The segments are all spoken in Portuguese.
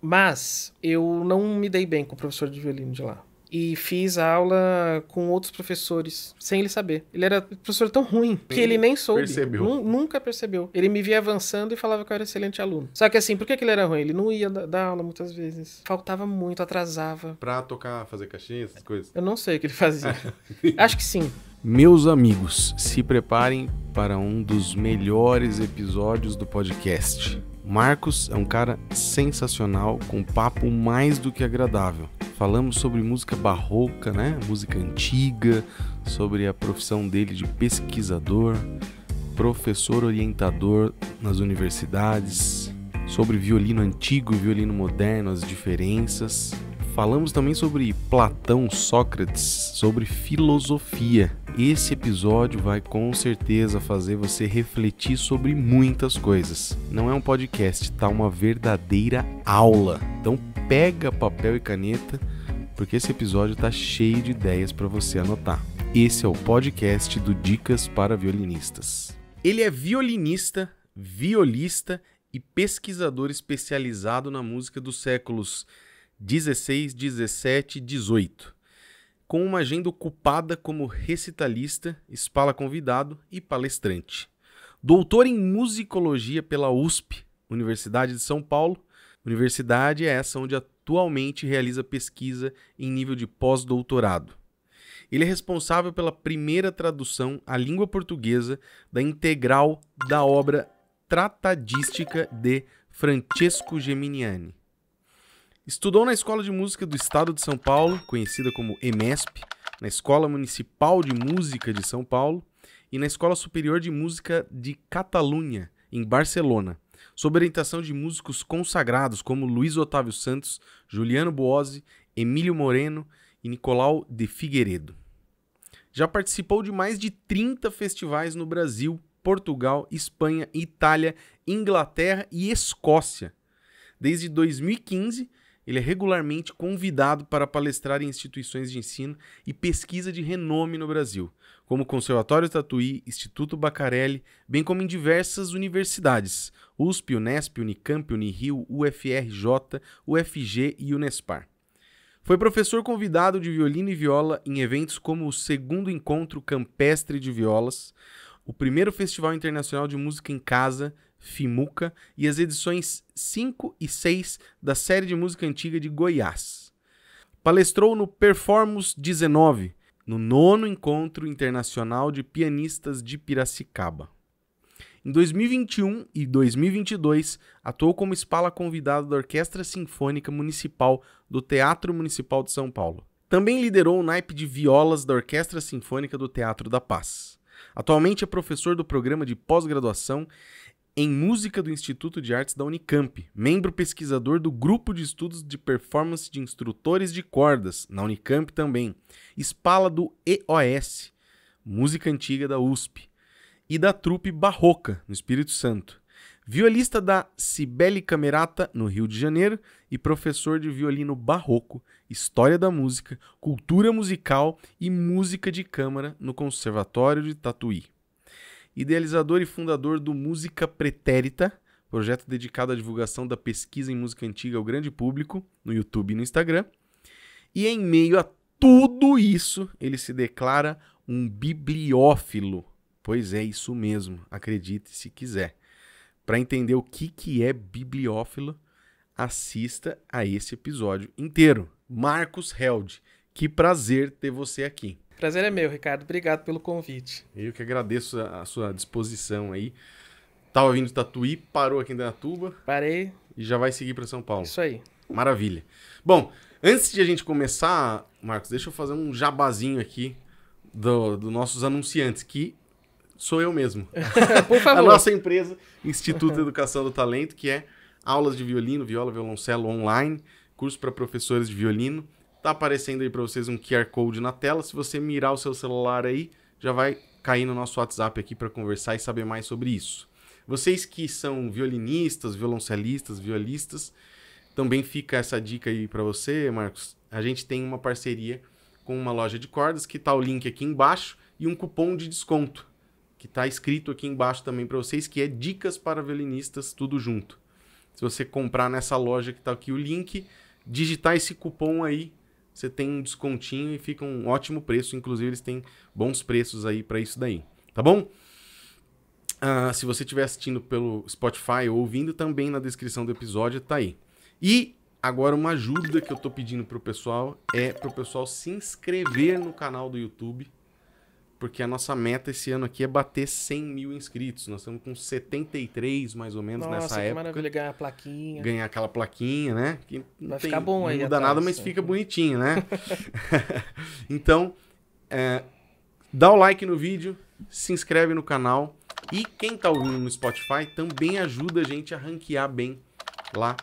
Mas eu não me dei bem com o professor de violino de lá. E fiz a aula com outros professores, sem ele saber. Ele era professor tão ruim que ele nem soube. Percebeu. Nunca percebeu. Ele me via avançando e falava que eu era excelente aluno. Só que assim, por que, que ele era ruim? Ele não ia dar aula muitas vezes. Faltava muito, atrasava. Pra tocar, fazer caixinha, essas coisas? Eu não sei o que ele fazia. Acho que sim. Meus amigos, se preparem para um dos melhores episódios do podcast. Marcos é um cara sensacional, com papo mais do que agradável. Falamos sobre música barroca, né? Música antiga, sobre a profissão dele de pesquisador, professor orientador nas universidades, sobre violino antigo e violino moderno, as diferenças falamos também sobre Platão, Sócrates, sobre filosofia. Esse episódio vai com certeza fazer você refletir sobre muitas coisas. Não é um podcast, tá uma verdadeira aula. Então pega papel e caneta, porque esse episódio tá cheio de ideias para você anotar. Esse é o podcast do Dicas para Violinistas. Ele é violinista, violista e pesquisador especializado na música dos séculos 16, 17, 18. Com uma agenda ocupada como recitalista, espala convidado e palestrante. Doutor em musicologia pela USP, Universidade de São Paulo. Universidade é essa onde atualmente realiza pesquisa em nível de pós-doutorado. Ele é responsável pela primeira tradução à língua portuguesa da integral da obra tratadística de Francesco Geminiani. Estudou na Escola de Música do Estado de São Paulo, conhecida como EMESP, na Escola Municipal de Música de São Paulo e na Escola Superior de Música de Catalunha, em Barcelona, sob orientação de músicos consagrados como Luiz Otávio Santos, Juliano Boazzi, Emílio Moreno e Nicolau de Figueiredo. Já participou de mais de 30 festivais no Brasil, Portugal, Espanha, Itália, Inglaterra e Escócia. Desde 2015, ele é regularmente convidado para palestrar em instituições de ensino e pesquisa de renome no Brasil, como o Conservatório Tatuí, Instituto Bacarelli, bem como em diversas universidades, USP, Unesp, Unicamp, Unirio, UFRJ, UFG e Unespar. Foi professor convidado de violino e viola em eventos como o Segundo Encontro Campestre de Violas, o primeiro Festival Internacional de Música em Casa Fimuca e as edições 5 e 6 da série de música antiga de Goiás. Palestrou no Performance 19, no nono encontro internacional de pianistas de Piracicaba. Em 2021 e 2022, atuou como espala convidado da Orquestra Sinfônica Municipal do Teatro Municipal de São Paulo. Também liderou o naipe de violas da Orquestra Sinfônica do Teatro da Paz. Atualmente é professor do programa de pós-graduação em Música do Instituto de Artes da Unicamp, membro pesquisador do Grupo de Estudos de Performance de Instrutores de Cordas, na Unicamp também, espala do EOS, Música Antiga da USP, e da Trupe Barroca, no Espírito Santo. Violista da Cibele Camerata, no Rio de Janeiro, e professor de violino barroco, história da música, cultura musical e música de câmara no Conservatório de Tatuí idealizador e fundador do Música Pretérita, projeto dedicado à divulgação da pesquisa em música antiga ao grande público, no YouTube e no Instagram. E em meio a tudo isso, ele se declara um bibliófilo. Pois é, isso mesmo, acredite se quiser. Para entender o que, que é bibliófilo, assista a esse episódio inteiro. Marcos Held, que prazer ter você aqui. Prazer é meu, Ricardo. Obrigado pelo convite. Eu que agradeço a, sua disposição aí. Tava tá vindo de Tatuí, parou aqui em tuba Parei. E já vai seguir para São Paulo. Isso aí. Maravilha. Bom, antes de a gente começar, Marcos, deixa eu fazer um jabazinho aqui dos do nossos anunciantes, que sou eu mesmo. Por favor. A nossa empresa, Instituto de Educação do Talento, que é aulas de violino, viola, violoncelo online, curso para professores de violino Tá aparecendo aí para vocês um QR Code na tela. Se você mirar o seu celular aí, já vai cair no nosso WhatsApp aqui para conversar e saber mais sobre isso. Vocês que são violinistas, violoncelistas, violistas, também fica essa dica aí para você, Marcos. A gente tem uma parceria com uma loja de cordas que tá o link aqui embaixo e um cupom de desconto que tá escrito aqui embaixo também para vocês que é dicas para violinistas tudo junto. Se você comprar nessa loja que tá aqui o link, digitar esse cupom aí você tem um descontinho e fica um ótimo preço. Inclusive, eles têm bons preços aí para isso daí, tá bom? Ah, se você estiver assistindo pelo Spotify ou ouvindo, também na descrição do episódio tá aí. E agora uma ajuda que eu tô pedindo pro pessoal é pro pessoal se inscrever no canal do YouTube porque a nossa meta esse ano aqui é bater 100 mil inscritos. Nós estamos com 73, mais ou menos, nossa, nessa que época. maravilha ganhar a plaquinha. Ganhar aquela plaquinha, né? Que Vai tem, ficar bom aí. Não muda atrás, nada, mas fica bonitinho, né? então, é, dá o like no vídeo, se inscreve no canal. E quem está ouvindo no Spotify também ajuda a gente a ranquear bem lá,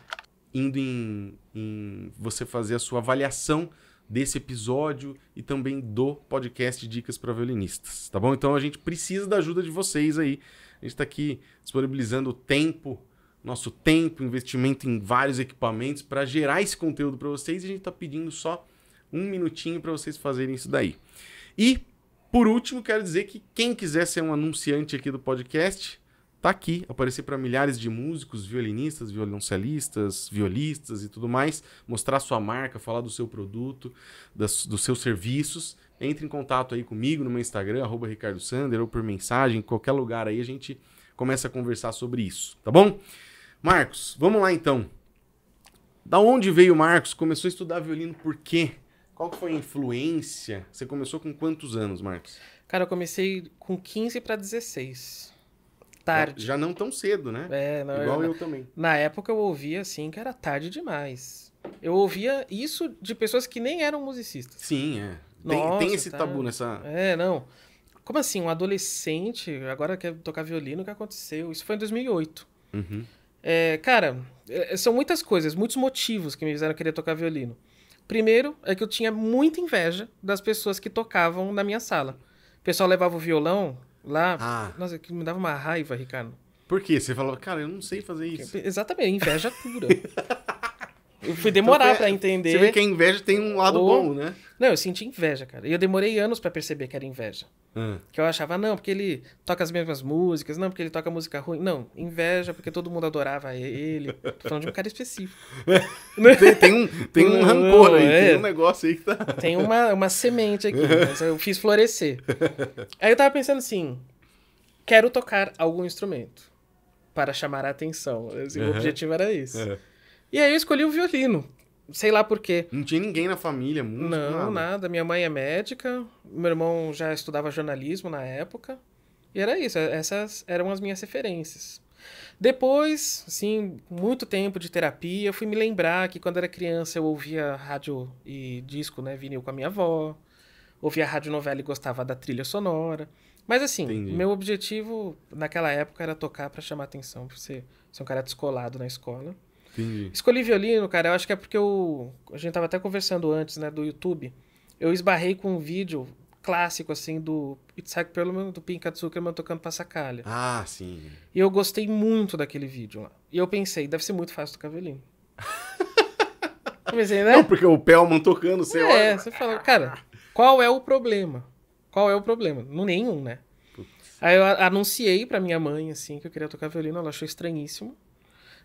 indo em, em você fazer a sua avaliação desse episódio e também do podcast Dicas para Violinistas, tá bom? Então a gente precisa da ajuda de vocês aí. A gente está aqui disponibilizando tempo, nosso tempo, investimento em vários equipamentos para gerar esse conteúdo para vocês e a gente está pedindo só um minutinho para vocês fazerem isso daí. E, por último, quero dizer que quem quiser ser um anunciante aqui do podcast, tá aqui, aparecer para milhares de músicos, violinistas, violoncelistas, violistas e tudo mais, mostrar sua marca, falar do seu produto, das, dos seus serviços. Entre em contato aí comigo no meu Instagram, arroba Ricardo Sander, ou por mensagem, em qualquer lugar aí a gente começa a conversar sobre isso, tá bom? Marcos, vamos lá então. Da onde veio o Marcos? Começou a estudar violino por quê? Qual foi a influência? Você começou com quantos anos, Marcos? Cara, eu comecei com 15 para 16 tarde. Já não tão cedo, né? É, não, Igual eu, eu também. Na época eu ouvia assim que era tarde demais. Eu ouvia isso de pessoas que nem eram musicistas. Sim, é. Tem, tem esse tá... tabu nessa. É, não. Como assim? Um adolescente agora quer tocar violino, o que aconteceu? Isso foi em 2008. Uhum. É, cara, é, é, são muitas coisas, muitos motivos que me fizeram querer tocar violino. Primeiro é que eu tinha muita inveja das pessoas que tocavam na minha sala. O pessoal levava o violão Lá, ah. nossa, que me dava uma raiva, Ricardo. Por quê? Você falava, cara, eu não sei fazer isso. Exatamente, inveja pura. eu fui demorar então, pra entender. Você vê que a inveja tem um lado o... bom, né? Não, eu senti inveja, cara. E eu demorei anos para perceber que era inveja. Hum. Que eu achava, não, porque ele toca as mesmas músicas, não, porque ele toca música ruim. Não, inveja, porque todo mundo adorava ele. Tô falando de um cara específico. tem, tem, um, tem um rancor aí, é. tem um negócio aí que tá. Tem uma, uma semente aqui, mas eu fiz florescer. Aí eu tava pensando assim: quero tocar algum instrumento para chamar a atenção. Assim, uhum. O objetivo era isso. Uhum. É. E aí eu escolhi o violino sei lá por quê. Não tinha ninguém na família, muito. Não, nada. nada. Minha mãe é médica, meu irmão já estudava jornalismo na época. E era isso, é, essas eram as minhas referências. Depois, assim, muito tempo de terapia, eu fui me lembrar que quando era criança eu ouvia rádio e disco, né, vinil com a minha avó, ouvia rádio novela e gostava da trilha sonora. Mas assim, Entendi. meu objetivo naquela época era tocar para chamar atenção, pra ser, ser um cara descolado na escola. Entendi. Escolhi violino, cara, eu acho que é porque eu. A gente tava até conversando antes, né, do YouTube. Eu esbarrei com um vídeo clássico, assim, do Itzhak Perlman, do Pinka Zuckerman tocando Passacalha. Ah, sim. E eu gostei muito daquele vídeo lá. E eu pensei, deve ser muito fácil tocar violino. pensei, né? Não, porque o Pelman é tocando, você É, olha... você fala, cara, qual é o problema? Qual é o problema? nenhum, né? Putz. Aí eu anunciei pra minha mãe, assim, que eu queria tocar violino, ela achou estranhíssimo.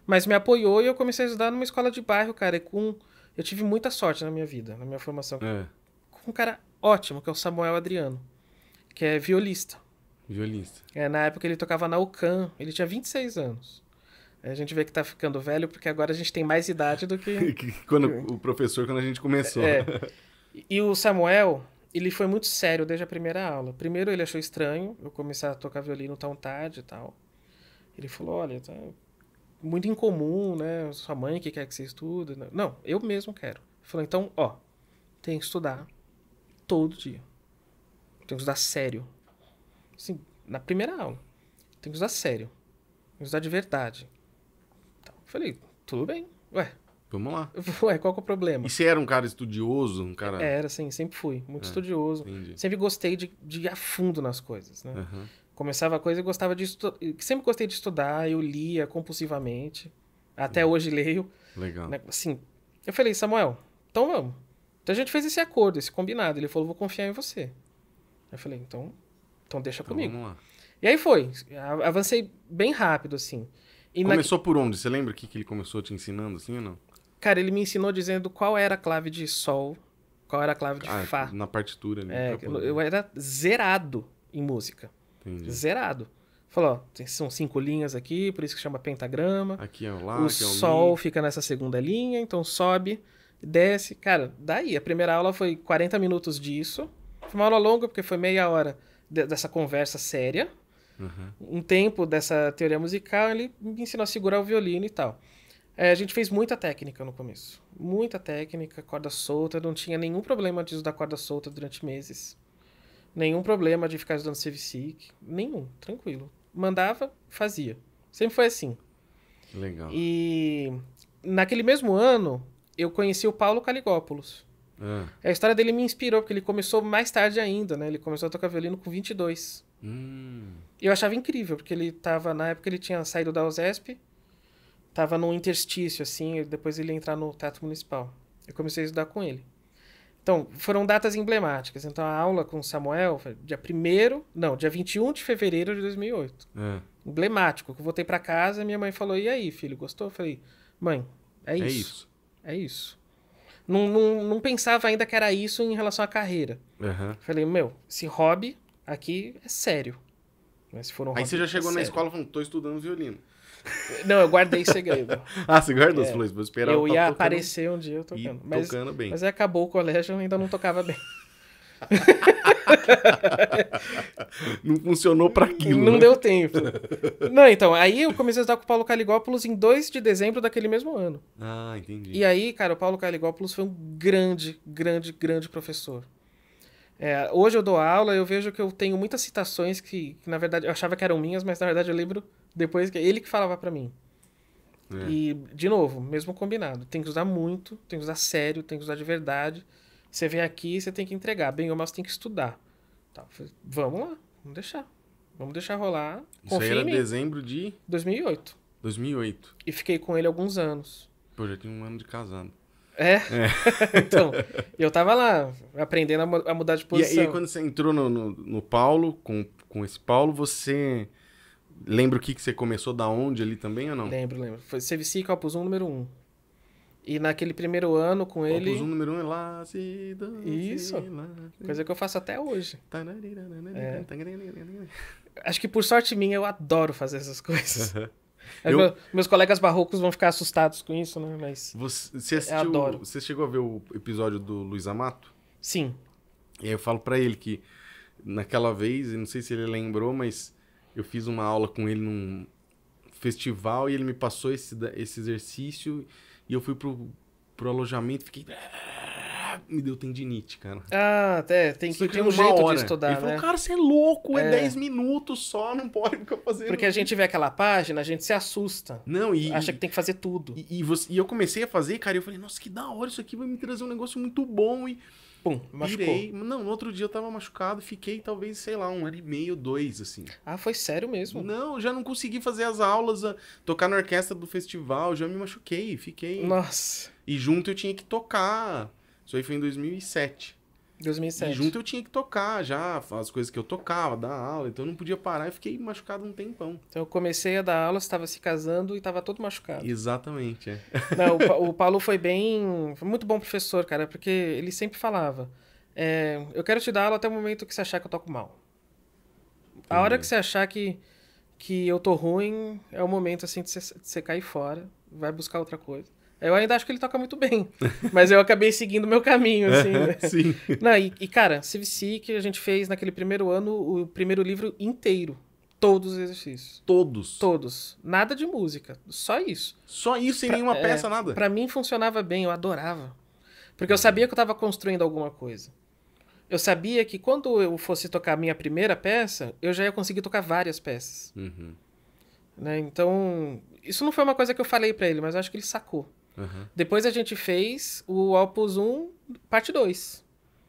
Mas me apoiou e eu comecei a estudar numa escola de bairro, cara. E com... Eu tive muita sorte na minha vida, na minha formação. É. Com um cara ótimo, que é o Samuel Adriano, que é violista. Violista. É, na época ele tocava na UCAM, ele tinha 26 anos. É, a gente vê que tá ficando velho, porque agora a gente tem mais idade do que. quando O professor, quando a gente começou. É. E o Samuel, ele foi muito sério desde a primeira aula. Primeiro ele achou estranho eu começar a tocar violino tão tarde e tal. Ele falou: olha, tá, muito incomum, né? Sua mãe que quer que você estude. Né? Não, eu mesmo quero. Falou, então, ó, tem que estudar todo dia. Tem que estudar sério. Assim, na primeira aula. Tem que estudar sério. Tem que estudar de verdade. Então, falei, tudo bem. Ué. Vamos lá. Ué, qual que é o problema? E você era um cara estudioso? Um cara... Era, sim, sempre fui. Muito é, estudioso. Entendi. Sempre gostei de, de ir a fundo nas coisas, né? Uhum começava a coisa e gostava de estudar. Sempre gostei de estudar, eu lia compulsivamente. Até hum. hoje leio. Legal. Né, assim, eu falei, Samuel, então vamos. Então a gente fez esse acordo, esse combinado. Ele falou, vou confiar em você. Eu falei, então, então deixa então, comigo. Vamos lá. E aí foi. Avancei bem rápido, assim. E começou na... por onde? Você lembra o que, que ele começou te ensinando, assim ou não? Cara, ele me ensinou dizendo qual era a clave de sol, qual era a clave de ah, fá. Na partitura né? É, eu era zerado em música. Entendi. Zerado. Falou, ó, são cinco linhas aqui, por isso que chama pentagrama. Aqui é o lá, O é sol é o fica nessa segunda linha, então sobe, desce. Cara, daí, a primeira aula foi 40 minutos disso. Foi uma aula longa, porque foi meia hora de, dessa conversa séria. Uhum. Um tempo dessa teoria musical, ele me ensinou a segurar o violino e tal. É, a gente fez muita técnica no começo. Muita técnica, corda solta. Não tinha nenhum problema de da corda solta durante meses. Nenhum problema de ficar estudando CVSIC. Nenhum, tranquilo. Mandava, fazia. Sempre foi assim. Legal. E naquele mesmo ano, eu conheci o Paulo Caligópolis. Ah. A história dele me inspirou, porque ele começou mais tarde ainda, né? Ele começou a tocar violino com 22. Hum. Eu achava incrível, porque ele tava, na época ele tinha saído da USESP, tava num interstício, assim, depois ele ia entrar no Teatro Municipal. Eu comecei a estudar com ele. Então, foram datas emblemáticas. Então, a aula com o Samuel foi dia 1 não, dia 21 de fevereiro de 2008. É. Emblemático. Que eu voltei para casa, minha mãe falou: E aí, filho, gostou? Eu falei: Mãe, é, é isso. É isso. É isso. Não, não, não pensava ainda que era isso em relação à carreira. Uhum. Falei: Meu, esse hobby aqui é sério. Mas se for um aí hobby, você já chegou é na sério. escola e falou: Tô estudando violino. Não, eu guardei segredo. ah, você guardou? É. Você falou, vou esperar eu, tá ia aparecer um dia eu tocando. Mas, bem. Mas acabou o colégio, eu ainda não tocava bem. não funcionou para aquilo. Não né? deu tempo. Não, então, aí eu comecei a estudar com o Paulo Caligópolis em 2 de dezembro daquele mesmo ano. Ah, entendi. E aí, cara, o Paulo Caligópolis foi um grande, grande, grande professor. É, hoje eu dou aula, eu vejo que eu tenho muitas citações que, que, na verdade, eu achava que eram minhas, mas na verdade eu lembro depois que ele que falava para mim. É. E, de novo, mesmo combinado. Tem que usar muito, tem que usar sério, tem que usar de verdade. Você vem aqui, você tem que entregar. Bem ou mal, você tem que estudar. Tá, falei, vamos lá, vamos deixar. Vamos deixar rolar. Isso aí era dezembro de... 2008. 2008. E fiquei com ele alguns anos. Pô, já tinha um ano de casado. É. é. então, eu tava lá aprendendo a, a mudar de posição. E, e quando você entrou no, no, no, Paulo, com, com esse Paulo, você lembra o que, que você começou da onde ali também ou não? Lembro, lembro. Foi CVC Copos 1 número 1. E naquele primeiro ano com ele. Copos 1 número 1 é lá, se dance, Isso. Lá, se... Coisa que eu faço até hoje. É. Acho que por sorte minha eu adoro fazer essas coisas. É, eu... meus colegas barrocos vão ficar assustados com isso, né? Mas. Você, você assistiu, adoro. Você chegou a ver o episódio do Luiz Amato? Sim. E aí eu falo para ele que naquela vez, não sei se ele lembrou, mas eu fiz uma aula com ele num festival e ele me passou esse, esse exercício e eu fui pro, pro alojamento fiquei ah, me deu tendinite, cara. Ah, até, tem que ter é um jeito hora. de estudar, Ele né? falou, cara, você é louco, é, é 10 minutos só, não pode ficar fazendo... Porque a gente vê aquela página, a gente se assusta. Não, e... Acha que tem que fazer tudo. E, e, você, e eu comecei a fazer, cara, e eu falei, nossa, que da hora, isso aqui vai me trazer um negócio muito bom e... Pum, machucou. Virei. Não, no outro dia eu tava machucado, fiquei talvez, sei lá, um ano e meio, dois, assim. Ah, foi sério mesmo? Não, já não consegui fazer as aulas, a... tocar na orquestra do festival, já me machuquei, fiquei. Nossa. E junto eu tinha que tocar. Isso aí foi em 2007. 2007. E junto eu tinha que tocar já, as coisas que eu tocava, dar aula, então eu não podia parar e fiquei machucado um tempão. Então eu comecei a dar aula, estava se casando e estava todo machucado. Exatamente, é. Não, o, o, Paulo foi bem, foi muito bom professor, cara, porque ele sempre falava, é, eu quero te dar aula até o momento que você achar que eu toco mal. Entendi. A hora que você achar que, que eu tô ruim, é o momento assim de você, de você cair fora, vai buscar outra coisa. Eu ainda acho que ele toca muito bem. mas eu acabei seguindo o meu caminho, assim. É, né? Sim. Não, e, e, cara, CVC que a gente fez naquele primeiro ano o primeiro livro inteiro. Todos os exercícios. Todos? Todos. Nada de música. Só isso. Só isso, sem pra, nenhuma é, peça, é, nada? Pra mim funcionava bem, eu adorava. Porque eu sabia que eu tava construindo alguma coisa. Eu sabia que quando eu fosse tocar a minha primeira peça, eu já ia conseguir tocar várias peças. Uhum. Né? Então, isso não foi uma coisa que eu falei para ele, mas eu acho que ele sacou. Uhum. Depois a gente fez o Opus 1, parte 2.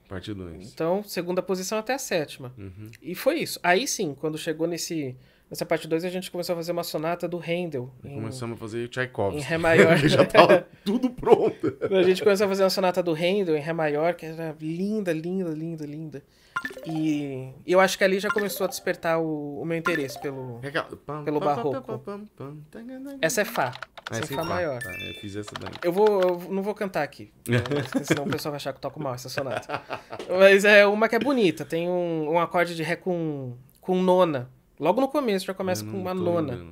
Parte 2. Então, segunda posição até a sétima. Uhum. E foi isso. Aí sim, quando chegou nesse nessa parte 2, a gente começou a fazer uma sonata do Handel. Em, começamos a fazer Tchaikovsky. Em Ré maior. já tava tá tudo pronto. a gente começou a fazer uma sonata do Handel em Ré maior, que era linda, linda, linda, linda. E eu acho que ali já começou a despertar o, o meu interesse pelo, pelo barroco. Essa é Fá. essa é ah, Fá, é Fá maior. Tá, eu fiz essa daí. Eu, vou, eu não vou cantar aqui, né, senão o pessoal vai achar que eu toco mal essa sonata. Mas é uma que é bonita, tem um, um acorde de Ré com, com nona. Logo no começo já começa com uma nona.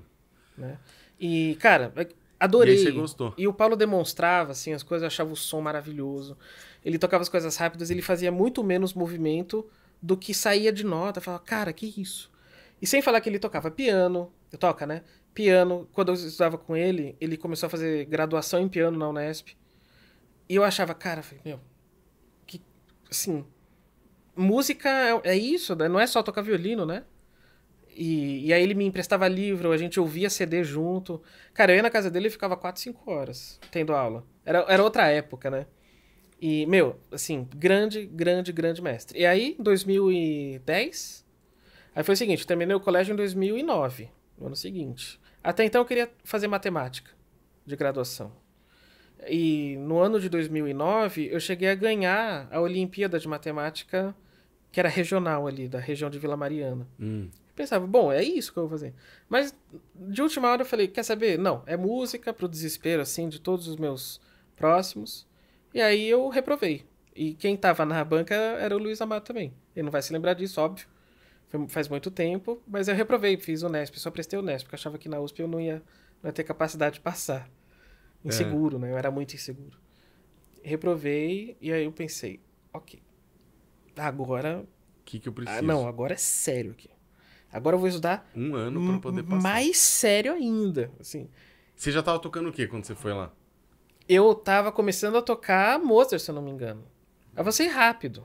Né? E, cara, é, adorei. E, e, o Paulo demonstrava, assim, as coisas, eu achava o som maravilhoso ele tocava as coisas rápidas, ele fazia muito menos movimento do que saía de nota. Eu falava, cara, que isso? E sem falar que ele tocava piano, eu toca, né? Piano. Quando eu estudava com ele, ele começou a fazer graduação em piano na Unesp. E eu achava, cara, falei, meu, que assim, música é, é isso, né? não é só tocar violino, né? E, e, aí ele me emprestava livro, a gente ouvia CD junto. Cara, eu ia na casa dele e ficava 4, 5 horas tendo aula. Era, era outra época, né? E, meu, assim, grande, grande, grande mestre. E aí, em 2010, aí foi o seguinte, terminei o colégio em 2009, no ano seguinte. Até então eu queria fazer matemática de graduação. E no ano de 2009, eu cheguei a ganhar a Olimpíada de Matemática, que era regional ali, da região de Vila Mariana. Hum. Pensava, bom, é isso que eu vou fazer. Mas de última hora eu falei, quer saber? Não, é música, pro desespero, assim, de todos os meus próximos. E aí eu reprovei. E quem estava na banca era o Luiz Amado também. Ele não vai se lembrar disso, óbvio. Foi, faz muito tempo, mas eu reprovei, fiz o Nesp, só prestei o Nesp, porque achava que na USP eu não ia, não ia ter capacidade de passar. Inseguro, é. né? Eu era muito inseguro. Reprovei, e aí eu pensei, ok, agora... O que, que eu ah, preciso? Ah, não, agora é sério aqui. Agora eu vou estudar... Um ano para poder passar. Mais sério ainda, assim. Você já estava tocando o que quando você foi lá? eu tava começando a tocar Mozart, se eu não me engano. Avancei rápido.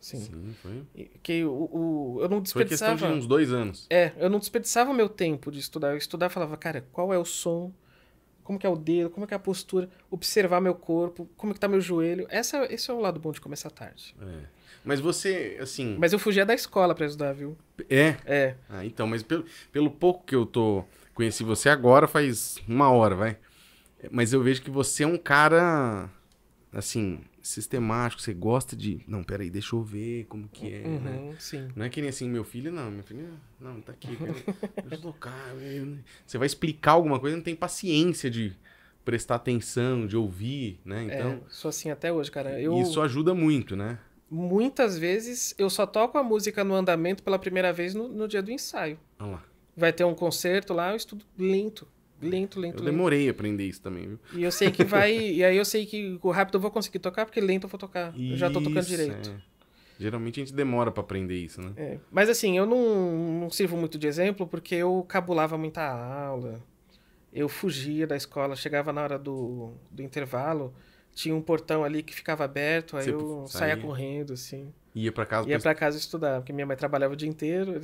Sim. Sim, foi. Que o, o, eu não desperdiçava. Foi questão de uns dois anos. É, eu não desperdiçava meu tempo de estudar. Eu estudava e falava, cara, qual é o som? Como que é o dedo? Como é que é a postura? Observar meu corpo, como é que tá meu joelho. Essa, esse é o lado bom de começar tarde. É. Mas você, assim. Mas eu fugia da escola para estudar, viu? É? É. Ah, então, mas pelo, pelo pouco que eu tô. Conheci você agora, faz uma hora, vai. Mas eu vejo que você é um cara, assim, sistemático, você gosta de. Não, peraí, deixa eu ver como que é, né? uhum, né? Sim. Não é que nem assim, meu filho, não. Meu filho, não, tá aqui. deslocar. Você vai explicar alguma coisa, não tem paciência de prestar atenção, de ouvir, né? É, então. É, sou assim até hoje, cara. Eu... Isso ajuda muito, né? Muitas vezes eu só toco a música no andamento pela primeira vez no, no dia do ensaio. Ah lá. Vai ter um concerto lá, eu estudo lento. Lento, lento, Eu demorei a aprender isso também, viu? E eu sei que vai. e aí eu sei que o rápido eu vou conseguir tocar, porque lento eu vou tocar. Isso, eu já tô tocando direito. É. Geralmente a gente demora para aprender isso, né? É. Mas assim, eu não, não sirvo muito de exemplo porque eu cabulava muita aula. Eu fugia da escola, chegava na hora do, do intervalo, tinha um portão ali que ficava aberto, aí Você eu saía? saía correndo, assim. Ia para casa? Ia para casa estudar, porque minha mãe trabalhava o dia inteiro.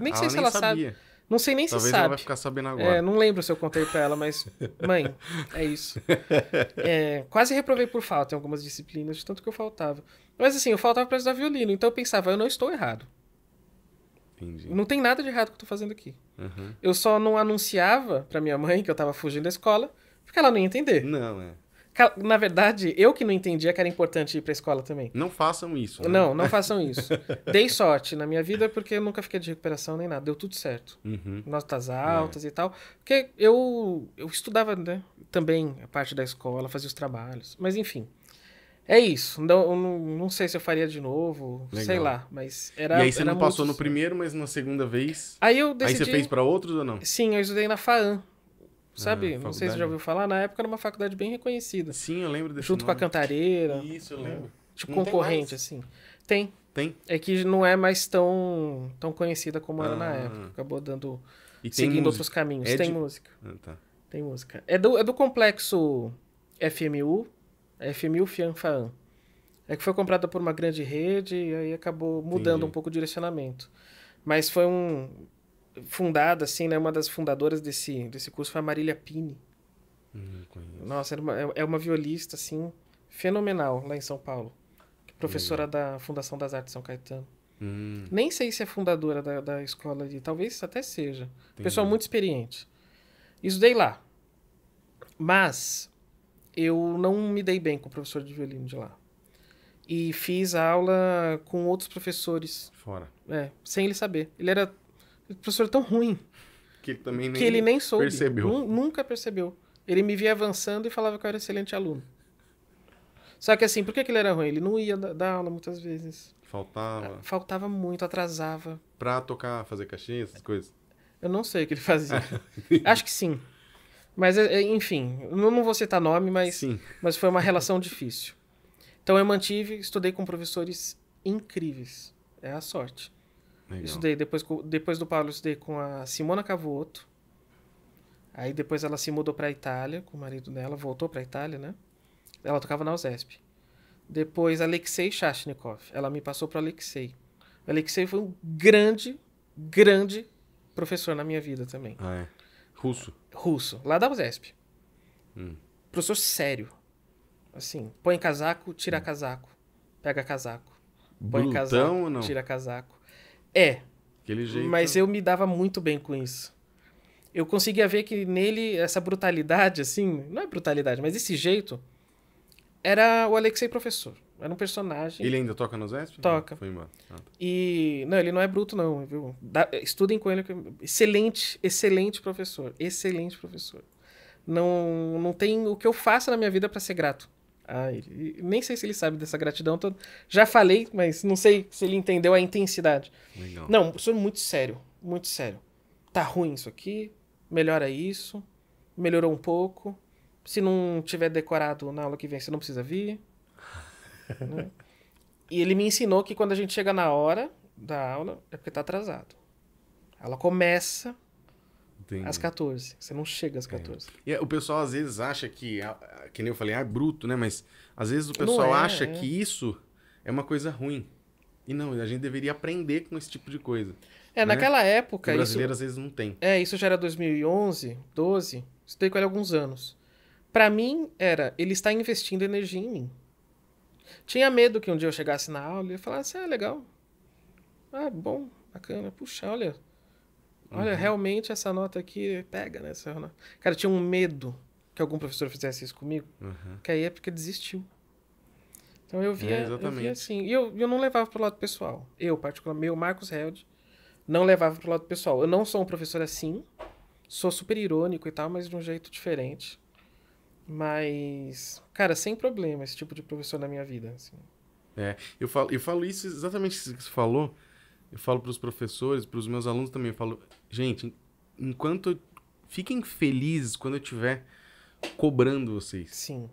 Nem sei se ela sabia. Sabe, não sei nem Talvez se sabe. Talvez ela vai ficar sabendo é, agora. É, não lembro se eu contei pra ela, mas... Mãe, é isso. É, quase reprovei por falta em algumas disciplinas, de tanto que eu faltava. Mas assim, eu faltava pra estudar violino, então eu pensava, eu não estou errado. Entendi. Não tem nada de errado que eu tô fazendo aqui. Uhum. Eu só não anunciava pra minha mãe que eu tava fugindo da escola, porque ela não ia entender. Não, é na verdade, eu que não entendia que era importante ir pra escola também. Não façam isso. Né? Não, não façam isso. Dei sorte na minha vida porque eu nunca fiquei de recuperação nem nada. Deu tudo certo. Uhum. Notas é. altas é. e tal. Porque eu, eu estudava né, também a parte da escola, fazia os trabalhos. Mas enfim. É isso. Não, não, não, sei se eu faria de novo, Legal. sei lá, mas era. E aí você não passou muito... no primeiro, mas na segunda vez. Aí eu decidi. Aí você fez para outros ou não? Sim, eu estudei na FAAN, sabe? É, não sei se você já ouviu falar, na época era uma faculdade bem reconhecida. Sim, eu lembro desse Junto nome. com a Cantareira. Isso, eu é, lembro. Tipo não concorrente, assim. Tem. Tem? É que não é mais tão, tão conhecida como ah. era na ah. época. Acabou dando. E seguindo outros caminhos. É tem de... música. Ah, tá. Tem música. É do, é do complexo FMU, FMU Fianfaan. É que foi comprada por uma grande rede e aí acabou mudando Entendi. um pouco o direcionamento. Mas foi um, fundada, assim, né? Uma das fundadoras desse, desse curso foi a Marília Pini. Hum, Nossa, é uma, é uma violista, assim, fenomenal lá em São Paulo. Professora da Fundação das Artes São Caetano. Hum. Nem sei se é fundadora da, da escola de. Talvez até seja. Entendi. Pessoal muito experiente. Estudei lá. Mas eu não me dei bem com o professor de violino de lá. E fiz a aula com outros professores. Fora. É, sem ele saber. Ele era o professor é tão ruim. Que ele também nem, que ele nem soube. Percebeu. Nunca percebeu. Ele me via avançando e falava que eu era excelente aluno. Só que assim, por que, que ele era ruim? Ele não ia dar aula muitas vezes. Faltava. Ah, faltava muito, atrasava. Pra tocar, fazer caixinha, essas coisas? Eu não sei o que ele fazia. Acho que sim. Mas, é, é, enfim, não vou citar nome, mas, sim. mas foi uma relação difícil. Então eu mantive, estudei com professores incríveis. É a sorte. Legal. Estudei depois, depois do Paulo, estudei com a Simona Cavoto. Aí depois ela se mudou para a Itália com o marido dela, voltou para a Itália, né? Ela tocava na USESP. Depois Alexei Shashnikov. Ela me passou para Alexei. Alexei foi um grande, grande professor na minha vida também. Ah, é. Russo? Russo, lá da USESP. Hum. Professor sério. Assim, põe casaco, tira hum. casaco. Pega casaco. Põe Brutão casaco, ou não? tira casaco. É. Aquele jeito. Mas eu me dava muito bem com isso. Eu conseguia ver que nele, essa brutalidade, assim, não é brutalidade, mas esse jeito, era o Alexei Professor. Era um personagem. Ele ainda toca no Zesp? Toca. foi embora. Ah, tá. E. Não, ele não é bruto, não, viu? Da... Estudem com ele. É excelente, excelente professor. Excelente professor. Não, não tem o que eu faça na minha vida para ser grato nem sei se ele sabe dessa gratidão toda. Já falei, mas não sei se ele entendeu a intensidade. Legal. Não, sou é muito sério, muito sério. Tá ruim isso aqui, melhora isso, melhorou um pouco. Se não tiver decorado na aula que vem, você não precisa vir. né? E ele me ensinou que quando a gente chega na hora da aula, é porque tá atrasado. Ela começa Entendi. às 14. Você não chega às 14. É. E o pessoal às vezes acha que, que nem eu falei, ah, é bruto, né? Mas às vezes o pessoal é, acha é. que isso é uma coisa ruim. E não, a gente deveria aprender com esse tipo de coisa. É, né? naquela época. O brasileiro isso, às vezes não tem. É, isso já era 2011, 12. Estudei com ele alguns anos. Para mim, era, ele está investindo energia em mim. Tinha medo que um dia eu chegasse na aula e falasse, ah, legal. Ah, bom, bacana. Puxa, olha, Olha, uhum. realmente essa nota aqui pega, né? Essa Cara, tinha um medo que algum professor fizesse isso comigo, uhum. que aí é porque desistiu. Então eu via, é, eu via assim. E eu, eu não levava pro lado pessoal. Eu, particularmente, meu Marcos Held, não levava pro lado pessoal. Eu não sou um professor assim, sou super irônico e tal, mas de um jeito diferente. Mas, cara, sem problema esse tipo de professor na minha vida. Assim. É, eu falo, eu falo isso exatamente o que você falou, eu falo para os professores, para os meus alunos também, eu falo, gente, enquanto fiquem felizes quando eu estiver cobrando vocês. Sim.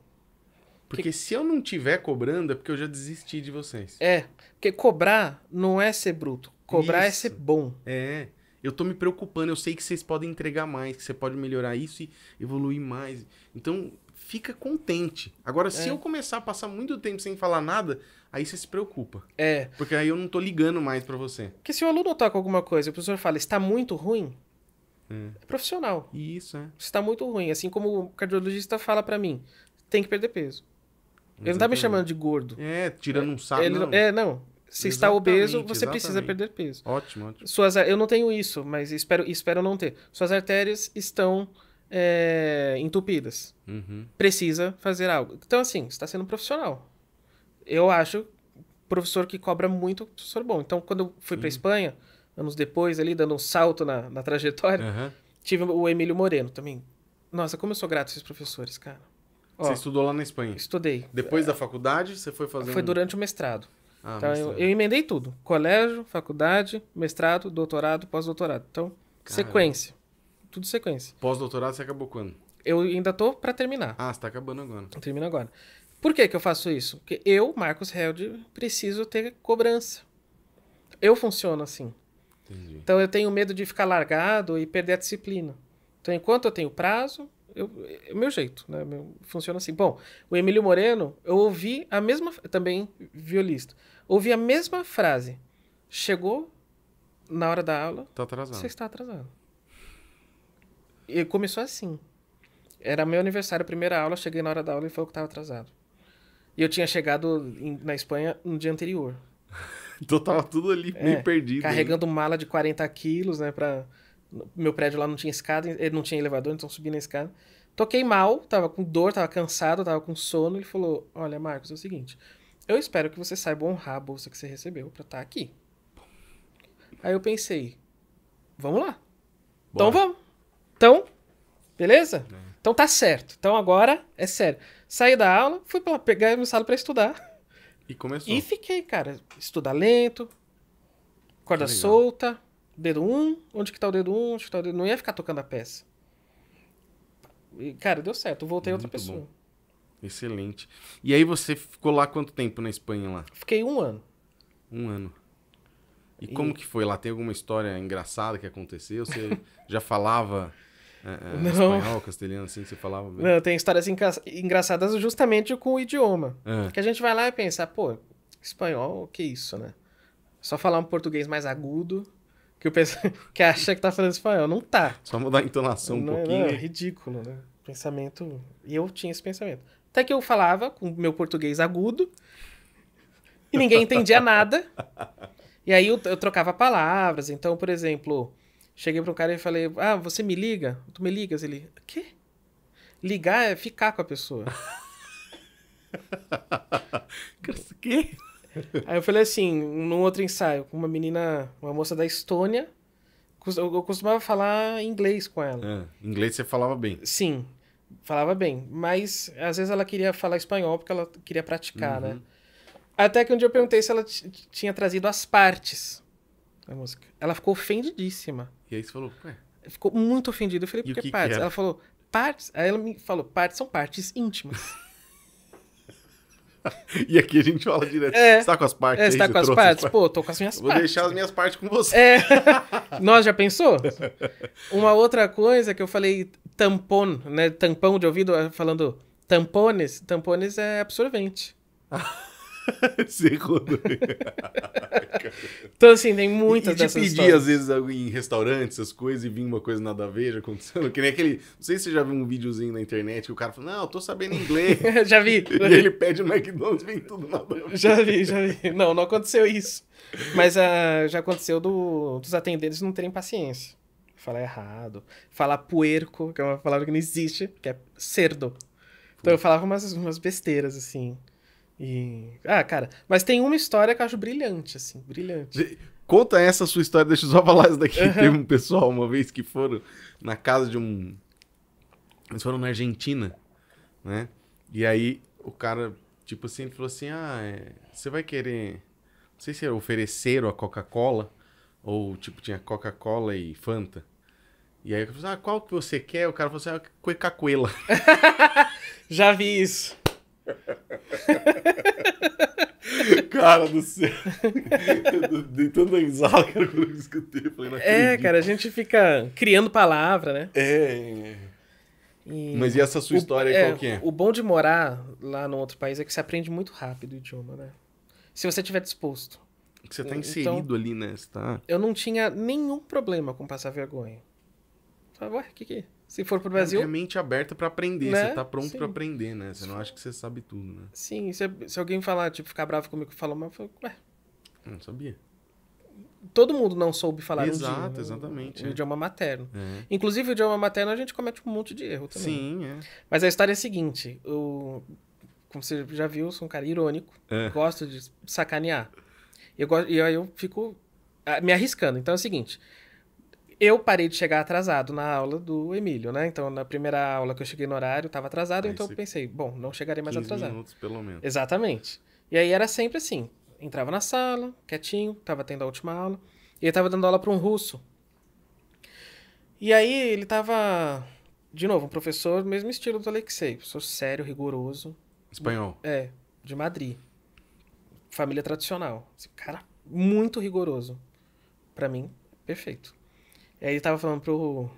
Porque que... se eu não estiver cobrando é porque eu já desisti de vocês. É, porque cobrar não é ser bruto, cobrar isso. é ser bom. É. Eu tô me preocupando, eu sei que vocês podem entregar mais, que você pode melhorar isso e evoluir mais. Então, fica contente. Agora, é. se eu começar a passar muito tempo sem falar nada, aí você se preocupa. É. Porque aí eu não tô ligando mais para você. Porque se o aluno toca alguma coisa e o professor fala, está muito ruim, é, é profissional. Isso, é. Está muito ruim. Assim como o cardiologista fala para mim, tem que perder peso. Exatamente. Ele não tá me chamando de gordo. É, tirando um saco. Ele, não. É, não. Se está obeso, você exatamente. precisa perder peso. Ótimo, ótimo. Suas, eu não tenho isso, mas espero, espero não ter. Suas artérias estão é, entupidas. Uhum. Precisa fazer algo. Então, assim, está sendo profissional eu acho professor que cobra muito professor bom. Então, quando eu fui para uhum. Espanha, anos depois, ali, dando um salto na, na trajetória, uhum. tive o Emílio Moreno também. Nossa, como eu sou grato a esses professores, cara. Ó, você estudou lá na Espanha? Estudei. Depois é, da faculdade, você foi fazendo... Foi durante o mestrado. Ah, então, mestrado. Eu, eu, emendei tudo. Colégio, faculdade, mestrado, doutorado, pós-doutorado. Então, sequência. Tudo sequência. Pós-doutorado você acabou quando? Eu ainda tô para terminar. Ah, você tá acabando agora. Termina agora. Por que, que eu faço isso? Porque eu, Marcos Held, preciso ter cobrança. Eu funciono assim. Entendi. Então eu tenho medo de ficar largado e perder a disciplina. Então enquanto eu tenho prazo, eu, é meu jeito, né? Meu, funciona assim. Bom, o Emílio Moreno, eu ouvi a mesma, também violista, ouvi a mesma frase. Chegou na hora da aula. Tá atrasado. Você está atrasado. E começou assim. Era meu aniversário, primeira aula, cheguei na hora da aula e falou que estava atrasado. E eu tinha chegado em, na Espanha no dia anterior. então tava tudo ali é, meio perdido. Carregando né? mala de 40 quilos, né? Pra... Meu prédio lá não tinha escada, ele não tinha elevador, então subi na escada. Toquei mal, tava com dor, tava cansado, tava com sono. Ele falou: Olha, Marcos, é o seguinte. Eu espero que você saiba honrar a bolsa que você recebeu pra estar tá aqui. Aí eu pensei: Vamos lá. Então Bora. Então vamos. Então, beleza? É. Então tá certo. Então agora é sério. Saí da aula, fui pra pegar a sala para estudar. E começou. E fiquei, cara, estudar lento, corda solta, dedo 1, um, onde que tá o dedo 1, um, onde que tá o dedo Não ia ficar tocando a peça. E, cara, deu certo, voltei Muito outra pessoa. Bom. Excelente. E aí você ficou lá quanto tempo na Espanha lá? Fiquei um ano. Um ano. E, e... como que foi lá? Tem alguma história engraçada que aconteceu? Você já falava é, é, não. Espanhol, castelhano, assim, que você falava. Mesmo. Não, tem histórias engraçadas justamente com o idioma. É. Que a gente vai lá e pensa, pô, espanhol, que isso, né? Só falar um português mais agudo que o pessoal que acha que tá falando espanhol. Não tá. Só mudar a entonação não, um pouquinho. Não, é ridículo, né? Pensamento. E eu tinha esse pensamento. Até que eu falava com meu português agudo e ninguém entendia nada. E aí eu, eu trocava palavras. Então, por exemplo. Cheguei para um cara e falei: Ah, você me liga? Tu me ligas? Ele: Quê? Ligar é ficar com a pessoa. Quê? Aí eu falei assim, num outro ensaio, com uma menina, uma moça da Estônia, eu costumava falar inglês com ela. É, inglês você falava bem. Sim, falava bem. Mas às vezes ela queria falar espanhol porque ela queria praticar, né? uhum. né? Até que um dia eu perguntei se ela tinha trazido as partes da música. Ela ficou ofendidíssima. E aí você falou, ué. Ficou muito ofendido. Eu falei, por que, partes? Que ela falou, partes? Aí ela me falou, partes são partes íntimas. e aqui a gente fala direto. É, você tá com as partes? É, você tá com as partes? As... Pô, tô com as minhas Vou partes. Vou deixar as minhas partes com você. É. Nós já pensou? Uma outra coisa que eu falei, tampão, né? Tampão de ouvido, falando tampones. Tampones é absorvente. Segundo. então, assim, tem muitas e, e dessas pedir, às vezes, em restaurantes, essas coisas, e vir uma coisa nada a ver acontecendo. Né? Que nem aquele. Não sei se você já viu um videozinho na internet que o cara fala, não, eu tô sabendo inglês. já vi. E ele pede o McDonald's, vem tudo nada a ver. Já vi, já vi. Não, não aconteceu isso. Mas uh, já aconteceu do, dos atendentes não terem paciência. Falar errado. Falar puerco, que é uma palavra que não existe, que é cerdo. Então eu falava umas, umas besteiras, assim. E. Ah, cara, mas tem uma história que eu acho brilhante, assim, brilhante. Conta essa sua história, deixa eu só falar isso daqui. Teve um pessoal uma vez que foram na casa de um. Eles foram na Argentina, né? E aí o cara, tipo assim, ele falou assim: ah, é... você vai querer. Não sei se é ofereceram a Coca-Cola, ou tipo, tinha Coca-Cola e Fanta. E aí eu falei, assim, ah, qual que você quer? O cara falou assim, ah, Coca-Cola. Já vi isso. cara do céu. Deitando a exala, cara, quando eu escutei, eu falei, não É, cara, a gente fica criando palavra, né? É. é. E Mas e essa sua o, história é, qual que é? O bom de morar lá no outro país é que você aprende muito rápido o idioma, né? Se você estiver disposto. Que você tá então, inserido então, ali, né? tá... Eu não tinha nenhum problema com passar vergonha. Falei, ué, o que que é? Se for pro Brasil. É, a mente aberta para aprender, né? você tá pronto para aprender, né? Você não acha que você sabe tudo, né? Sim, se, se alguém falar, tipo, ficar bravo comigo, falar, mas eu falo, ué. Não sabia. Todo mundo não soube falar Exato, um dia, né? exatamente. O, é. idioma materno. É. Inclusive, o idioma materno a gente comete um monte de erro também. Sim, é. Mas a história é a seguinte: eu, como você já viu, sou um cara irônico, é. gosto de sacanear. E eu, eu, eu fico ah, me arriscando. Então é o seguinte: eu parei de chegar atrasado na aula do Emílio, né? Então, na primeira aula que eu cheguei no horário, estava atrasado, aí então eu pensei, bom, não chegarei mais 15 atrasado. minutos, pelo menos. Exatamente. E aí era sempre assim: entrava na sala, quietinho, estava tendo a última aula, e ele estava dando aula para um russo. E aí ele estava, de novo, um professor, mesmo estilo do Alexei, professor sério, rigoroso. Espanhol. é, de Madrid. Família tradicional. Esse cara muito rigoroso. para mim, perfeito. Aí ele tava falando pro,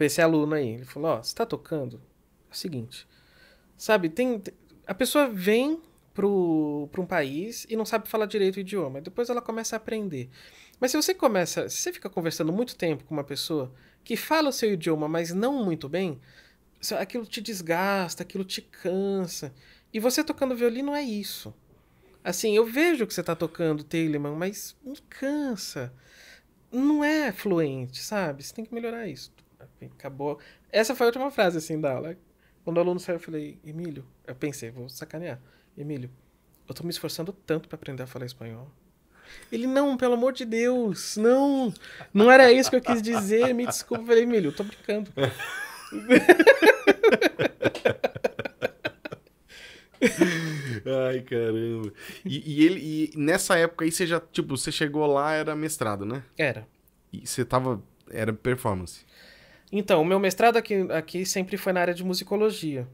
esse aluno aí. Ele falou, ó, oh, você tá tocando? É o seguinte. Sabe, tem. A pessoa vem pro, pro um país e não sabe falar direito o idioma. Depois ela começa a aprender. Mas se você começa. Se você fica conversando muito tempo com uma pessoa que fala o seu idioma, mas não muito bem, aquilo te desgasta, aquilo te cansa. E você tocando violino é isso. Assim, eu vejo que você tá tocando, Telemann, mas me cansa não é fluente, sabe? Você tem que melhorar isso. Acabou. Essa foi a última frase, assim, da aula. Quando o aluno saiu, eu falei, Emílio, eu pensei, vou sacanear. Emílio, eu tô me esforçando tanto para aprender a falar espanhol. Ele, não, pelo amor de Deus, não, não era isso que eu quis dizer, me desculpa. Eu falei, Emílio, eu tô brincando. Ai, caramba. E, e ele, e nessa época aí você já, tipo, você chegou lá, era mestrado, né? Era. E você tava. Era performance. Então, o meu mestrado aqui, aqui sempre foi na área de musicologia.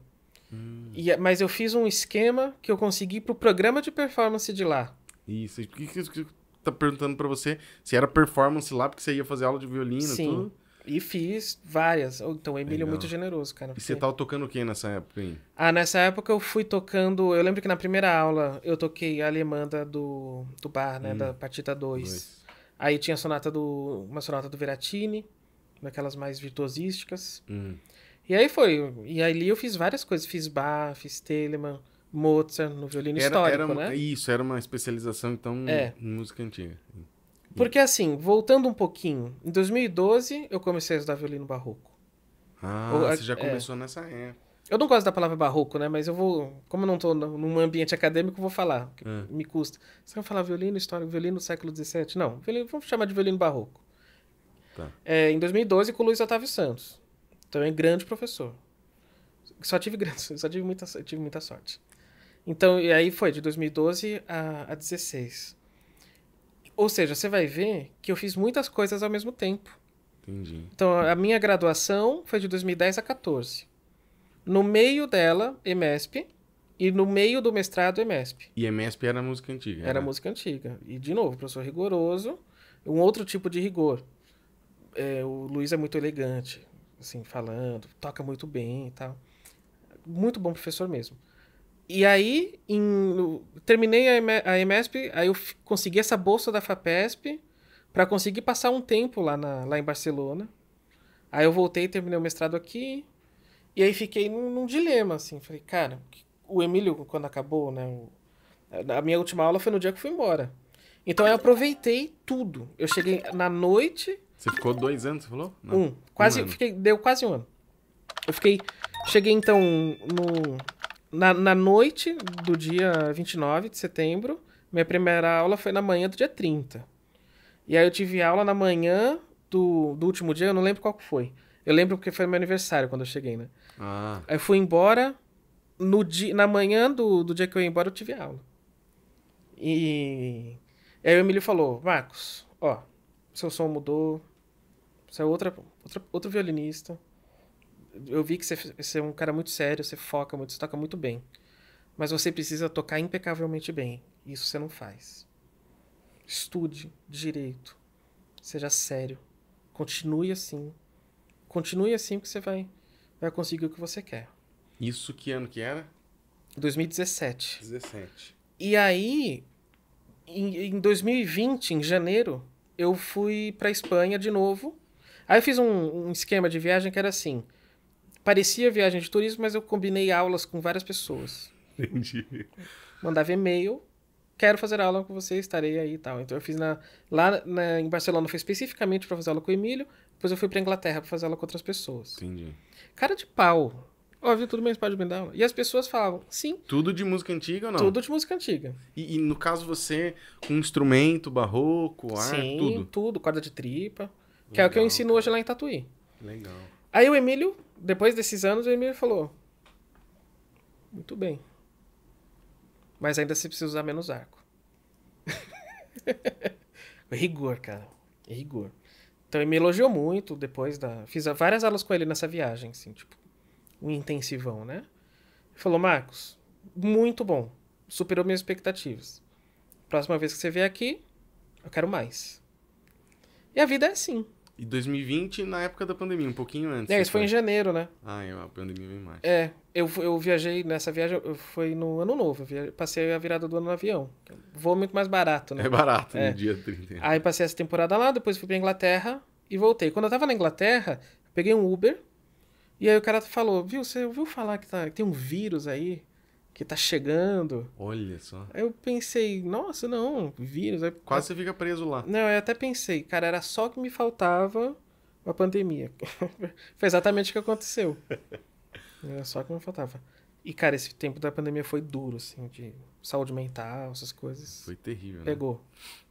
Hum. E, é, mas eu fiz um esquema que eu consegui pro programa de performance de lá. Isso. O que, que, que tá perguntando para você se era performance lá, porque você ia fazer aula de violino e tudo? E fiz várias. Oh, então o Emílio é Legal. é muito generoso, cara. E você tava tocando o nessa época, hein? Ah, nessa época eu fui tocando. Eu lembro que na primeira aula eu toquei a Alemanda do, do bar, né? Hum. Da partida 2. Aí tinha sonata do. uma sonata do Veratini, daquelas mais virtuosísticas. Hum. E aí foi. E ali eu fiz várias coisas. Fiz bar, fiz Telemann. Mozart no violino era, histórico, era, né? Isso, era uma especialização, então, é. em música antiga. Porque assim, voltando um pouquinho, em 2012 eu comecei a estudar violino barroco. Ah, você já é, é. começou é, nessa época. Eu não gosto da palavra barroco, né? Mas eu vou, como eu não estou num ambiente acadêmico, vou falar. É. Me custa. Você vai falar violino histórico, violino do século XVII? Não, violino, vamos chamar de violino barroco. Tá. É, em 2012 com o Luiz Otávio Santos. Também então, grande professor. Só tive grande, só tive muita, tive muita sorte. Então, e aí foi de 2012 a, a 16. Ou seja, você vai ver que eu fiz muitas coisas ao mesmo tempo. Entendi. Então, a minha graduação foi de 2010 a 14. No meio dela, EMESP. E no meio do mestrado, EMESP. E EMESP era música antiga. Era, era né? música antiga. E, de novo, professor rigoroso. Um outro tipo de rigor. É, o Luiz é muito elegante, assim, falando. Toca muito bem e tal. Muito bom professor mesmo. E aí, em, terminei a EMESP, aí eu consegui essa bolsa da FAPESP para conseguir passar um tempo lá, na, lá em Barcelona. Aí eu voltei, terminei o mestrado aqui, e aí fiquei num, num dilema, assim. Falei, cara, o Emílio, quando acabou, né? O, a minha última aula foi no dia que eu fui embora. Então eu aproveitei tudo. Eu cheguei na noite. Você ficou dois anos, você falou? Não. Um. Quase, um fiquei, deu quase um ano. Eu fiquei. Cheguei então no, na, na noite do dia 29 de setembro, minha primeira aula foi na manhã do dia 30. E aí eu tive aula na manhã do, do último dia, eu não lembro qual foi. Eu lembro porque foi meu aniversário quando eu cheguei, né? Ah. Aí eu fui embora, no dia, na manhã do, do dia que eu ia embora, eu tive aula. E aí o Emílio falou, Marcos, ó, seu som mudou, você é outra, outra, outro violinista, eu vi que você, você é um cara muito sério, você foca muito, você toca muito bem. Mas você precisa tocar impecavelmente bem. Isso você não faz. Estude direito. Seja sério. Continue assim. Continue assim que você vai, vai conseguir o que você quer. Isso que ano que era? 2017. 17. E aí, em, em 2020, em janeiro, eu fui para Espanha de novo. Aí eu fiz um, um esquema de viagem que era assim: Parecia viagem de turismo, mas eu combinei aulas com várias pessoas. Entendi. Mandava e-mail, quero fazer aula com você, estarei aí e tal. Então eu fiz na, lá na, em Barcelona, foi especificamente para fazer aula com o Emílio, depois eu fui para Inglaterra para fazer aula com outras pessoas. Entendi. Cara de pau. Óbvio, tudo bem, você pode me dar aula. E as pessoas falavam, sim. Tudo de música antiga ou não? Tudo de música antiga. E, e no caso você, com um instrumento barroco, ar, sim, tudo? tudo, corda de tripa, Legal. que é o que eu ensino hoje lá em Tatuí. Legal. Aí o Emílio, depois desses anos, o Emílio falou: Muito bem. Mas ainda se precisa usar menos arco. rigor, cara. Rigor. Então ele me elogiou muito depois da. Fiz várias aulas com ele nessa viagem, assim, tipo, um intensivão, né? Ele falou, Marcos, muito bom. Superou minhas expectativas. Próxima vez que você vier aqui, eu quero mais. E a vida é assim. E 2020 na época da pandemia, um pouquinho antes. É, isso foi, em janeiro, né? Ah, a pandemia veio em março. É, eu, eu viajei, nessa viagem foi no ano novo, passei a virada do ano no avião. Voo muito mais barato, né? É barato, é. no dia 30. Aí passei essa temporada lá, depois fui pra Inglaterra e voltei. Quando eu tava na Inglaterra, peguei um Uber e aí o cara falou, viu, você ouviu falar que, tá, que tem um vírus aí? que tá chegando. Olha só. Aí eu pensei, nossa, não, vírus. É Quase você fica preso lá. Não, eu até pensei, cara, era só que me faltava uma pandemia. foi exatamente o que aconteceu. era só que me faltava. E, cara, esse tempo da pandemia foi duro, assim, de saúde mental, essas coisas. Foi terrível. Né? Pegou.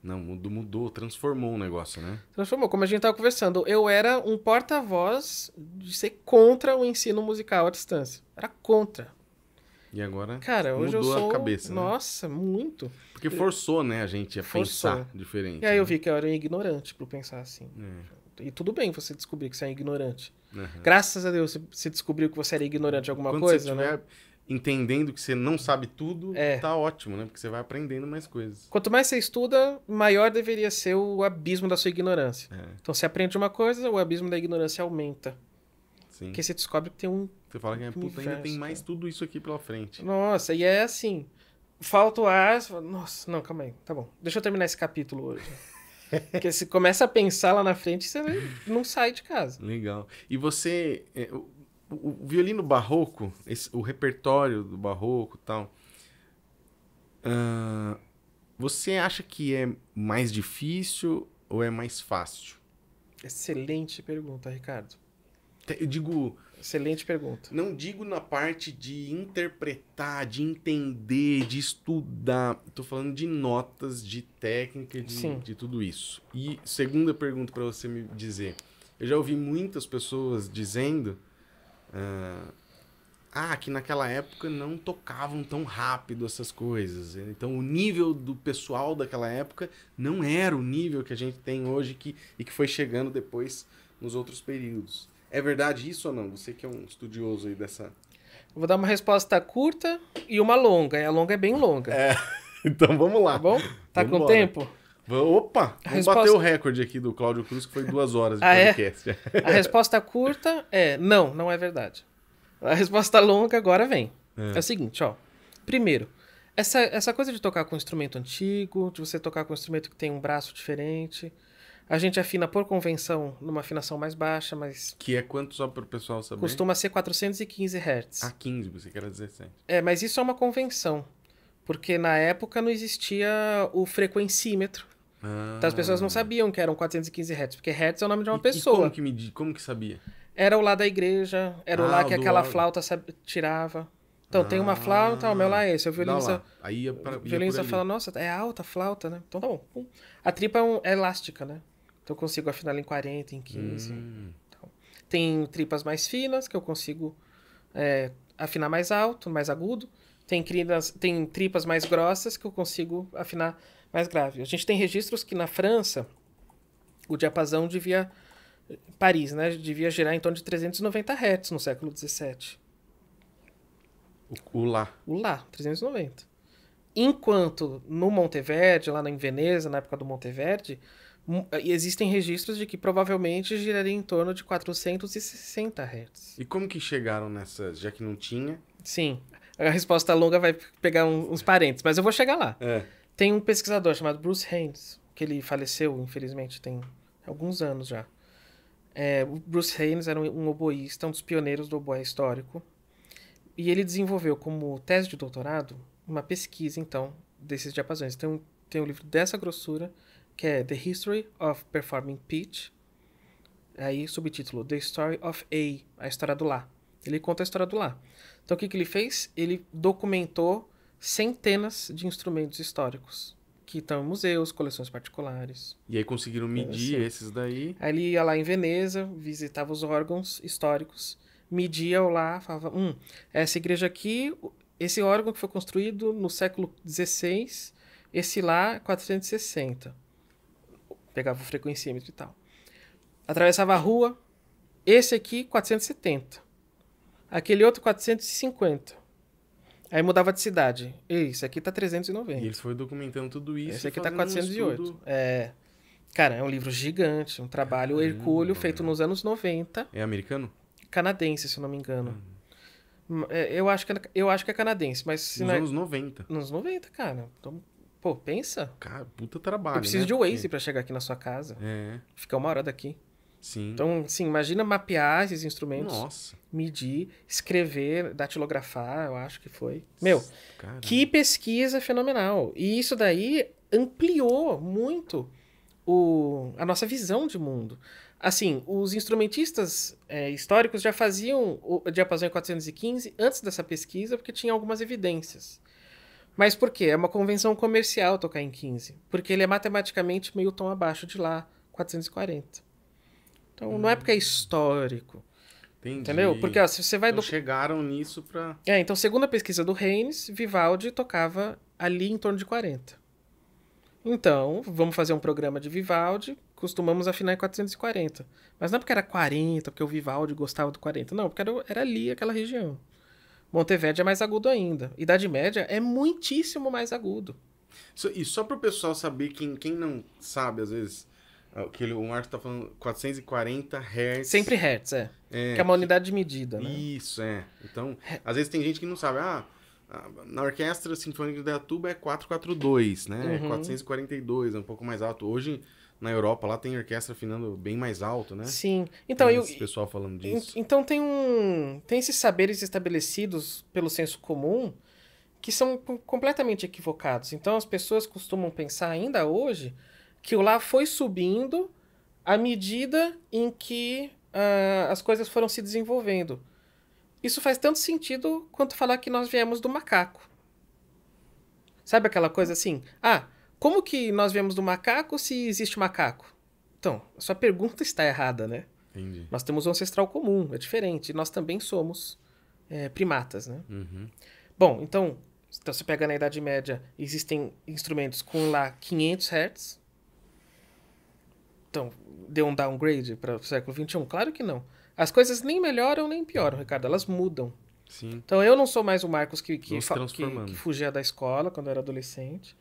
Né? Não, mudou, transformou o negócio, né? Transformou. Como a gente tava conversando, eu era um porta-voz de ser contra o ensino musical à distância. Era contra e agora Cara, hoje eu sou... a cabeça, né? Nossa, muito. Porque forçou, né, a gente a forçou. pensar diferente. E aí né? eu vi que eu era um ignorante para pensar assim. É. E tudo bem você descobrir que você é ignorante. Uhum. Graças a Deus você descobriu que você era ignorante de alguma Quando coisa, você tiver... né? entendendo que você não sabe tudo, é. tá ótimo, né? Porque você vai aprendendo mais coisas. Quanto mais você estuda, maior deveria ser o abismo da sua ignorância. É. Então, você aprende uma coisa, o abismo da ignorância aumenta. Sim. Porque você descobre que tem um você fala é, que, puta, ainda tem mais tudo isso aqui pela frente. Nossa, e é assim. Falta o ar, fala, nossa, não, calma aí, tá bom. Deixa eu terminar esse capítulo hoje. Porque você começa a pensar lá na frente, você não sai de casa. Legal. E você, é, o, o violino barroco, esse, o repertório do barroco tal, uh, você acha que é mais difícil ou é mais fácil? Excelente pergunta, Ricardo. Eu digo, Excelente pergunta. Não digo na parte de interpretar, de entender, de estudar. Estou falando de notas, de técnica, de, de tudo isso. E segunda pergunta para você me dizer. Eu já ouvi muitas pessoas dizendo uh, ah, que naquela época não tocavam tão rápido essas coisas. Então o nível do pessoal daquela época não era o nível que a gente tem hoje que, e que foi chegando depois nos outros períodos. É verdade isso ou não? Você que é um estudioso aí dessa. Eu vou dar uma resposta curta e uma longa. E a longa é bem longa. É. Então vamos lá. Tá bom? Tá vamos com embora. tempo? Opa! A vamos resposta... bater o recorde aqui do Cláudio Cruz, que foi duas horas de ah, é? podcast. É? a resposta curta é não, não é verdade. A resposta longa agora vem. É, é o seguinte, ó. Primeiro, essa, essa coisa de tocar com um instrumento antigo, de você tocar com um instrumento que tem um braço diferente, a gente afina por convenção numa afinação mais baixa, mas. Que é quanto só para o pessoal saber? Costuma ser 415 Hz. Ah, 15, você quer 17. É, mas isso é uma convenção. Porque na época não existia o frequencímetro. Ah. Então as pessoas não ah. sabiam que eram 415 Hz, porque Hz é o nome de uma e, pessoa. E como que media? Como que sabia? Era o lá da igreja, era ah, o lá que aquela flauta tirava. Então, ah, tem uma flauta, o meu lá é esse. O ah, violinista, Aí ia pra, ia violista fala, nossa, é alta a flauta, né? Então tá bom. A tripa é, um, é elástica, né? Então eu consigo afinar em 40, em 15. Hum. Então, tem tripas mais finas, que eu consigo é, afinar mais alto, mais agudo. Tem, crinas, tem tripas mais grossas, que eu consigo afinar mais grave. A gente tem registros que na França, o diapasão devia. Paris, né? Devia girar em torno de 390 Hz no século XVII. O, lá. O lá, 390. Enquanto no Monteverde, lá em Veneza, na época do Monteverde, existem registros de que provavelmente giraria em torno de 460 Hz. E como que chegaram nessa, já que não tinha? Sim, a resposta longa vai pegar um, uns parentes, mas eu vou chegar lá. É. Tem um pesquisador chamado Bruce Haynes, que ele faleceu, infelizmente, tem alguns anos já. É, o Bruce Haynes era um, um oboísta, um dos pioneiros do oboé histórico, e ele desenvolveu como tese de doutorado uma pesquisa, então, desses diapasões. Tem um, tem um livro dessa grossura que é The History of Performing Pitch. Aí, subtítulo, The Story of A, a história do lá. Ele conta a história do lá. Então, o que, que ele fez? Ele documentou centenas de instrumentos históricos que estão em museus, coleções particulares. E aí conseguiram medir esses daí? Aí ele ia lá em Veneza, visitava os órgãos históricos, media o lá, falava, hum, essa igreja aqui, esse órgão que foi construído no século XVI, esse lá, 460. Pegava o frequencímetro e tal. Atravessava a rua. Esse aqui, 470. Aquele outro, 450. Aí mudava de cidade. esse aqui tá 390. E eles foram documentando tudo isso. Esse aqui tá 408. Um estudo... É. Cara, é um livro gigante, um trabalho Caramba, hercúleo feito nos anos 90. É americano? Canadense, se eu não me engano. Uhum. É, eu, acho que, é, eu acho que é canadense, mas... nos é anos é... 90. Nos 90, cara. Então, Pô, pensa. Cara, puta trabalho. Eu preciso né? de Waze é. para chegar aqui na sua casa. É. Ficar uma hora daqui. Sim. Então, sim, imagina mapear esses instrumentos. Nossa. Medir, escrever, datilografar, eu acho que foi. Meu, Caramba. que pesquisa fenomenal. E isso daí ampliou muito o, a nossa visão de mundo. Assim, os instrumentistas é, históricos já faziam o diapasão em 415 antes dessa pesquisa, porque tinha algumas evidências. Mas por quê? É uma convenção comercial tocar em 15, porque ele é matematicamente meio tom abaixo de lá, 440. Então hum. não é porque é hum. histórico. Entendi. Entendeu? Porque ó, se você vai. Então do... chegaram nisso pra. É, então, segundo a pesquisa do Reines, Vivaldi tocava ali em torno de 40. Então, vamos fazer um programa de Vivaldi, costumamos afinar em 440. Mas não é porque era 40, porque o Vivaldi gostava do 40. Não, porque era, era ali aquela região. Monteverde é mais agudo ainda. Idade Média é muitíssimo mais agudo. E só para o pessoal saber, quem, quem não sabe, às vezes, é, que o Marco está falando 440 Hz. Sempre Hz, é. é. Que é uma unidade de medida, né? Isso, é. Então, às vezes tem gente que não sabe. Ah, na Orquestra Sinfônica de Atuba é 442, né? É uhum. 442, é um pouco mais alto. Hoje na Europa lá tem orquestra afinando bem mais alto, né? Sim. Então, tem eu, esse pessoal falando disso. Então tem um tem esses saberes estabelecidos pelo senso comum que são completamente equivocados. Então as pessoas costumam pensar ainda hoje que o lá foi subindo à medida em que uh, as coisas foram se desenvolvendo. Isso faz tanto sentido quanto falar que nós viemos do macaco. Sabe aquela coisa assim? Ah, como que nós viemos do macaco se existe macaco? Então, a sua pergunta está errada, né? Entendi. Nós temos um ancestral comum, é diferente. Nós também somos é, primatas, né? Uhum. Bom, então, então você pega na Idade Média, existem instrumentos com lá 500 Hz. Então, deu um downgrade para o século XXI? Claro que não. As coisas nem melhoram nem pioram, Ricardo, elas mudam. Sim. Então eu não sou mais o Marcos que, que, que, que fugia da escola quando eu era adolescente.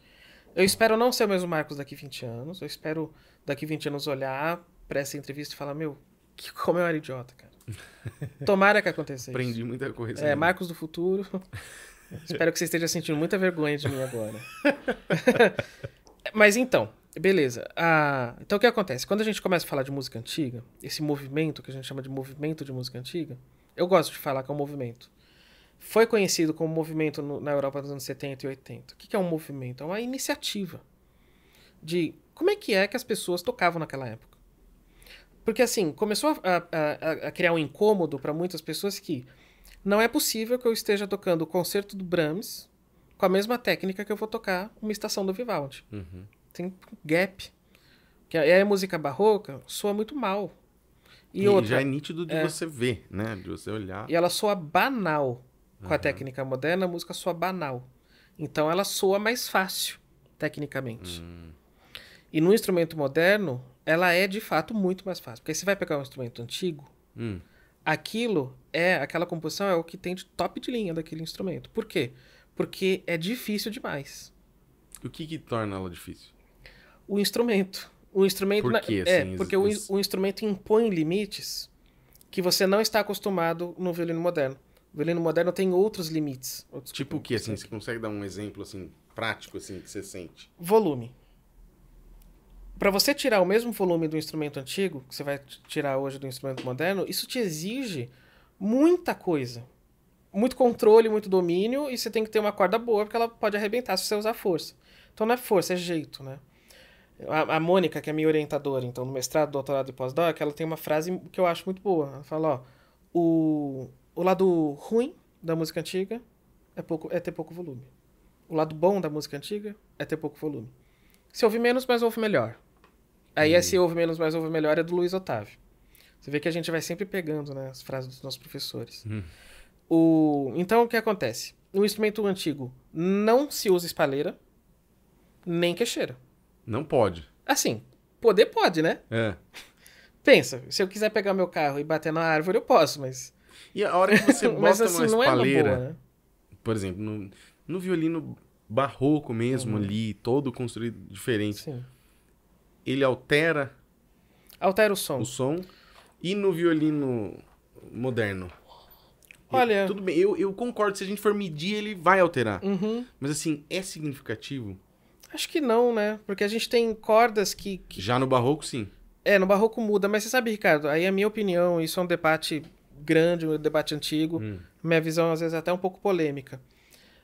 Eu espero não ser o mesmo Marcos daqui 20 anos. Eu espero daqui 20 anos olhar para essa entrevista e falar: Meu, que como eu era idiota, cara. Tomara que acontecesse. Aprendi muita coisa. É, né? Marcos do futuro. espero que você esteja sentindo muita vergonha de mim agora. Mas então, beleza. Ah, então o que acontece? Quando a gente começa a falar de música antiga, esse movimento que a gente chama de movimento de música antiga, eu gosto de falar que é um movimento foi conhecido como movimento no, na Europa dos anos 70 e 80. O que, que é um movimento? É uma iniciativa de como é que é que as pessoas tocavam naquela época. Porque assim, começou a, a, a criar um incômodo para muitas pessoas que não é possível que eu esteja tocando o concerto do Brahms com a mesma técnica que eu vou tocar uma estação do Vivaldi. Uhum. Tem gap. Que é a é música barroca soa muito mal. E, e outra, já é nítido de é, você ver, né? De você olhar. E ela soa banal. Com a técnica moderna, a música soa banal. Então ela soa mais fácil, tecnicamente. Uhum. E no instrumento moderno, ela é de fato muito mais fácil. Porque você vai pegar um instrumento antigo, uhum. aquilo é, aquela composição é o que tem de top de linha daquele instrumento. Por quê? Porque é difícil demais. O que, que torna ela difícil? O instrumento. O instrumento. Por quê, é, assim, é, porque isso... o, o instrumento impõe limites que você não está acostumado no violino moderno violino moderno tem outros limites. Outros tipo o que, assim? Você consegue dar um exemplo, assim, prático, assim, que você sente? Volume. Para você tirar o mesmo volume do instrumento antigo, que você vai tirar hoje do instrumento moderno, isso te exige muita coisa. Muito controle, muito domínio, e você tem que ter uma corda boa, porque ela pode arrebentar se você usar força. Então não é força, é jeito, né? A, a Mônica, que é minha orientadora, então, no mestrado, doutorado e pós-doc, ela tem uma frase que eu acho muito boa. Ela fala, ó, o, o lado ruim da música antiga é, pouco, é ter pouco volume. O lado bom da música antiga é ter pouco volume. Se ouve menos, mas ouve melhor. Aí é esse ouve menos, mas ouve melhor é do Luiz Otávio. Você vê que a gente vai sempre pegando né, as frases dos nossos professores. Hum. O... Então, o que acontece? No instrumento antigo, não se usa espalheira, nem queixeira. Não pode. Assim, poder pode, né? É. Pensa, se eu quiser pegar meu carro e bater na árvore, eu posso, mas e a hora que você bota Mas, assim, uma espalheira, é boa, né? por exemplo, no, no, violino barroco mesmo uhum. ali, todo construído diferente, Sim. ele altera... Altera o som. O som. E no violino moderno? Olha... Eu, tudo bem, eu, eu concordo, se a gente for medir, ele vai alterar. Uhum. Mas assim, é significativo? Acho que não, né? Porque a gente tem cordas que, que... Já no barroco, sim. É, no barroco muda, mas você sabe, Ricardo, aí é a minha opinião, isso é um debate grande, um debate antigo. Hum. Minha visão, às vezes, é até um pouco polêmica.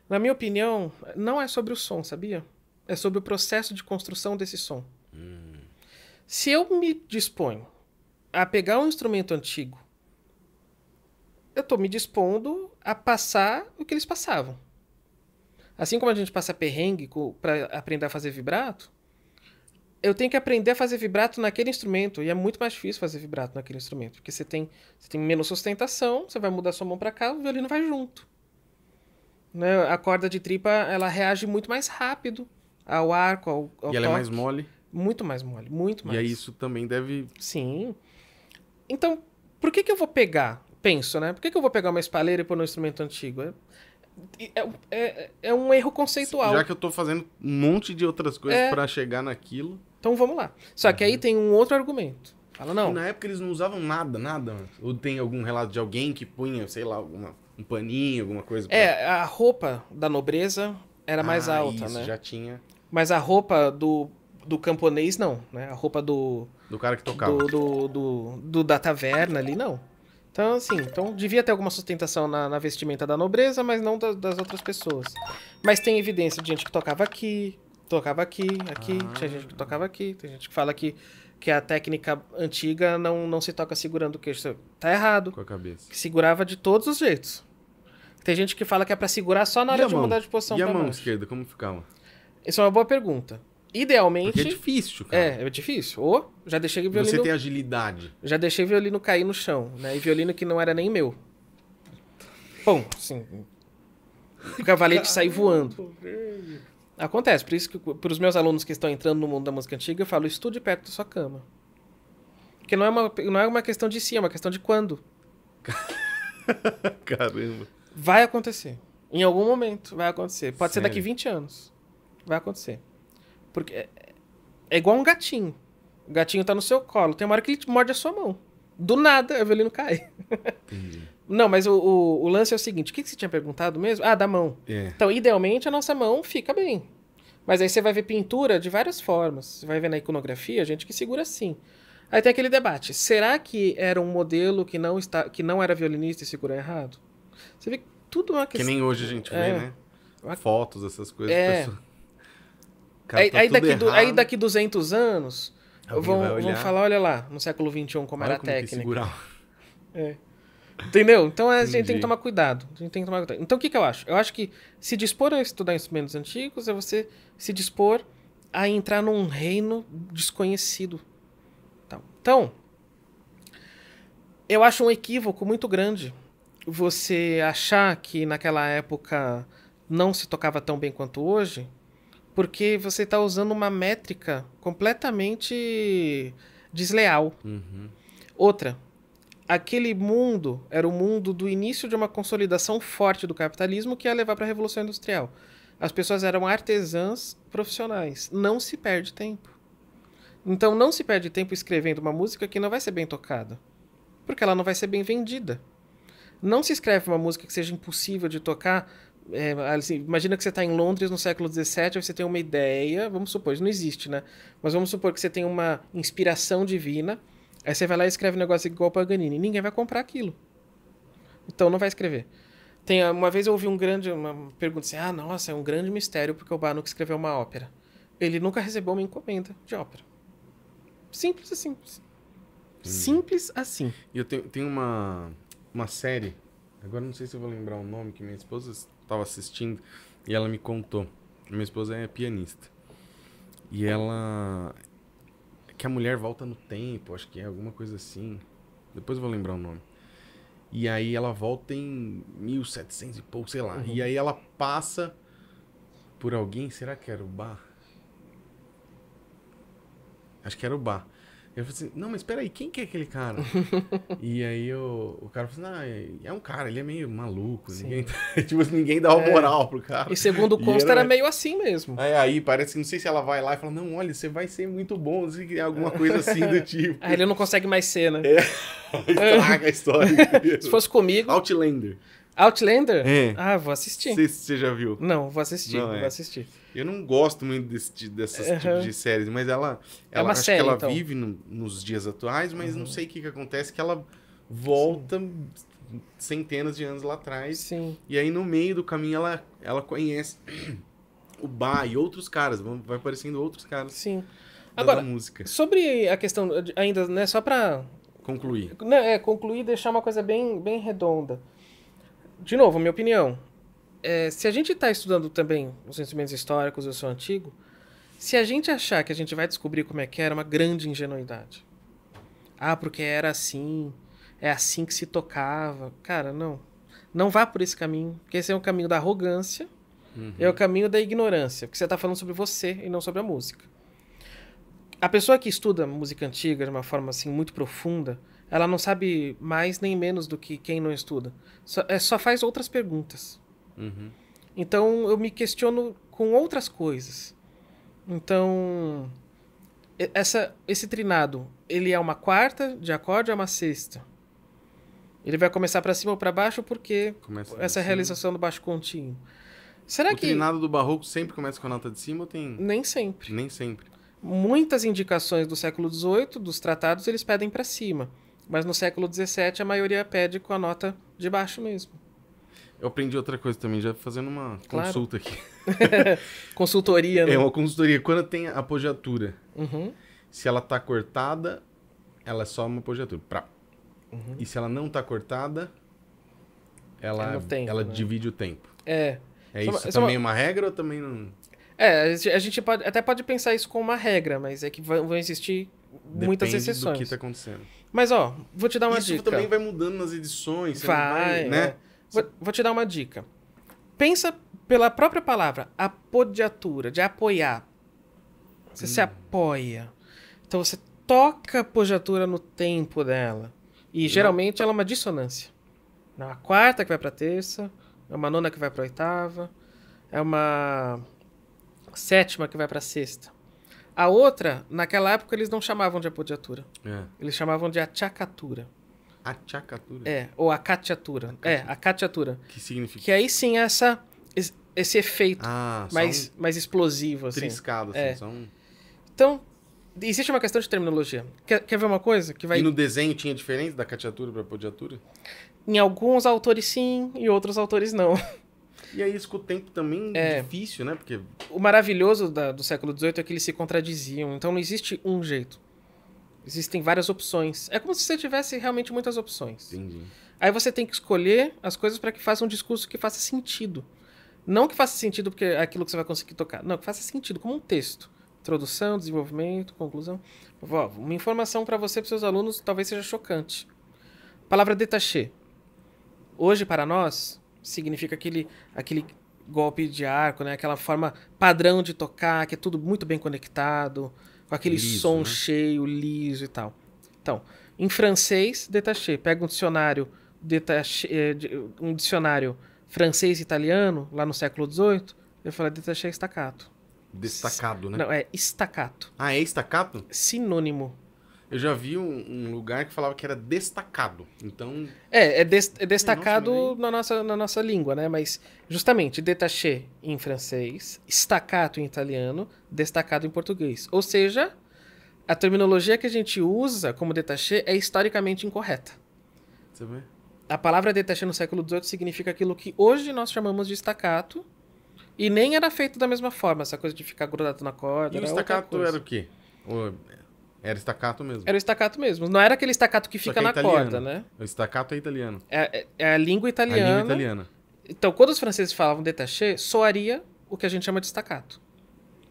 Na minha opinião, não é sobre o som, sabia? É sobre o processo de construção desse som. Hum. Se eu me disponho a pegar um instrumento antigo, eu estou me dispondo a passar o que eles passavam. Assim como a gente passa perrengue para aprender a fazer vibrato, eu tenho que aprender a fazer vibrato naquele instrumento. E é muito mais difícil fazer vibrato naquele instrumento. Porque você tem, você tem menos sustentação, você vai mudar sua mão para cá, o violino vai junto. Né? A corda de tripa, ela reage muito mais rápido ao arco, ao, ao E ela toque. é mais mole? Muito mais mole, muito mais. E aí isso também deve... Sim. Então, por que que eu vou pegar? Penso, né? Por que que eu vou pegar uma espalheira e pôr no instrumento antigo? É... É, é, é, um erro conceitual. Já que eu tô fazendo um monte de outras coisas é, para chegar naquilo. Então vamos lá. Só que aí uhum. tem um outro argumento. Fala, não. Na época eles não usavam nada, nada. Ou tem algum relato de alguém que punha, sei lá, alguma, um paninho, alguma coisa? Pra... É, a roupa da nobreza era ah, mais alta, isso, né? já tinha. Mas a roupa do, do camponês, não. Né? A roupa do... Do cara que tocava. Do, do, do, do da taverna ali, não. Então, assim, então devia ter alguma sustentação na, na vestimenta da nobreza, mas não da, das outras pessoas. Mas tem evidência de gente que tocava aqui, tocava aqui, aqui, ah. tinha gente que ah. tocava aqui, tem gente que fala que, que a técnica antiga não, não se toca segurando o queixo. Tá errado. Com a cabeça. Que segurava de todos os jeitos. Tem gente que fala que é para segurar só na hora de mão? mudar de posição. E a mão baixo. esquerda, como ficava? Isso é uma boa pergunta. Idealmente. Porque é difícil, cara. É, é difícil. Ou já deixei o violino. Você tem agilidade. Já deixei o violino cair no chão, né? E violino que não era nem meu. Bom, sim. O cavalete sair voando. Acontece, por isso que para os meus alunos que estão entrando no mundo da música antiga, eu falo, estude perto da sua cama. Porque não é uma, não é uma questão de si, é uma questão de quando. Caramba. Vai acontecer. Em algum momento vai acontecer. Pode Sério? ser daqui 20 anos. Vai acontecer. Porque é, é igual um gatinho. O gatinho tá no seu colo. Tem uma hora que ele morde a sua mão. Do nada, o violino cai. Entendi. Não, mas o, o, o, lance é o seguinte: o que, que você tinha perguntado mesmo? Ah, da mão. É. Então, idealmente, a nossa mão fica bem. Mas aí você vai ver pintura de várias formas. Você vai ver na iconografia, gente que segura assim. Aí tem aquele debate: será que era um modelo que não, está, que não era violinista e segurou errado? Você vê que tudo é uma questão. Que nem hoje a gente é. vê, né? Fotos, essas coisas. É. Pessoa... Cara, aí, tá aí, daqui do, aí daqui 200 anos, Alguém vão, vão falar: olha lá, no século XXI, como olha era como a técnica. Que segurar. É. Entendeu? Então a gente Entendi. tem que tomar cuidado. A gente tem que tomar cuidado. Então o que, que eu acho? Eu acho que se dispor a estudar instrumentos antigos é você se dispor a entrar num reino desconhecido. Tá. Então, eu acho um equívoco muito grande você achar que naquela época não se tocava tão bem quanto hoje, porque você está usando uma métrica completamente desleal. Uhum. Outra, aquele mundo era o mundo do início de uma consolidação forte do capitalismo que ia levar para a Revolução Industrial. As pessoas eram artesãs profissionais. Não se perde tempo. Então não se perde tempo escrevendo uma música que não vai ser bem tocada, porque ela não vai ser bem vendida. Não se escreve uma música que seja impossível de tocar. É, assim, imagina que você está em Londres no século XVII, você tem uma ideia, vamos supor, não existe, né? Mas vamos supor que você tem uma inspiração divina Aí você vai lá e escreve um negócio igual Paganini. Ninguém vai comprar aquilo. Então não vai escrever. Tem, ah, uma vez eu ouvi um grande. Uma pergunta assim: ah, nossa, é um grande mistério porque o Banuc escreveu uma ópera. Ele nunca recebeu uma encomenda de ópera. Simples assim. Hum. Simples, assim. E eu tenho, tenho uma, uma série. Agora não sei se eu vou lembrar o nome que minha esposa estava assistindo e ela me contou. Minha esposa é pianista. E ela que a mulher volta no tempo, acho que é alguma coisa assim. Depois eu vou lembrar o nome. E aí ela volta em 1700 e pouco, sei lá. Uhum. E aí ela passa por alguém, será que era o Bar? Acho que era o Bar. Eu falei assim, não, mas peraí, quem que é aquele cara? e aí eu, o cara falou assim, é, é um cara, ele é meio maluco, ninguém, tá, tipo, ninguém dá é. moral pro cara. E segundo o consta, era... era... É meio assim mesmo. Aí, é, aí parece que, não sei se ela vai lá e fala, não, olha, você vai ser muito bom, alguma coisa assim do tipo. aí ele não consegue mais ser, né? É, estraga a história. se fosse comigo... Outlander. Outlander? É. Ah, vou assistir. Você já viu? Não, vou assistir, não, vou assistir. Eu não gosto muito desse, dessas uhum. tipos de séries, mas ela, é ela é acho série, que ela então. vive no, nos dias atuais, mas uhum. não sei o que, que acontece, que ela volta Sim. centenas de anos lá atrás. Sim. E aí no meio do caminho ela, ela conhece o Bar e outros caras, vai aparecendo outros caras. Sim. Agora, música. sobre a questão, ainda, né, só pra... Concluir. Né, é, concluir e deixar uma coisa bem, bem redonda. De novo, minha opinião é, se a gente está estudando também os instrumentos históricos eu o antigo, se a gente achar que a gente vai descobrir como é que era, uma grande ingenuidade. Ah, porque era assim, é assim que se tocava. Cara, não. Não vá por esse caminho, porque esse é o um caminho da arrogância, uhum. é o um caminho da ignorância, porque você está falando sobre você e não sobre a música. A pessoa que estuda música antiga de uma forma assim muito profunda, ela não sabe mais nem menos do que quem não estuda. Só, é, só faz outras perguntas. Uhum. Então eu me questiono com outras coisas. Então essa, esse trinado, ele é uma quarta de acorde, é uma sexta. Ele vai começar para cima ou para baixo porque começa essa é realização do baixo contínuo. Será o que trinado do barroco sempre começa com a nota de cima ou tem? Nem sempre. Nem sempre. Muitas indicações do século XVIII, dos tratados, eles pedem para cima, mas no século XVII a maioria pede com a nota de baixo mesmo. Eu aprendi outra coisa também, já fazendo uma claro. consulta aqui. consultoria, né? É uma consultoria. Quando tem a apogiatura, uhum. se ela tá cortada, ela é só uma apogiatura. Pra. Uhum. E se ela não tá cortada, ela, é tempo, ela né? divide o tempo. É. É isso, é isso também tá é uma... uma regra ou também não. É, a gente pode, até pode pensar isso como uma regra, mas é que vão existir Depende muitas exceções. do que tá acontecendo. Mas, ó, vou te dar uma isso dica. Isso também vai mudando nas edições. Vai, vai né? É. Vou, vou te dar uma dica. Pensa pela própria palavra, apodiatura, de apoiar. Você hum. se apoia. Então você toca a apodiatura no tempo dela. E Não. geralmente ela é uma dissonância. É uma quarta que vai para terça, é uma nona que vai para oitava, é uma sétima que vai para sexta. A outra, naquela época, eles não chamavam de apodiatura. É. Eles chamavam de achacatura. A tchacatura. É, ou a catiatura. É, a catiatura. Que significa? Que aí sim essa esse efeito ah, mais, um mais explosivo. Assim. Triscado, assim. É. Só um... Então, existe uma questão de terminologia. Quer, quer ver uma coisa? que vai... E no desenho tinha diferente da catiatura para podiatura? Em alguns autores sim, e outros autores não. E aí isso com o tempo também é difícil, né? Porque... O maravilhoso da, do século XVIII é que eles se contradiziam. Então não existe um jeito existem várias opções. É como se você tivesse realmente muitas opções. Entendi. Aí você tem que escolher as coisas para que faça um discurso que faça sentido. Não que faça sentido porque é aquilo que você vai conseguir tocar. Não, que faça sentido, como um texto. Introdução, desenvolvimento, conclusão. Ó, uma informação para você e para seus alunos talvez seja chocante. Palavra detachê. Hoje, para nós, significa aquele, aquele golpe de arco, né? Aquela forma padrão de tocar, que é tudo muito bem conectado com aquele liso, som né? cheio, liso e tal. Então, em francês, détaché. Pega um dicionário, é, um dicionário francês italiano, lá no século XVIII, eu falo é détaché estacato. Destacado, né? Não, é estacato. Ah, é estacato? Sinônimo. Eu já vi um, um, lugar que falava que era destacado. Então. É, é, des é destacado nossa, na, nossa, na nossa língua, né? Mas, justamente, detaché em francês, staccato em italiano, destacado em português. Ou seja, a terminologia que a gente usa como detaché é historicamente incorreta. Você vê? A palavra detaché no século XVIII significa aquilo que hoje nós chamamos de staccato. E nem era feito da mesma forma, essa coisa de ficar grudado na corda. E o staccato era o quê? O era estacato mesmo. Era estacato mesmo. Não era aquele estacato que fica que é na italiano. corda, né? O estacato é italiano. É, é, é a língua italiana. A língua italiana. Então, quando os franceses falavam detaché soaria o que a gente chama de estacato.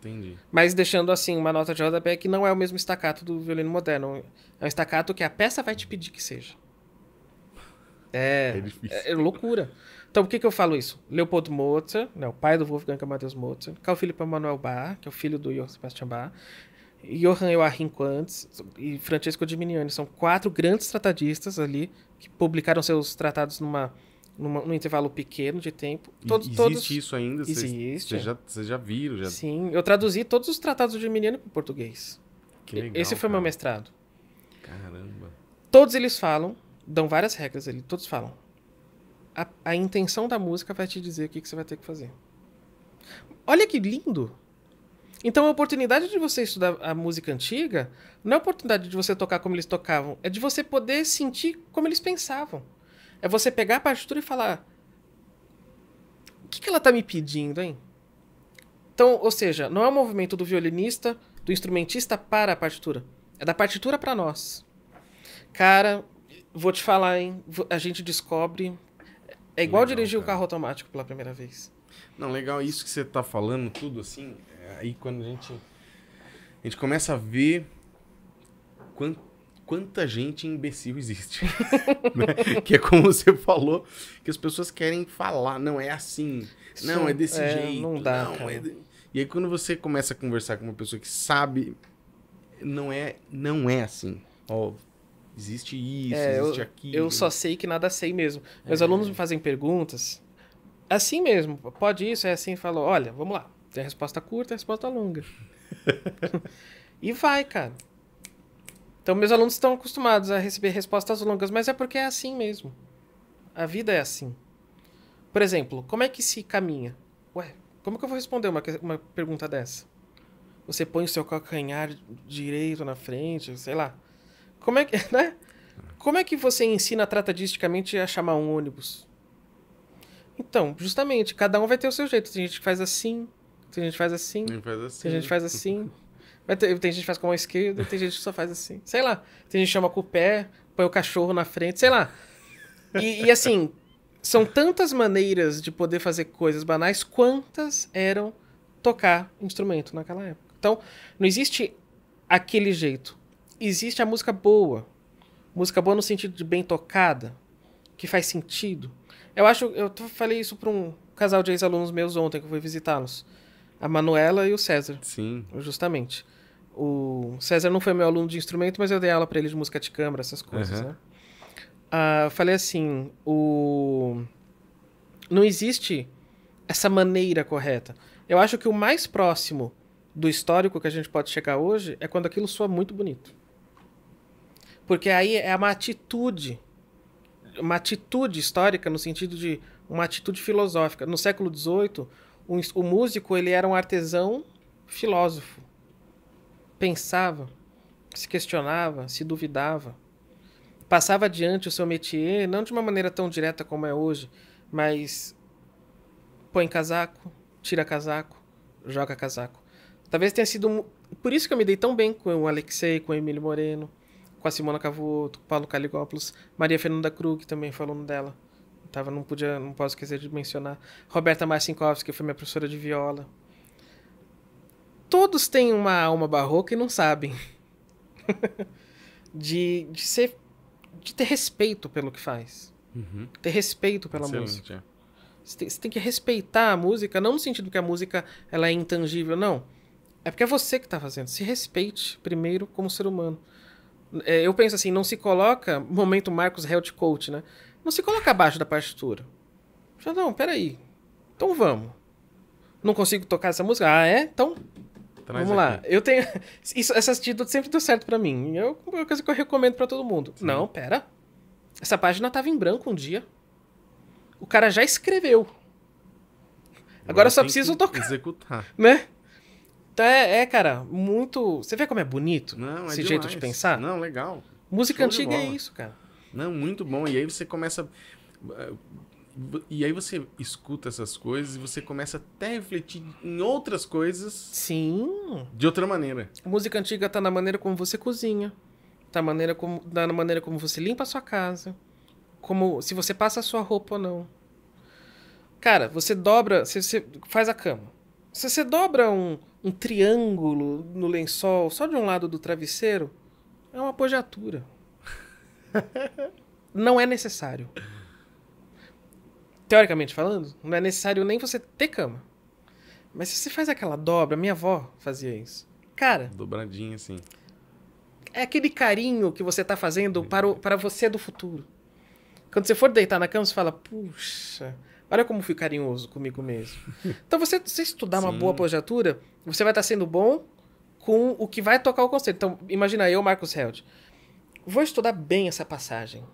Entendi. Mas deixando assim uma nota de rodapé que não é o mesmo estacato do violino moderno. É um estacato que a peça vai te pedir que seja. É, é, é, é loucura. Então por que, que eu falo isso? Leopold Mozart, né, o pai do Wolfgang Amadeus Mozart, Carl é Philipp Emanuel Bach, que é o filho do Johann Sebastian Bach, Johann Joachim Quantz e Francesco de Miniani. São quatro grandes tratadistas ali que publicaram seus tratados numa, numa num intervalo pequeno de tempo. Todo existe todos... isso ainda? Existe. Vocês já, já viram? Já... Sim, eu traduzi todos os tratados de Miniani para português. Que legal, Esse foi cara. meu mestrado. Caramba. Todos eles falam, dão várias regras ali, todos falam. A, a intenção da música vai te dizer o que, que você vai ter que fazer. Olha que lindo! Então a oportunidade de você estudar a música antiga não é a oportunidade de você tocar como eles tocavam, é de você poder sentir como eles pensavam. É você pegar a partitura e falar: o que, que ela está me pedindo, hein? Então, ou seja, não é o movimento do violinista, do instrumentista para a partitura. É da partitura para nós. Cara, vou te falar, hein? A gente descobre. É igual legal, dirigir o carro automático pela primeira vez. Não, legal isso que você está falando, tudo assim aí quando a gente a gente começa a ver quant, quanta gente imbecil existe, né? que é como você falou, que as pessoas querem falar, não é assim, Isso não é desse é, jeito, não dá, não, é de... e aí quando você começa a conversar com uma pessoa que sabe, não é, não é assim, ó, existe isso, é, existe eu, aquilo. Eu só sei que nada sei mesmo. Meus é. alunos me fazem perguntas, é assim mesmo, pode isso, é assim, falou, olha, vamos lá. Tem a resposta curta, a resposta longa. e vai, cara. Então, meus alunos estão acostumados a receber respostas longas, mas é porque é assim mesmo. A vida é assim. Por exemplo, como é que se caminha? Ué, como que eu vou responder uma, uma pergunta dessa? Você põe o seu calcanhar direito na frente, sei lá. Como é que, né? Como é que você ensina tratadisticamente a chamar um ônibus? Então, justamente, cada um vai ter o seu jeito. Tem gente que faz assim, tem gente que faz assim. Faz assim. Tem gente que faz assim. assim. tem, tem, gente que faz com a mão esquerda, tem gente que só faz assim. Sei lá. Tem gente que chama com o pé, põe o cachorro na frente, sei lá. E, e assim, são tantas maneiras de poder fazer coisas banais quantas eram tocar instrumento naquela época. Então, não existe aquele jeito. Existe a música boa. Música boa no sentido de bem tocada, que faz sentido. Eu acho, eu falei isso para um casal de ex-alunos meus ontem que eu fui visitá-los. A Manuela e o César. Sim. Justamente. O César não foi meu aluno de instrumento, mas eu dei aula para ele de música de câmara, essas coisas, uhum. né? Ah, falei assim, o... Não existe essa maneira correta. Eu acho que o mais próximo do histórico que a gente pode chegar hoje é quando aquilo soa muito bonito. Porque aí é uma atitude, uma atitude histórica no sentido de uma atitude filosófica. No século XVIII, o, o músico, ele era um artesão filósofo. Pensava, se questionava, se duvidava. Passava adiante o seu métier, não de uma maneira tão direta como é hoje, mas põe casaco, tira casaco, joga casaco. Talvez tenha sido por isso que eu me dei tão bem com o Alexei, com o Emílio Moreno, com a Simona Cavuto, com o Paulo Caligópolis, Maria Fernanda Krug também falando dela tava, não podia, não posso esquecer de mencionar. Roberta Marcinkowski, que foi minha professora de viola. Todos têm uma alma barroca e não sabem. de, de ser. de ter respeito pelo que faz. Uhum. Ter respeito pela Excelente. música. É. Você tem, você tem, que respeitar a música, não no sentido que a música ela é intangível, não. É porque é você que está fazendo. Se respeite primeiro como ser humano. É, eu penso assim, não se coloca, momento Marcos Helt Coach, né? Não se coloca abaixo da partitura. Já não, peraí. Então vamos. Não consigo tocar essa música? Ah, é? Então. Traz tá vamos aqui. lá. Eu tenho. Isso, essa atitude sempre deu certo para mim. É uma coisa que eu recomendo para todo mundo. Sim. Não, pera. Essa página tava em branco um dia. O cara já escreveu. Agora, Agora só preciso tocar. Executar. Né? Então é, é, cara, muito. Você vê como é bonito Não, é esse demais. jeito de pensar? Não, legal. Música Show antiga é isso, cara. Não, muito bom. E aí você começa. Eh, e aí você escuta essas coisas e você começa até a refletir em outras coisas. Sim. De outra maneira. A música antiga tá na maneira como você cozinha. Tá na maneira como, tá na maneira como você limpa a sua casa. Como se você passa a sua roupa ou não. Cara, você dobra. Você, você faz a cama. Se você dobra um, um triângulo no lençol só de um lado do travesseiro, é uma pojatura não é necessário. Teoricamente falando, não é necessário nem você ter cama. Mas se você faz aquela dobra, minha avó fazia isso. Cara. Dobradinha, assim. É aquele carinho que você tá fazendo para, o, para você do futuro. Quando você for deitar na cama, você fala, puxa, olha como fui carinhoso comigo mesmo. então, você, você estudar Sim. uma boa projetura, você vai estar sendo bom com o que vai tocar o conceito. Então, imagina eu, Marcos Held. Vou estudar bem essa passagem.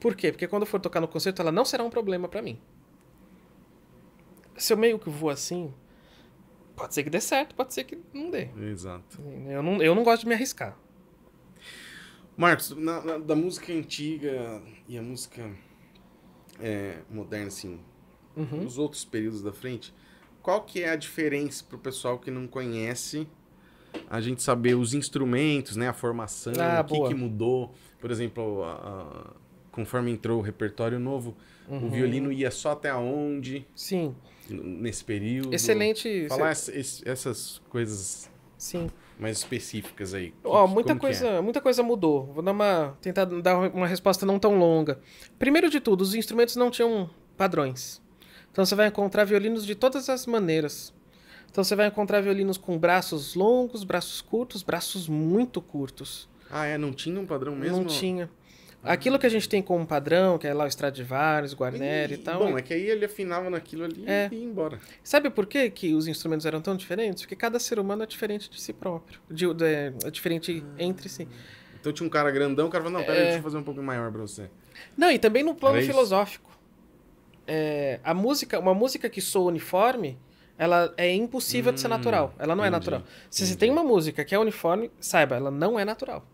Por quê? Porque quando eu for tocar no concerto, ela não será um problema para mim. Se eu meio que vou assim, pode ser que dê certo, pode ser que não dê. Exato. Eu não, eu não gosto de me arriscar. Marcos, na, na, da música antiga e a música é, moderna, assim, uhum. outros períodos da frente, qual que é a diferença pro pessoal que não conhece a gente saber os instrumentos, né? A formação, ah, o que, que, mudou. Por exemplo, a, a, conforme entrou o repertório novo, uhum. o violino ia só até onde Sim. Nesse período. Excelente. Falar essas coisas. Sim. Mais específicas aí. Ó, oh, muita é? coisa, é? muita coisa mudou. Vou dar uma tentar dar uma resposta não tão longa. Primeiro de tudo, os instrumentos não tinham padrões. Então você vai encontrar violinos de todas as maneiras. Então você vai encontrar violinos com braços longos, braços curtos, braços muito curtos. Ah, é? Não tinha um padrão mesmo? Não tinha. Ah. Aquilo que a gente tem como padrão, que é lá o Stradivarius, Guarneri e, e tal. Bom, é, é que aí ele afinava naquilo ali é. e ia embora. Sabe por que, que os instrumentos eram tão diferentes? Porque cada ser humano é diferente de si próprio. De, de, é diferente ah. entre si. Então tinha um cara grandão, o cara falou, não, peraí, é... deixa eu fazer um pouco maior pra você. Não, e também no plano filosófico. É, a música, uma música que soa uniforme, ela é impossível hum, de ser hum, natural. Ela não é entendi, é natural. Se entendi. você tem uma música que é uniforme, saiba, ela não é natural.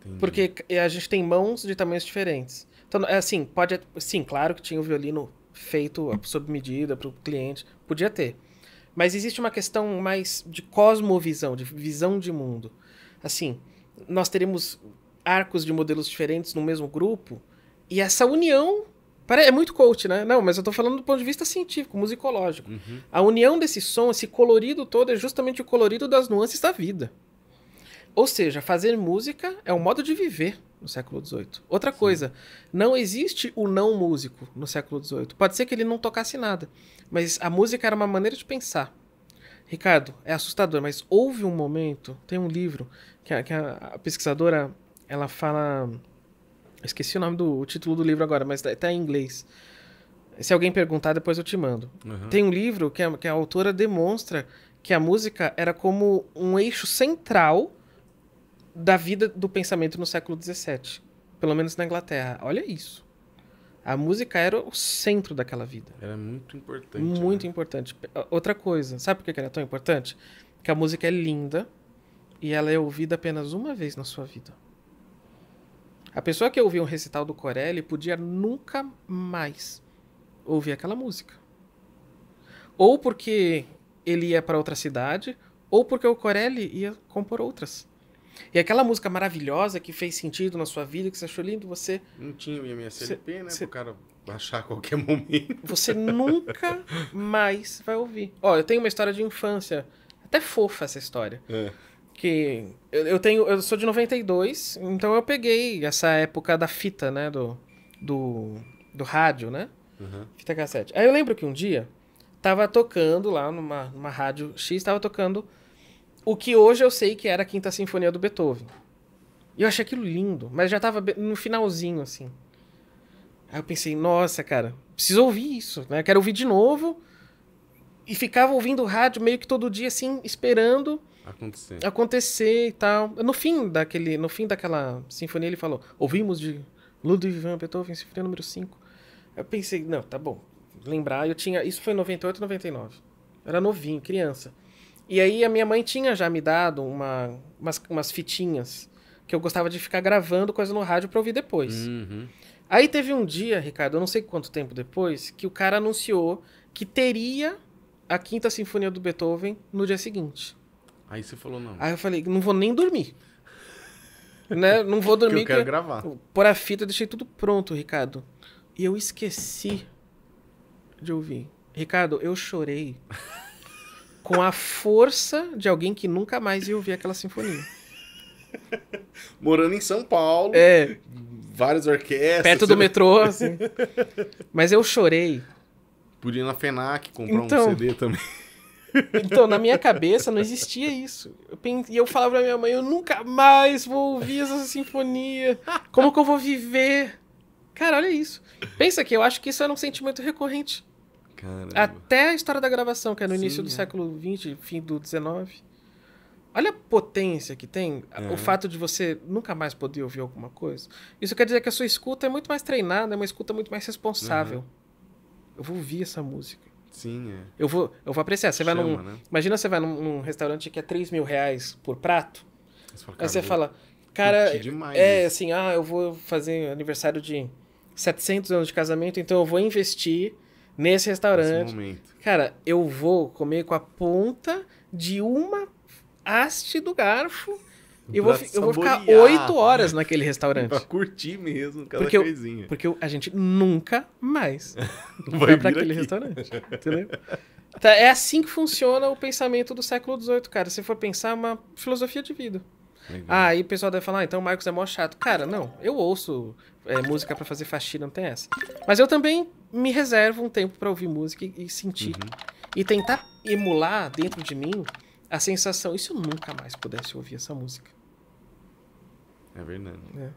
Entendi. Porque a gente tem mãos de tamanhos diferentes. Então, é assim, pode. Sim, claro que tinha o violino feito sob medida para o cliente, podia ter. Mas existe uma questão mais de cosmovisão, de visão de mundo. Assim, nós teremos arcos de modelos diferentes no mesmo grupo, e essa união é muito coach, né? Não, mas eu tô falando do ponto de vista científico, musicológico. Uhum. A união desse som, esse colorido todo, é justamente o colorido das nuances da vida. Ou seja, fazer música é um modo de viver no século XVIII. Outra Sim. coisa, não existe o não músico no século XVIII. Pode ser que ele não tocasse nada, mas a música era uma maneira de pensar. Ricardo, é assustador, mas houve um momento, tem um livro que a, que a pesquisadora ela fala esqueci o nome do o título do livro agora, mas tá, tá em inglês. Se alguém perguntar, depois eu te mando. Uhum. Tem um livro que a, que a autora demonstra que a música era como um eixo central da vida do pensamento no século XVII, pelo menos na Inglaterra. Olha isso. A música era o centro daquela vida. Era muito importante. Muito né? importante. Outra coisa, sabe por que era tão importante? Que a música é linda e ela é ouvida apenas uma vez na sua vida. A pessoa que ouvia um recital do Corelli podia nunca mais ouvir aquela música. Ou porque ele ia para outra cidade, ou porque o Corelli ia compor outras. E aquela música maravilhosa que fez sentido na sua vida, que você achou lindo, você. Não tinha minha CLP, né? Cê... o cara baixar a qualquer momento. Você nunca mais vai ouvir. Ó, eu tenho uma história de infância. Até fofa essa história. É que eu, tenho, eu sou de 92, então eu peguei essa época da fita, né, do do, do rádio, né? Uhum. Fita cassete. Aí eu lembro que um dia tava tocando lá numa, numa rádio X, tava tocando o que hoje eu sei que era a Quinta Sinfonia do Beethoven. E eu achei aquilo lindo, mas já tava no finalzinho, assim. Aí eu pensei, nossa, cara, preciso ouvir isso, né? Quero ouvir de novo. E ficava ouvindo o rádio meio que todo dia, assim, esperando acontecer. acontecer e tal. No fim daquele, no fim daquela sinfonia ele falou: "Ouvimos de Ludwig van Beethoven, sinfonia número 5". Eu pensei: "Não, tá bom. Lembrar, eu tinha, isso foi em 98, 99. Eu era novinho, criança. E aí a minha mãe tinha já me dado uma, umas, umas fitinhas que eu gostava de ficar gravando coisa no rádio para ouvir depois. Uhum. Aí teve um dia, Ricardo, eu não sei quanto tempo depois, que o cara anunciou que teria a Quinta Sinfonia do Beethoven no dia seguinte. Aí você falou não. Aí eu falei, não vou nem dormir. né? Não vou dormir. porque eu quero gravar. Por a fita, eu deixei tudo pronto, Ricardo. E eu esqueci de ouvir. Ricardo, eu chorei com a força de alguém que nunca mais ia ouvir aquela sinfonia. Morando em São Paulo. É. Várias orquestras. Perto do metrô, assim. Mas eu chorei. Podia ir na FENAC comprar então, um CD também. Então, na minha cabeça não existia isso. E eu falava pra minha mãe, eu nunca mais vou ouvir essa sinfonia. Como que eu vou viver? Cara, olha isso. Pensa que eu acho que isso era um sentimento recorrente. Caramba. Até a história da gravação, que é no Sim, início do é. século XX, fim do XIX. Olha a potência que tem é. o fato de você nunca mais poder ouvir alguma coisa. Isso quer dizer que a sua escuta é muito mais treinada, é uma escuta muito mais responsável. Uhum. Eu vou ouvir essa música. Sim, é. Eu vou, eu vou apreciar. Você Chama, vai num, né? Imagina você vai num, num, restaurante que é 3 mil reais por prato. Você fala, aí você fala, cara, é isso. assim, ah, eu vou fazer aniversário de 700 anos de casamento, então eu vou investir nesse restaurante. Nesse cara, eu vou comer com a ponta de uma haste do garfo eu vou, eu vou ficar oito horas naquele restaurante. Pra curtir mesmo aquela porque coisinha. Eu, porque a gente nunca mais vai pra aquele aqui. restaurante. Entendeu? Tá, é assim que funciona o pensamento do século XVIII, cara. Se for pensar, é uma filosofia de vida. Ah, aí o pessoal deve falar, ah, então o Marcos é mó chato. Cara, não, eu ouço é, música para fazer faxina, não tem essa. Mas eu também me reservo um tempo para ouvir música e, e sentir. Uhum. E tentar emular dentro de mim a sensação, e se eu nunca mais pudesse ouvir essa música? É verdade. É.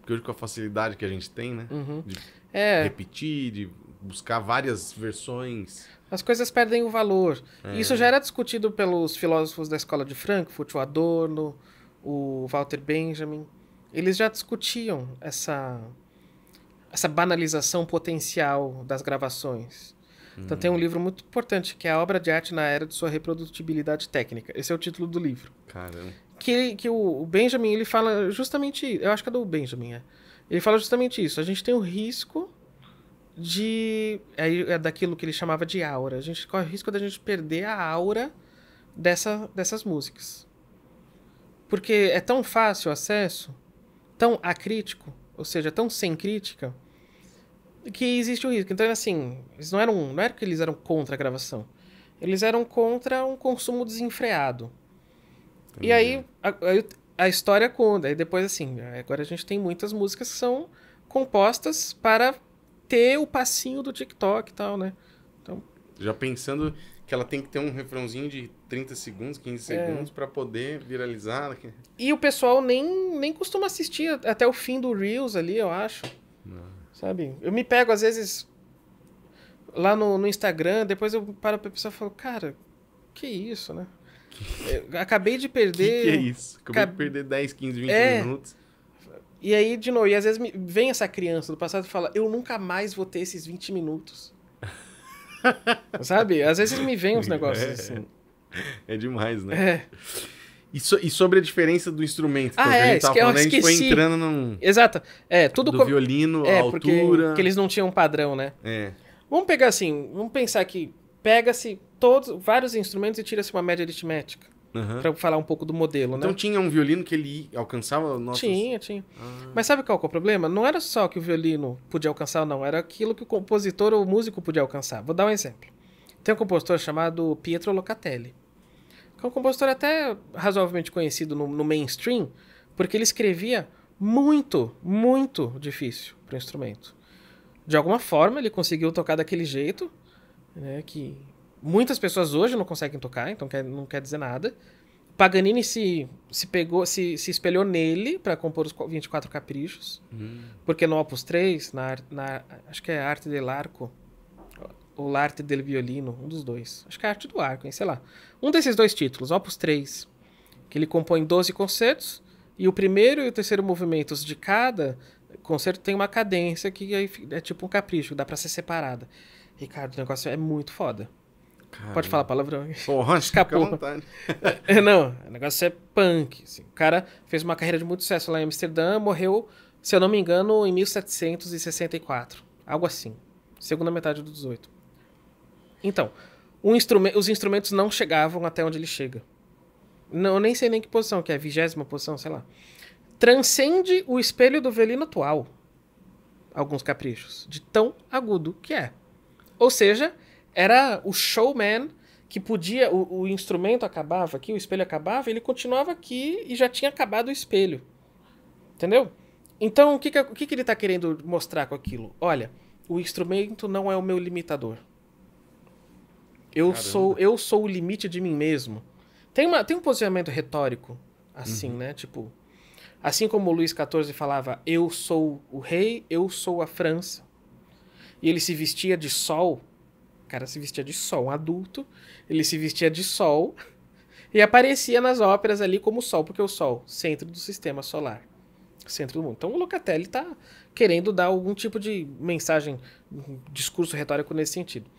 Porque hoje com a facilidade que a gente tem, né? Uhum. De é. repetir, de buscar várias versões. As coisas perdem o valor. É. Isso já era discutido pelos filósofos da escola de Frankfurt, o Adorno, o Walter Benjamin. Eles já discutiam essa essa banalização potencial das gravações. Então uhum. tem um livro muito importante que é a obra de arte na era de sua reprodutibilidade técnica. Esse é o título do livro. Caramba que, que o Benjamin ele fala justamente. Eu acho que é do Benjamin, é. Ele fala justamente isso. A gente tem o risco de. É, é daquilo que ele chamava de aura. A gente corre é o risco da gente perder a aura dessa, dessas músicas. Porque é tão fácil o acesso, tão acrítico, ou seja, tão sem crítica, que existe o risco. Então, assim, eles não eram. Não era é que eles eram contra a gravação. Eles eram contra um consumo desenfreado e aí a, a história conta. E depois, assim, agora a gente tem muitas músicas que são compostas para ter o passinho do TikTok e tal, né? Então... Já pensando que ela tem que ter um refrãozinho de 30 segundos, 15 é. segundos para poder viralizar. E o pessoal nem, nem costuma assistir até o fim do Reels ali, eu acho. Não. Sabe? Eu me pego, às vezes, lá no, no Instagram, depois eu paro pra pensar e falo, cara, que isso, né? Eu acabei de perder. que, que é isso? Acabei de perder 10, 15, 20 é... minutos. E aí, de novo, e às vezes vem essa criança do passado e fala: Eu nunca mais vou ter esses 20 minutos. Sabe? Às vezes me vem uns é. negócios é, assim. É demais, né? É. E, so, e sobre a diferença do instrumento ah, é, a gente tava falando, a gente foi entrando num. Exato. É, tudo do com... violino, é, altura. Porque, porque eles não tinham um padrão, né? É. Vamos pegar assim, vamos pensar que pega-se todos vários instrumentos e tira-se uma média aritmética. Uhum. Para falar um pouco do modelo, então, né? Então tinha um violino que ele alcançava nossos... Tinha, tinha. Ah. Mas sabe qual é o problema? Não era só que o violino podia alcançar ou não, era aquilo que o compositor ou o músico podia alcançar. Vou dar um exemplo. Tem um compositor chamado Pietro Locatelli, que é um compositor até razoavelmente conhecido no, no mainstream, porque ele escrevia muito, muito difícil para o instrumento. De alguma forma, ele conseguiu tocar daquele jeito, né, que muitas pessoas hoje não conseguem tocar, então quer, não quer dizer nada. Paganini se, se pegou, se, se espelhou nele para compor os 24 caprichos, hum. porque no Opus 3, na, na, acho que é Arte del Arco, ou L'Arte del Violino, um dos dois. Acho que é Arte do Arco, hein, sei lá. Um desses dois títulos, Opus 3, que ele compõe 12 concertos, e o primeiro e o terceiro movimentos de cada concerto tem uma cadência que é, é tipo um capricho, dá para ser separada. Ricardo, o negócio é muito foda. Caramba. Pode falar palavrão. Porra, escapou. não, o negócio é punk. Assim. O cara fez uma carreira de muito sucesso lá em Amsterdã, morreu, se eu não me engano, em 1764. Algo assim. Segunda metade do 18. Então, um os instrumentos não chegavam até onde ele chega. Não, eu nem sei nem que posição, que é a vigésima posição, sei lá. Transcende o espelho do violino atual. Alguns caprichos. De tão agudo que é. Ou seja, era o showman que podia. O, o instrumento acabava aqui, o espelho acabava, ele continuava aqui e já tinha acabado o espelho. Entendeu? Então, o que, que, o que, que ele está querendo mostrar com aquilo? Olha, o instrumento não é o meu limitador. Eu Caramba. sou eu sou o limite de mim mesmo. Tem, uma, tem um posicionamento retórico, assim, uhum. né? Tipo, assim como o Luís XIV falava, eu sou o rei, eu sou a França e ele se vestia de sol. O cara se vestia de sol, um adulto, ele se vestia de sol e aparecia nas óperas ali como sol, porque o sol, centro do sistema solar, centro do mundo. Então o Locatelli está querendo dar algum tipo de mensagem, um discurso retórico nesse sentido.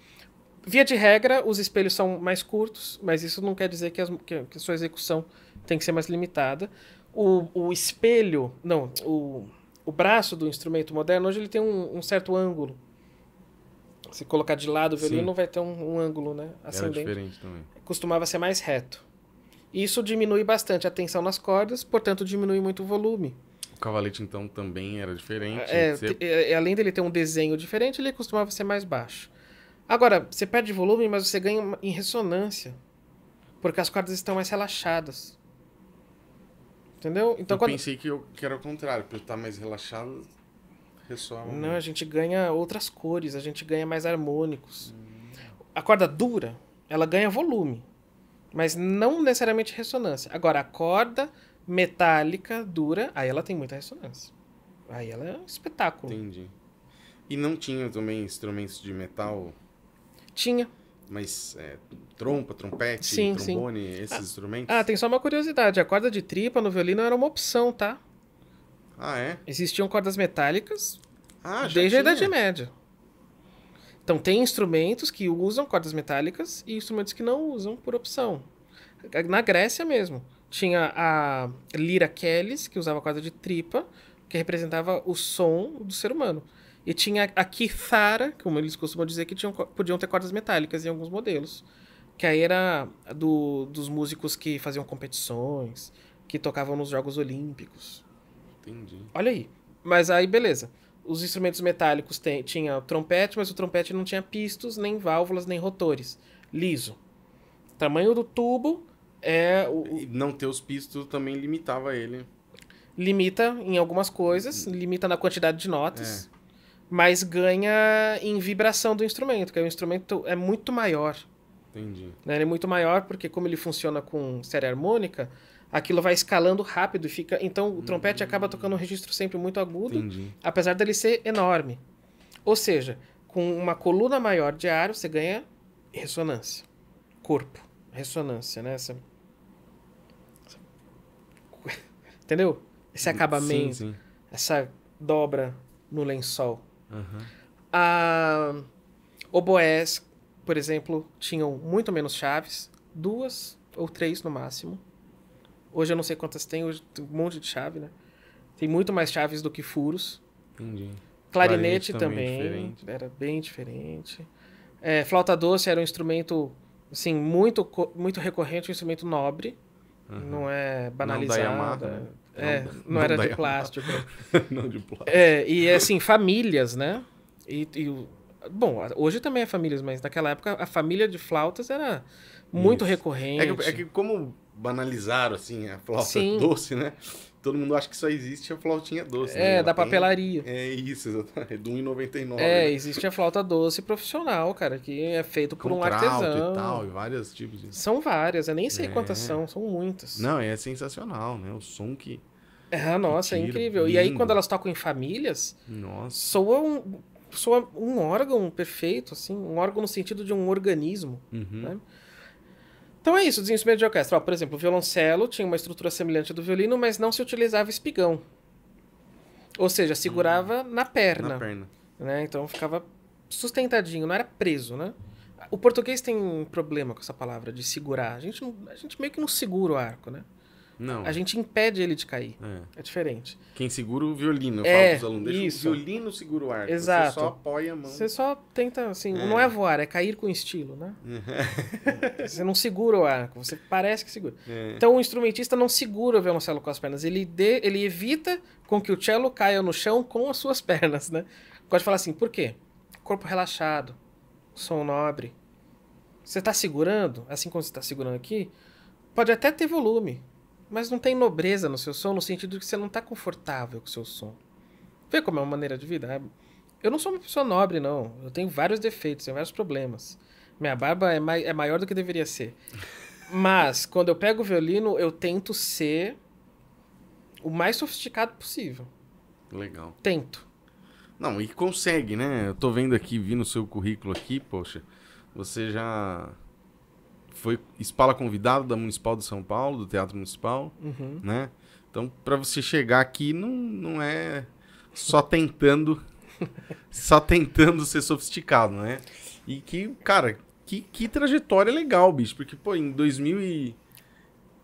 Via de regra, os espelhos são mais curtos, mas isso não quer dizer que, as, que, que a sua execução tem que ser mais limitada. O, o espelho, não, o, o braço do instrumento moderno hoje ele tem um, um certo ângulo se colocar de lado o violino, Sim. vai ter um, um, ângulo, né? Ascendente. Era diferente também. Costumava ser mais reto. Isso diminui bastante a tensão nas cordas, portanto, diminui muito o volume. O cavalete, então, também era diferente. É, é, é além dele ter um desenho diferente, ele costumava ser mais baixo. Agora, você perde volume, mas você ganha em ressonância. Porque as cordas estão mais relaxadas. Entendeu? Então, eu quando... pensei que, eu, que era o contrário, porque estar mais relaxado, é não, a gente ganha outras cores, a gente ganha mais harmônicos. Hum. A corda dura, ela ganha volume, mas não necessariamente ressonância. Agora, a corda metálica dura, aí ela tem muita ressonância. Aí ela é um espetáculo. Entendi. E não tinha também instrumentos de metal? Tinha. Mas é, trompa, trompete, sim, trombone, sim. Ah, esses ah, instrumentos? Ah, tem só uma curiosidade. A corda de tripa no violino era uma opção, tá? Ah, é? Existiam cordas metálicas ah, desde a Idade Média. Então, tem instrumentos que usam cordas metálicas e instrumentos que não usam por opção. Na Grécia mesmo. Tinha a lira Kellys, que usava corda de tripa, que representava o som do ser humano. E tinha a kithara, como eles costumam dizer, que tinham, podiam ter cordas metálicas em alguns modelos. Que aí era do, dos músicos que faziam competições, que tocavam nos Jogos Olímpicos. Entendi. Olha aí. Mas aí, beleza. Os instrumentos metálicos tinham tinha trompete, mas o trompete não tinha pistos, nem válvulas, nem rotores. Liso. Tamanho do tubo é o. E não ter os pistos também limitava ele. Limita em algumas coisas, hum. limita na quantidade de notas, é. mas ganha em vibração do instrumento, que o é instrumento é muito maior. Entendi. Né? Ele é muito maior porque como ele funciona com série harmônica, aquilo vai escalando rápido, fica. Então o trompete uhum. acaba tocando um registro sempre muito agudo, Entendi. apesar dele ser enorme. Ou seja, com uma coluna maior de ar, você ganha ressonância. Corpo. Ressonância, né? Essa... Entendeu? Esse acabamento, sim, sim. essa dobra no lençol. Uhum. A... Ah, oboés, por exemplo, tinham muito menos chaves, duas ou três no máximo. Hoje eu não sei quantas tem, hoje tem um monte de chave, né? Tem muito mais chaves do que furos. Entendi. Clarinete, Clarinete também, é era bem diferente. É, flauta doce era um instrumento, assim, muito, muito recorrente, um instrumento nobre. Uhum. Não é banalizado. Não, Yamaha, né? né? é, não, não, não era de plástico. não de plástico. É, e assim, famílias, né? E, e, bom, hoje também é famílias, mas naquela época a família de flautas era muito Isso. recorrente. É que, é que como banalizaram, assim, a flauta Sim. doce, né? Todo mundo acha que só existe a flautinha doce. É, né? da tem... papelaria. É isso, exatamente. É do 1,99. É, né? existe a flauta doce profissional, cara, que é feito por um artesão. e tal, e vários tipos de... São várias, eu nem sei é. quantas são, são muitas. Não, é sensacional, né? O som que... É, nossa, é que é incrível. Lindo. E aí, quando elas tocam em famílias, nossa. soa um, soa um órgão perfeito, assim, um órgão no sentido de um organismo, uhum. né? Então é isso, os instrumentos de orquestra. Ó, por exemplo, o violoncelo tinha uma estrutura semelhante à do violino, mas não se utilizava espigão. Ou seja, segurava hum. na perna. Na perna. Né? Então ficava sustentadinho, não era preso, né? O português tem um problema com essa palavra de segurar. A gente, não, a gente meio que não segura o arco, né? Não. A gente impede ele de cair. É, é diferente. Quem segura o violino, eu é, falo alunos, deixa isso. o violino segura o arco. Exato. Você só apoia a mão. Você só tenta, assim, é. não é voar, é cair com estilo, né? você não segura o arco, você parece que segura. É. Então o instrumentista não segura o violoncelo com as pernas, ele, de, ele evita com que o cello caia no chão com as suas pernas, né? Pode falar assim, por quê? Corpo relaxado, som nobre. Você está segurando, assim como você está segurando aqui, pode até ter volume, mas não tem nobreza no seu som, no sentido de que você não tá confortável com o seu som. Vê como é uma maneira de vida. Né? Eu não sou uma pessoa nobre, não. Eu tenho vários defeitos, tenho vários problemas. Minha barba é, mai é maior do que deveria ser. Mas, quando eu pego o violino, eu tento ser o mais sofisticado possível. Legal. Tento. Não, e consegue, né? Eu tô vendo aqui, vi no seu currículo aqui, poxa, você já foi espala convidado da Municipal de São Paulo, do Teatro Municipal, uhum. né? Então, para você chegar aqui, não, não é só tentando, só tentando ser sofisticado, né? E que, cara, que, que trajetória legal, bicho, porque, pô, em 2000 ah. e...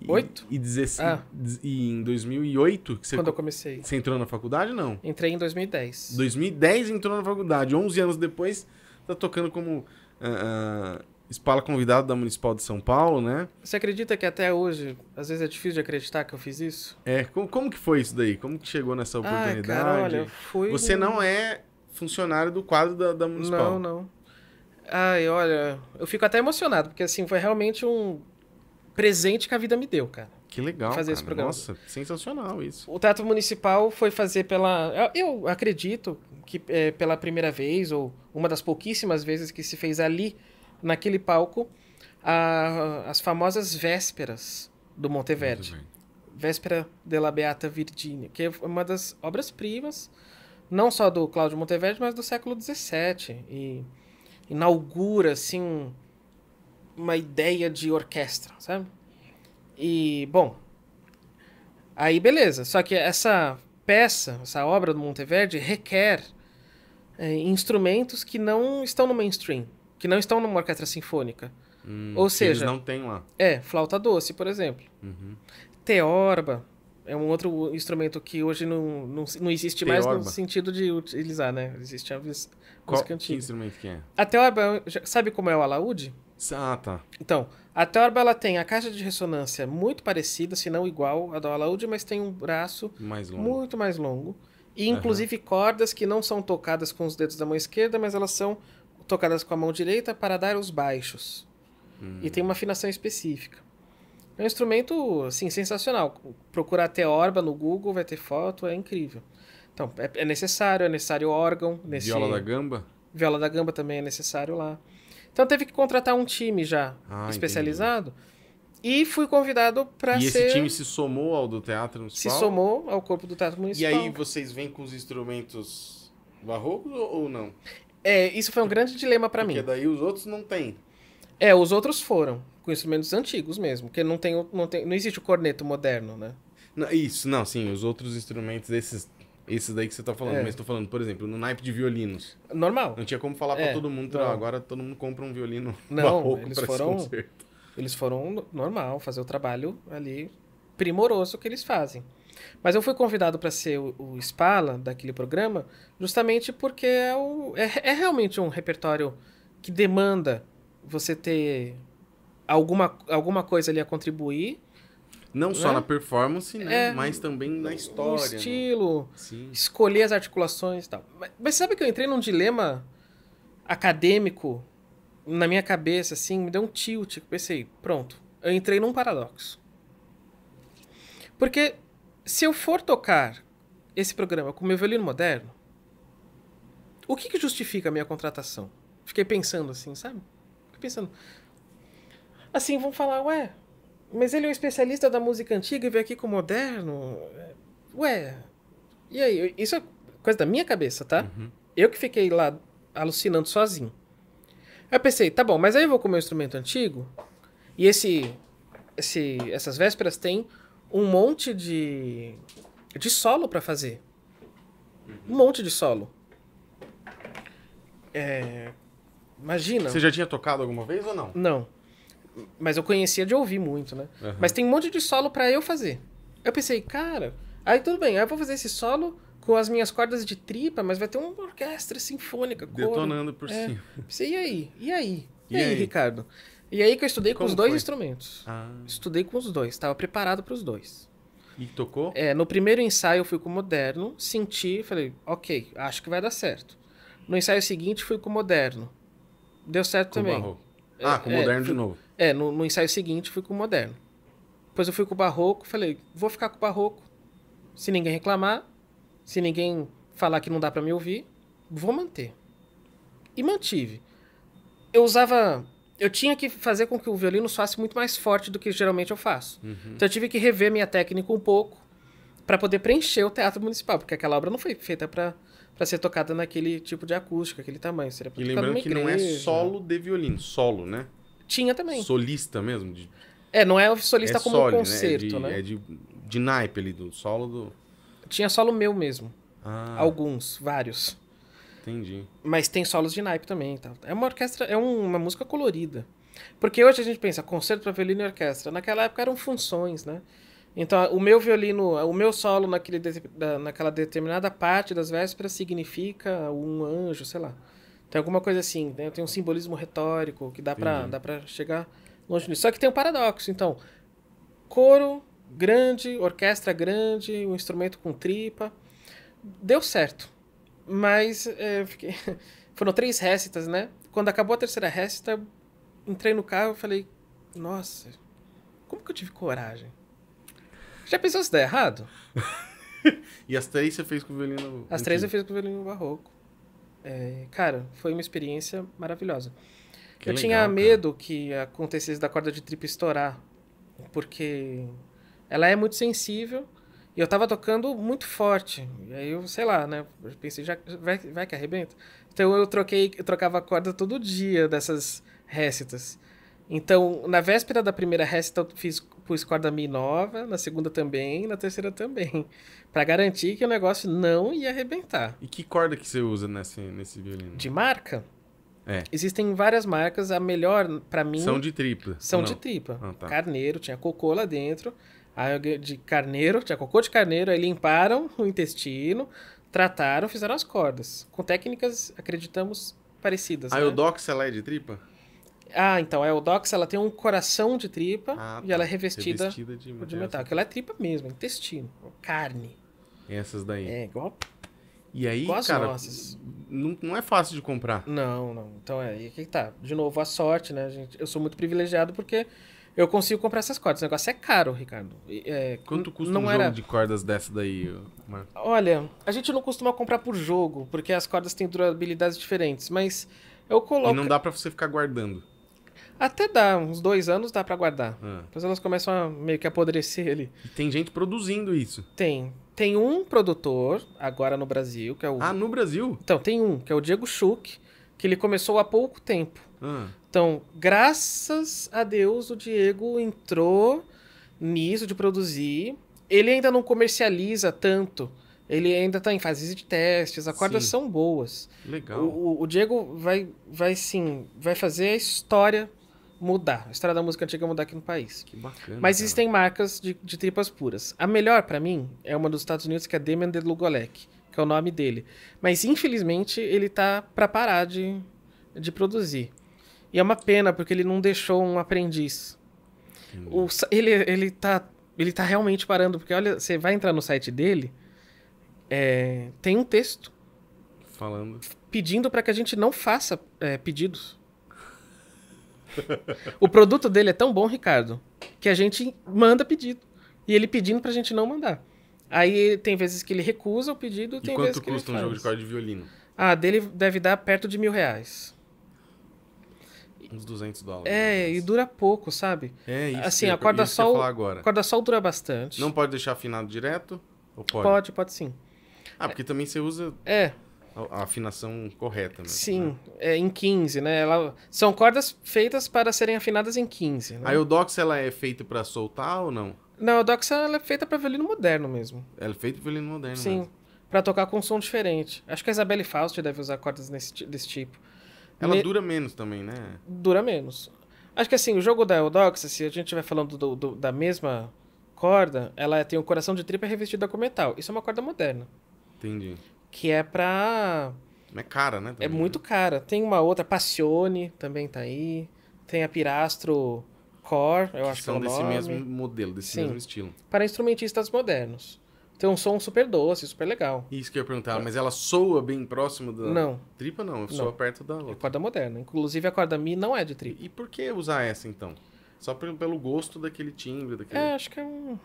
Oito? E, e, dezesse... ah. e em 2008? Que você Quando eu comecei. Você entrou na faculdade, não? Entrei em 2010. 2010 entrou na faculdade. 11 anos depois, tá tocando como uh, Espala convidado da Municipal de São Paulo, né? Você acredita que até hoje, às vezes é difícil de acreditar que eu fiz isso? É, como, como que foi isso daí? Como que chegou nessa oportunidade? Ah, cara, olha, fui... Você não é funcionário do quadro da, da Municipal? Não, não. Ai, olha, eu fico até emocionado, porque assim, foi realmente um presente que a vida me deu, cara. Que legal. Fazer cara. esse programa. Nossa, sensacional isso. O Teatro Municipal foi fazer pela. Eu acredito que é, pela primeira vez, ou uma das pouquíssimas vezes que se fez ali naquele palco a, as famosas vésperas do Monteverde Véspera della Beata Virginia, que é uma das obras-primas, não só do Cláudio Monteverde mas do século XVII. E inaugura, assim, uma ideia de orquestra, sabe? E, bom, aí beleza. Só que essa peça, essa obra do Monteverde requer é, instrumentos que não estão no mainstream que não estão numa orquestra sinfônica. Hum, Ou seja, não tem lá. É, flauta doce, por exemplo. Uhum. Teorba é um outro instrumento que hoje não, não, não existe teorba. mais no sentido de utilizar, né? Existe a música Qual, antiga. Que instrumento que é? A teorba, é sabe como é o alaúde? Ah, tá. Então, a teorba ela tem a caixa de ressonância muito parecida, se não igual à do alaúde, mas tem um braço mais muito mais longo. E inclusive uhum. cordas que não são tocadas com os dedos da mão esquerda, mas elas são tocadas com a mão direita para dar os baixos. Hum. E tem uma afinação específica. É um instrumento, assim, sensacional. Procurar até Orba no Google, vai ter foto, é incrível. Então, é, é necessário, é necessário órgão. Nesse... Viola da gamba? Viola da gamba também é necessário lá. Então, teve que contratar um time já ah, especializado. Entendi. E fui convidado para ser... E esse time se somou ao do Teatro Municipal? Se somou ao corpo do Teatro Municipal. E aí vocês vêm com os instrumentos barrocos ou não? É, isso foi um grande dilema para mim. Porque daí os outros não têm. É, os outros foram, com instrumentos antigos mesmo, porque não tem, não tem, não existe o corneto moderno, né? Não, isso, não, sim, os outros instrumentos, esses, esses daí que você tá falando, é. mas tô falando, por exemplo, no naipe de violinos. Normal. Não tinha como falar para é, todo mundo, não. agora todo mundo compra um violino não, eles foram, Eles foram normal, fazer o trabalho ali primoroso que eles fazem. Mas eu fui convidado para ser o, o Spala daquele programa, justamente porque é, o, é, é realmente um repertório que demanda você ter alguma, alguma coisa ali a contribuir. Não só né? na performance, né? É, Mas também na história. No né? estilo, né? escolher as articulações e tal. Mas, mas, sabe que eu entrei num dilema acadêmico na minha cabeça, assim, me deu um tilt. Pensei, pronto, eu entrei num paradoxo. Porque se eu for tocar esse programa com meu violino moderno, o que, que justifica a minha contratação? Fiquei pensando assim, sabe? Fiquei pensando. Assim, vão falar, ué, mas ele é um especialista da música antiga e veio aqui com o moderno. É, ué, e aí? Isso é coisa da minha cabeça, tá? Uhum. Eu que fiquei lá alucinando sozinho. Aí eu pensei, tá bom, mas aí eu vou com o meu instrumento antigo. E esse, esse essas vésperas tem um monte de, de solo para fazer. Um monte de solo. É, imagina. Você já tinha tocado alguma vez ou não? Não. Mas eu conhecia de ouvir muito, né? Uhum. Mas tem um monte de solo para eu fazer. Eu pensei, cara, aí tudo bem, aí eu vou fazer esse solo com as minhas cordas de tripa, mas vai ter uma orquestra sinfônica. Detonando por é. cima. Pensei, e aí? E aí? E, e aí, aí, Ricardo? E aí que eu estudei Como com os dois foi? instrumentos. Ah. Estudei com os dois, estava preparado para os dois. E tocou? É, no primeiro ensaio eu fui com o moderno, senti, falei, ok, acho que vai dar certo. No ensaio seguinte fui com o moderno. Deu certo com também. Barroco. É, ah, com o é, moderno de novo. É, no, no, ensaio seguinte fui com o moderno. Depois eu fui com o barroco, falei, vou ficar com o barroco. Se ninguém reclamar, se ninguém falar que não dá para me ouvir, vou manter. E mantive. Eu usava eu tinha que fazer com que o violino soasse muito mais forte do que geralmente eu faço. Uhum. Então eu tive que rever minha técnica um pouco para poder preencher o teatro municipal, porque aquela obra não foi feita para para ser tocada naquele tipo de acústica, aquele tamanho. Seria e lembrando que não é solo de violino, solo, né? Tinha também. Solista mesmo? De... É, não é solista é como um concerto, né? É, de, né? é de, de naipe ali, do solo do... Tinha solo meu mesmo. Ah. Alguns, vários. Entendi. Mas tem solos de naipe também. Tá? É uma orquestra, é um, uma música colorida. Porque hoje a gente pensa concerto para violino e orquestra. Naquela época eram funções, né? Então, o meu violino, o meu solo naquele de, naquela determinada parte das vésperas significa um anjo, sei lá. Tem alguma coisa assim, né? tem um simbolismo retórico que dá para dá para chegar longe disso. Só que tem um paradoxo, então, coro grande, orquestra grande, um instrumento com tripa, deu certo. Mas é, fiquei... foram três récitas, né? Quando acabou a terceira récita, entrei no carro e falei: Nossa, como que eu tive coragem? Já pensou se der errado? e as três você fez com o violino. As três eu fiz com o violino barroco. É, cara, foi uma experiência maravilhosa. Que eu legal, tinha medo que acontecesse da corda de tripa estourar, porque ela é muito sensível e eu tava tocando muito forte. E aí eu, sei lá, né? Eu pensei, já, vai, vai que arrebenta. Então eu troquei, eu trocava a corda todo dia dessas récitas. Então, na véspera da primeira récita, eu fiz, pus corda Mi nova, na segunda também, na terceira também. para garantir que o negócio não ia arrebentar. E que corda que você usa nesse, nesse violino? De marca? É. Existem várias marcas, a melhor para mim. São de tripla. São de tripla. Ah, tá. Carneiro, tinha cocô lá dentro. Aí de carneiro, tinha cocô de carneiro, aí limparam o intestino, trataram, fizeram as cordas. Com técnicas, acreditamos, parecidas. A ah, né? ela é de tripa? Ah, então, a é, Eudox, ela tem um coração de tripa ah, e ela é tá. revestida, revestida de, de metal. Aquilo assim. é tripa mesmo, intestino, carne. Essas daí. É, igual e aí, cara, Não, não é fácil de comprar. Não, não. Então é, aí que tá. De novo, a sorte, né, gente? Eu sou muito privilegiado porque eu consigo comprar essas cordas. O negócio é caro, Ricardo. É, Quanto custa não um jogo de cordas dessa daí, Marco? Olha, a gente não costuma comprar por jogo, porque as cordas têm durabilidades diferentes, mas eu coloco... E não dá para você ficar guardando? Até dá, uns dois anos dá para guardar. Ah. Depois elas começam a meio que apodrecer ali. E tem gente produzindo isso? Tem. Tem um produtor, agora no Brasil, que é o... Ah, no Brasil? Então, tem um, que é o Diego Schuch, que ele começou há pouco tempo. Ah. Então, graças a Deus, o Diego entrou nisso de produzir. Ele ainda não comercializa tanto. Ele ainda está em fase de testes, as cordas são boas. Legal. O, o, Diego vai, vai sim, vai fazer a história mudar, a história da música antiga mudar aqui no país. Que bacana. Mas cara. existem marcas de, de tripas puras. A melhor para mim é uma dos Estados Unidos que é Demian de Lugolec, que é o nome dele. Mas infelizmente ele tá para parar de, de produzir. E é uma pena, porque ele não deixou um aprendiz. O, hum. ele, ele, tá, ele tá realmente parando, porque olha, você vai entrar no site dele, é, tem um texto. Falando. Pedindo para que a gente não faça é, pedidos. o produto dele é tão bom, Ricardo, que a gente manda pedido. E ele pedindo pra gente não mandar. Aí tem vezes que ele recusa o pedido, e tem vezes que ele quanto custa um jogo de corda de violino? Ah, dele deve dar perto de mil reais uns 200 dólares. É, e dura pouco, sabe? É, isso. Assim, que, a corda isso sol, agora. A corda sol dura bastante. Não pode deixar afinado direto? Ou pode? Pode, pode sim. Ah, porque é, também você usa é. a afinação correta, mesmo, Sim, né? é em 15, né? Ela, são cordas feitas para serem afinadas em 15. Né? A Eudox ela é feita para soltar ou não? Não, a Eudox ela é feita para violino moderno mesmo. Ela é feita para violino moderno Sim, para tocar com um som diferente. Acho que a Isabelle Faust deve usar cordas nesse, desse tipo. Ela dura menos também, né? Dura menos. Acho que assim, o jogo da Eudoxa, se a gente estiver falando do, do, da mesma corda, ela tem o um coração de tripa revestida com metal. Isso é uma corda moderna. Entendi. Que é pra. É cara, né? É também, é muito né? cara. Tem uma outra, Passione também tá aí. Tem a Pirastro Core, eu que acho que é o nome. São desse mesmo modelo, desse Sim. mesmo estilo. Para instrumentistas modernos. Tem um som super doce, super legal. Isso que eu ia perguntar, mas ela soa bem próximo da não. tripa? Não, soa não. perto da outra. É corda moderna. Inclusive a corda Mi não é de tripa. E, por que usar essa então? Só pelo, gosto daquele timbre, daquele... É, acho que é um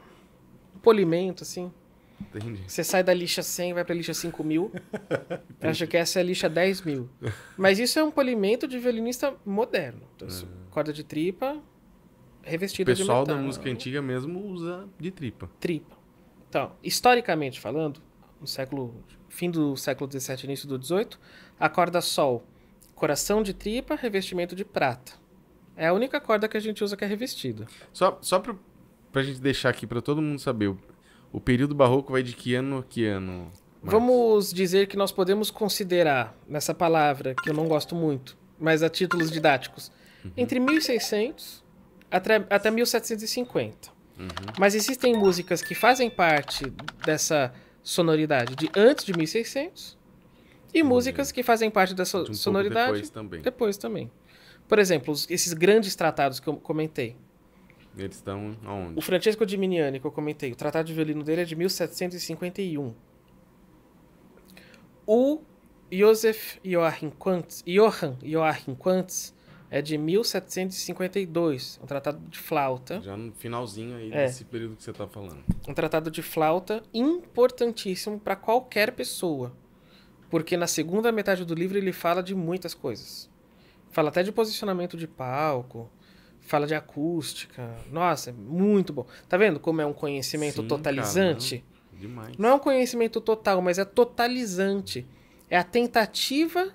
polimento, assim. Entendi. Você sai da lixa 100 vai pra lixa 5 mil. acho que essa é a lixa 10 mil. Mas isso é um polimento de violinista moderno. Então, ah. Corda de tripa revestida de metal. O pessoal da música antiga mesmo usa de tripa. Tripa. Então, historicamente falando, no século fim do século XVII, início do XVIII, a corda sol, coração de tripa, revestimento de prata. É a única corda que a gente usa que é revestida. Só, só para a gente deixar aqui para todo mundo saber, o, o, período barroco vai de que ano a que ano? Vamos dizer que nós podemos considerar nessa palavra que eu não gosto muito, mas a títulos didáticos, uhum. entre 1600 até, até 1750. Uhum. Mas existem músicas que fazem parte dessa sonoridade de antes de 1600 e uhum. músicas que fazem parte dessa de um sonoridade depois também. Depois também. Por exemplo, esses grandes tratados que eu comentei. Eles estão aonde? O Francesco de Miniani, que eu comentei, o tratado de violino dele é de 1751. O Joseph Joachim Quantz, Johann Joachim Quantz, é de 1752, um tratado de flauta. Já no finalzinho aí é. desse período que você está falando. Um tratado de flauta importantíssimo para qualquer pessoa, porque na segunda metade do livro ele fala de muitas coisas. Fala até de posicionamento de palco, fala de acústica. Nossa, é muito bom. Tá vendo como é um conhecimento Sim, totalizante? Cara, Demais. Não é um conhecimento total, mas é totalizante. É a tentativa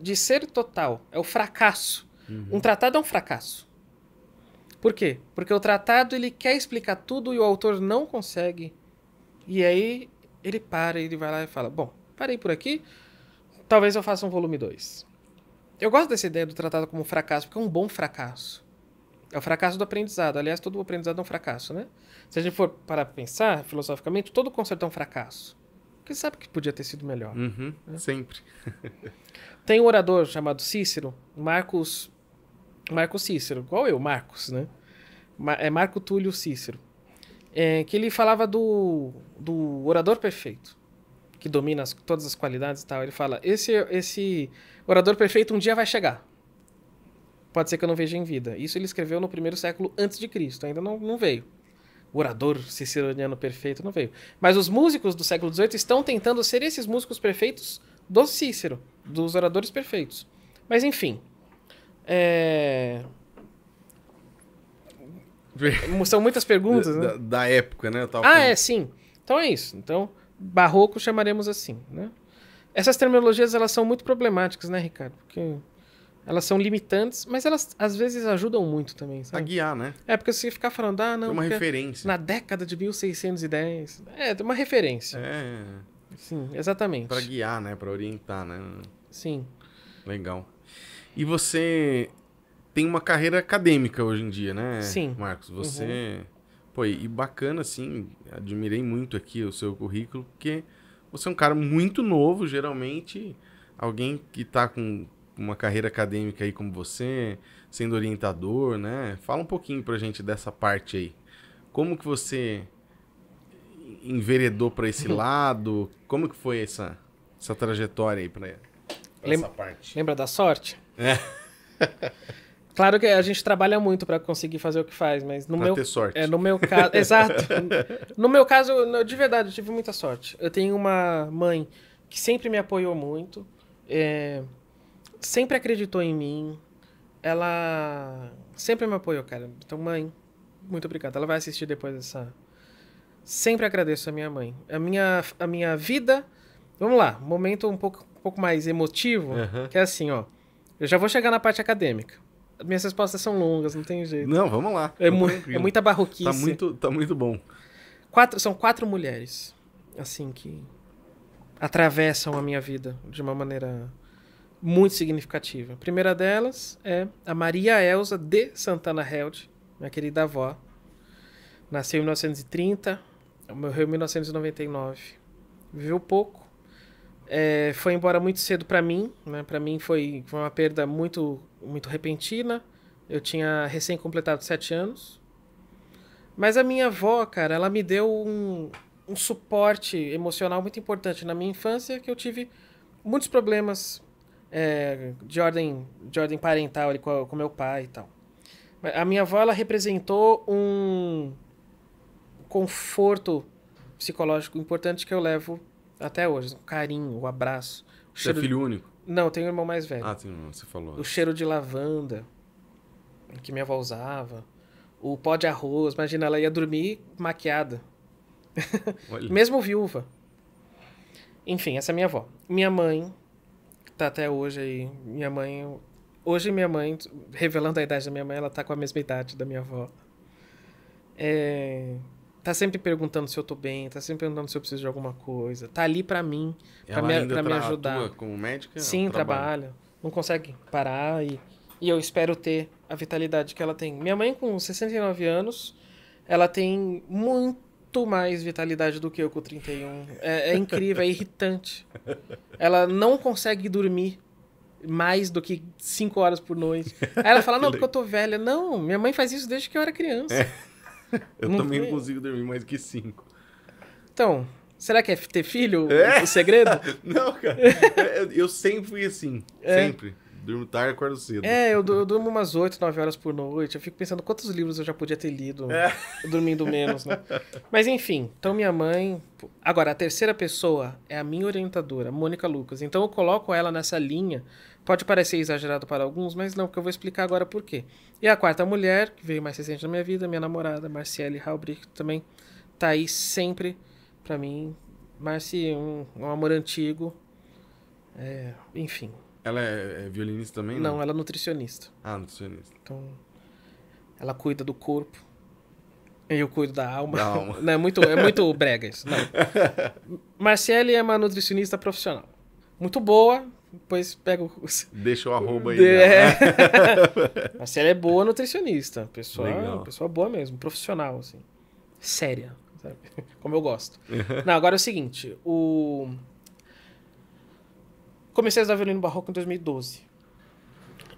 de ser total, é o fracasso Uhum. Um tratado é um fracasso. Por quê? Porque o tratado ele quer explicar tudo e o autor não consegue. E aí ele para, ele vai lá e fala: Bom, parei por aqui, talvez eu faça um volume 2. Eu gosto dessa ideia do tratado como fracasso, porque é um bom fracasso. É o fracasso do aprendizado. Aliás, todo aprendizado é um fracasso, né? Se a gente for para pensar filosoficamente, todo concerto é um fracasso. Porque sabe que podia ter sido melhor. Uhum, né? Sempre. Tem um orador chamado Cícero, Marcos. Marco Cícero, igual eu, Marcos, né? É Marco Túlio Cícero. É, que ele falava do, do orador perfeito, que domina as, todas as qualidades e tal. Ele fala: esse, esse orador perfeito um dia vai chegar. Pode ser que eu não veja em vida. Isso ele escreveu no primeiro século antes de Cristo, ainda não, não veio o orador ciceroniano perfeito não veio. Mas os músicos do século XVIII estão tentando ser esses músicos perfeitos do Cícero, dos oradores perfeitos. Mas enfim. É... São muitas perguntas, da, né? da época, né? ah, é, sim. Então é isso. Então, barroco chamaremos assim, né? Essas terminologias, elas são muito problemáticas, né, Ricardo? Porque elas são limitantes, mas elas às vezes ajudam muito também, sabe? A guiar, né? É, porque se ficar falando, ah, não... uma referência. Na década de 1610... É, tem uma referência. É... Sim, exatamente. Para guiar, né? Para orientar, né? Sim. Legal. E você tem uma carreira acadêmica hoje em dia, né? Sim. Marcos, uhum. você. Uhum. Pô, e bacana, assim, admirei muito aqui o seu currículo, porque você é um cara muito novo, geralmente. Alguém que tá com uma carreira acadêmica aí como você, sendo orientador, né? Fala um pouquinho pra gente dessa parte aí. Como que você enveredou para esse uhum. lado? Como que foi essa, essa trajetória aí para essa parte? Lembra da sorte? É. Claro que a gente trabalha muito para conseguir fazer o que faz, mas no pra meu ter sorte. é no meu caso, exato. No meu caso, de verdade, eu tive muita sorte. Eu tenho uma mãe que sempre me apoiou muito, é, sempre acreditou em mim. Ela sempre me apoiou, cara. Então, mãe, muito obrigado. Ela vai assistir depois dessa Sempre agradeço a minha mãe. A minha, a minha vida. Vamos lá, momento um pouco, um pouco mais emotivo, uhum. que é assim, ó. Eu já vou chegar na parte acadêmica. Minhas respostas são longas, não tem jeito. Não, vamos lá. É, mu é muita barroquice. Tá muito, tá muito bom. Quatro, são quatro mulheres, assim, que atravessam a minha vida de uma maneira muito significativa. A primeira delas é a Maria Elsa de Santana Held, minha querida avó. Nasceu em 1930, morreu em 1999. Viveu pouco. É, foi embora muito cedo para mim, né? Para mim foi uma perda muito, muito repentina. Eu tinha recém completado sete anos. Mas a minha avó, cara, ela me deu um, um suporte emocional muito importante na minha infância, que eu tive muitos problemas é, de ordem de ordem parental ali com, com meu pai e tal. A minha avó ela representou um conforto psicológico importante que eu levo até hoje. O carinho, o abraço. O Você é filho de... único? Não, eu tenho um irmão mais velho. Ah, tem um irmão, você falou. O cheiro de lavanda que minha avó usava. O pó de arroz. Imagina, ela ia dormir maquiada. Mesmo viúva. Enfim, essa é minha avó. Minha mãe tá até hoje aí. Minha mãe. Hoje minha mãe, revelando a idade da minha mãe, ela tá com a mesma idade da minha avó. É tá sempre perguntando se eu tô bem, tá sempre perguntando se eu preciso de alguma coisa. Tá ali para mim, para me, pra me ajudar. como médica? Sim, trabalha. trabalha. Não consegue parar e, e eu espero ter a vitalidade que ela tem. Minha mãe, com 69 anos, ela tem muito mais vitalidade do que eu com 31. É, é incrível, é irritante. Ela não consegue dormir mais do que 5 horas por noite. Aí ela fala: Não, porque eu tô velha. Não, minha mãe faz isso desde que eu era criança. É. Eu não também não consigo dormir mais que cinco. Então, será que é ter filho é? o segredo? não, cara. É, eu sempre fui assim. É. Sempre. Durmo tarde acordo cedo. É, eu, eu durmo umas 8, 9 horas por noite. Eu fico pensando quantos livros eu já podia ter lido é. dormindo menos, né? Mas enfim, então minha mãe. Agora, a terceira pessoa é a minha orientadora, Mônica Lucas. Então eu coloco ela nessa linha Pode parecer exagerado para alguns, mas não, porque eu vou explicar agora por quê. E a quarta mulher, que veio mais recente na minha vida, minha namorada, Marciele Halbrick, também tá aí sempre para mim. Marci, um, um amor antigo. É, enfim. Ela é, é, violinista também? Não? Né? ela é nutricionista. Ah, nutricionista. Então, ela cuida do corpo. e Eu cuido da alma. Da alma. não, é muito, é muito brega isso. Não. Marciele é uma nutricionista profissional. Muito boa, depois pega o curso. Deixa o arroba aí. Né? É. Mas ela é boa nutricionista. Pessoa, pessoa boa mesmo, profissional, assim. Séria, sabe? Como eu gosto. Não, agora é o seguinte, o... Comecei a usar violino barroco em 2012.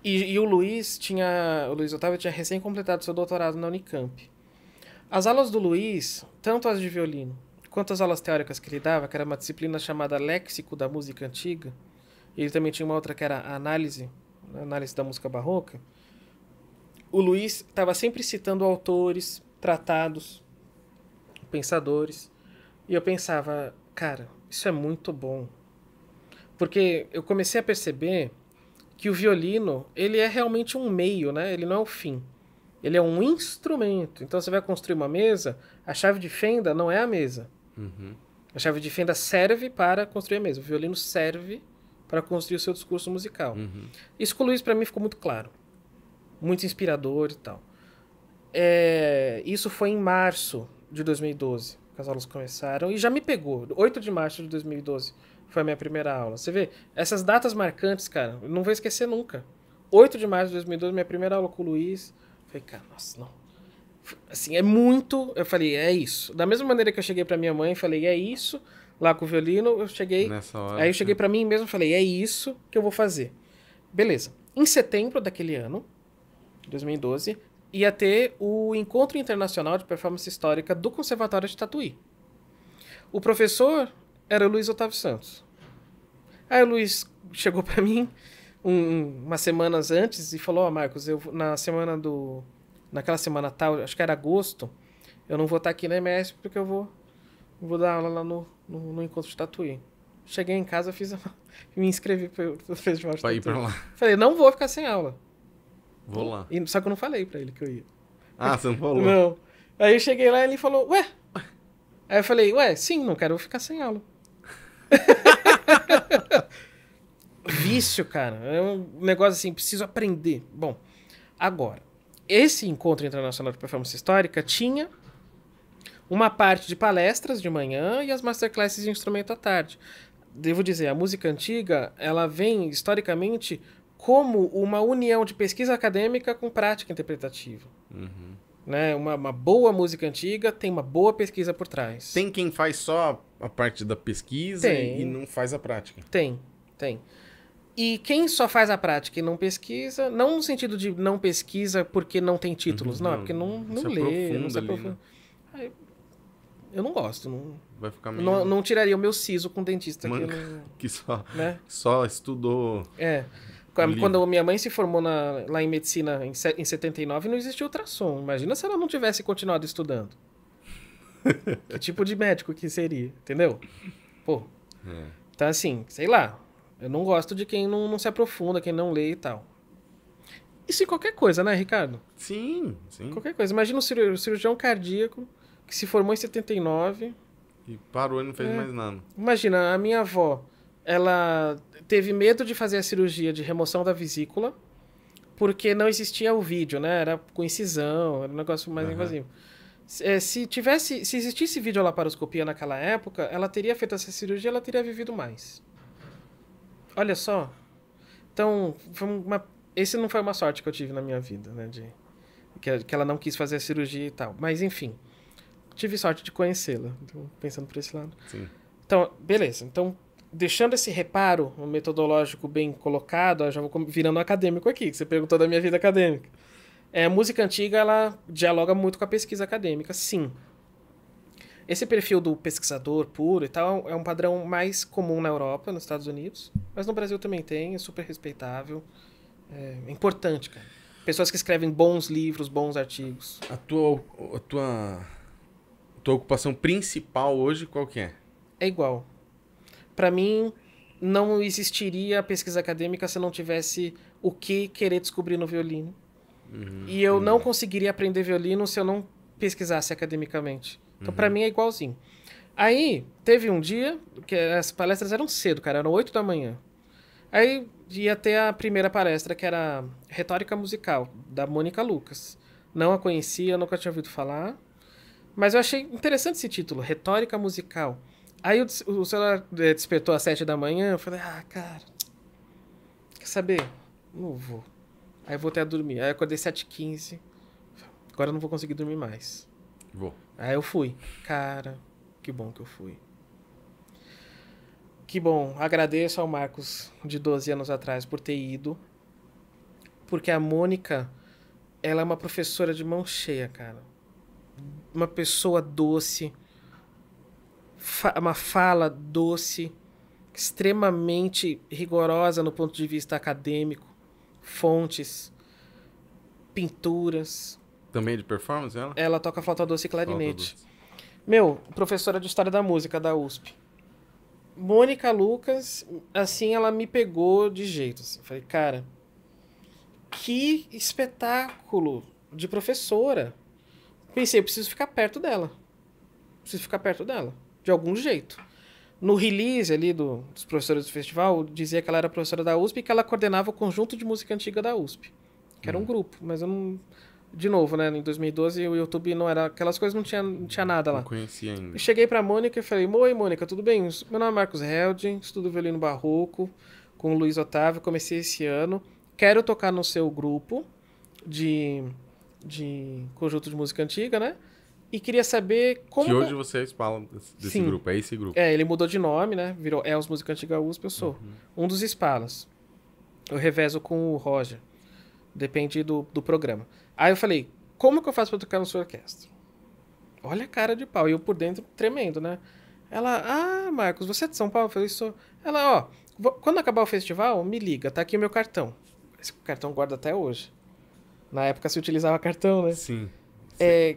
E, e o Luiz tinha... O Luiz Otávio tinha recém completado seu doutorado na Unicamp. As aulas do Luiz, tanto as de violino quanto as aulas teóricas que ele dava, que era uma disciplina chamada Léxico da Música Antiga, ele também tinha uma outra que era a análise, a né, análise da música barroca. O Luiz estava sempre citando autores, tratados, pensadores. E eu pensava, cara, isso é muito bom. Porque eu comecei a perceber que o violino, ele é realmente um meio, né? Ele não é o fim. Ele é um instrumento. Então você vai construir uma mesa, a chave de fenda não é a mesa. Uhum. A chave de fenda serve para construir a mesa. O violino serve para construir o seu discurso musical. Uhum. Isso com o Luiz, para mim, ficou muito claro. Muito inspirador e tal. É, isso foi em março de 2012, que as aulas começaram, e já me pegou. 8 de março de 2012 foi a minha primeira aula. Você vê, essas datas marcantes, cara, eu não vou esquecer nunca. 8 de março de 2012, minha primeira aula com o Luiz. Falei, cara, nossa, não. Assim, é muito. Eu falei, é isso. Da mesma maneira que eu cheguei para minha mãe, e falei, é isso lá com o violino, eu cheguei. Nessa hora. Aí eu cheguei né? para mim mesmo e falei: é isso que eu vou fazer. Beleza. Em setembro daquele ano, 2012, ia ter o Encontro Internacional de Performance Histórica do Conservatório de Tatuí. O professor era o Luiz Otávio Santos. Aí o Luiz chegou para mim um, umas semanas antes e falou: Ó, oh, Marcos, eu na semana do. Naquela semana tal, acho que era agosto, eu não vou estar tá aqui na MS porque eu vou Vou dar aula lá no, no, no encontro de tatuí. Cheguei em casa, fiz me inscrevi pro, pro festival de pra tatuí. Ir pra lá. Falei, não vou ficar sem aula. Vou lá. E, só que eu não falei pra ele que eu ia. Ah, você não falou? Não. Aí eu cheguei lá e ele falou, ué? Aí eu falei, ué, sim, não quero ficar sem aula. Vício, cara. É um negócio assim, preciso aprender. Bom, agora, esse encontro internacional de performance histórica tinha uma parte de palestras de manhã e as masterclasses de instrumento à tarde. Devo dizer, a música antiga, ela vem historicamente como uma união de pesquisa acadêmica com prática interpretativa. Uhum. Né? Uma, uma, boa música antiga tem uma boa pesquisa por trás. Tem quem faz só a parte da pesquisa tem. e não faz a prática. Tem, tem. E quem só faz a prática e não pesquisa, não no sentido de não pesquisa porque não tem títulos, uhum, não, não, é porque não, não lê, não se aprofunda. Ali, né? Eu não gosto. Não, Vai ficar meio... não, não tiraria o meu siso com o dentista. Manca, que, não, que só, né? só estudou. É. Quando, quando minha mãe se formou na, lá em medicina em, em 79, não existia ultrassom. Imagina se ela não tivesse continuado estudando. que tipo de médico que seria, entendeu? Pô. É. Então, assim, sei lá. Eu não gosto de quem não, não se aprofunda, quem não lê e tal. Isso em qualquer coisa, né, Ricardo? Sim, sim. Qualquer coisa. Imagina o cirurgião cardíaco que se formou em 79. E parou e não fez é. mais nada. Imagina, a minha avó, ela teve medo de fazer a cirurgia de remoção da vesícula, porque não existia o vídeo, né? Era com incisão, era um negócio mais uhum. invasivo. É, se tivesse, se existisse vídeo laparoscopia naquela época, ela teria feito essa cirurgia, ela teria vivido mais. Olha só. Então, foi uma, esse não foi uma sorte que eu tive na minha vida, né? De, que, que ela não quis fazer a cirurgia e tal. Mas, enfim tive sorte de conhecê-la. Então, pensando por esse lado. Sim. Então, beleza. Então, deixando esse reparo metodológico bem colocado, já vou virando acadêmico aqui, que você perguntou da minha vida acadêmica. É, a música antiga, ela dialoga muito com a pesquisa acadêmica, sim. Esse perfil do pesquisador puro e tal é um padrão mais comum na Europa, nos Estados Unidos, mas no Brasil também tem, é super respeitável, é, é importante, cara. Pessoas que escrevem bons livros, bons artigos. A tua, a tua tua ocupação principal hoje qual que é? É igual. Para mim, não existiria pesquisa acadêmica se eu não tivesse o que querer descobrir no violino. Uhum. E eu não conseguiria aprender violino se eu não pesquisasse academicamente. Então, uhum. para mim, é igualzinho. Aí, teve um dia, que as palestras eram cedo, cara, eram 8 da manhã. Aí ia ter a primeira palestra, que era Retórica Musical, da Mônica Lucas. Não a conhecia, nunca tinha ouvido falar. Mas eu achei interessante esse título, Retórica Musical. Aí o, o celular eh, despertou às sete da manhã, eu falei, ah, cara, quer saber? Não vou. Aí eu voltei a dormir. Aí eu acordei sete h Agora eu não vou conseguir dormir mais. Vou. Aí eu fui. Cara, que bom que eu fui. Que bom. Agradeço ao Marcos de 12 anos atrás por ter ido. Porque a Mônica, ela é uma professora de mão cheia, cara uma pessoa doce, fa uma fala doce, extremamente rigorosa no ponto de vista acadêmico, fontes, pinturas. Também de performance, ela? Ela toca flauta doce e clarinete. Doce. Meu, professora de História da Música da USP. Mônica Lucas, assim, ela me pegou de jeito. Assim. Falei, cara, que espetáculo de professora. Pensei, eu preciso ficar perto dela. Preciso ficar perto dela, de algum jeito. No release ali do, dos professores do festival, dizia que ela era professora da USP e que ela coordenava o conjunto de música antiga da USP, que era um hum. grupo, mas eu não. De novo, né? Em 2012 o YouTube não era. Aquelas coisas não tinha, não tinha nada lá. Não conhecia ainda. cheguei pra Mônica e falei: Oi, Mônica, tudo bem? Meu nome é Marcos Heldin, estudo violino barroco com o Luiz Otávio, comecei esse ano. Quero tocar no seu grupo de de conjunto de música antiga, né? E queria saber como. Que hoje vocês falam desse Sim. grupo, é esse grupo. É, ele mudou de nome, né? Virou Els é Música Antiga USP, eu sou. Uhum. Um dos Spalas. Eu revezo com o Roger. Depende do, do programa. Aí eu falei, como que eu faço pra tocar na sua orquestra? Olha a cara de pau. E eu por dentro, tremendo, né? Ela, ah, Marcos, você é de São Paulo? Eu falei, sou. Ela, ó, quando acabar o festival, me liga, tá aqui o meu cartão. Esse cartão guarda até hoje. Na época se utilizava cartão, né? Sim. É,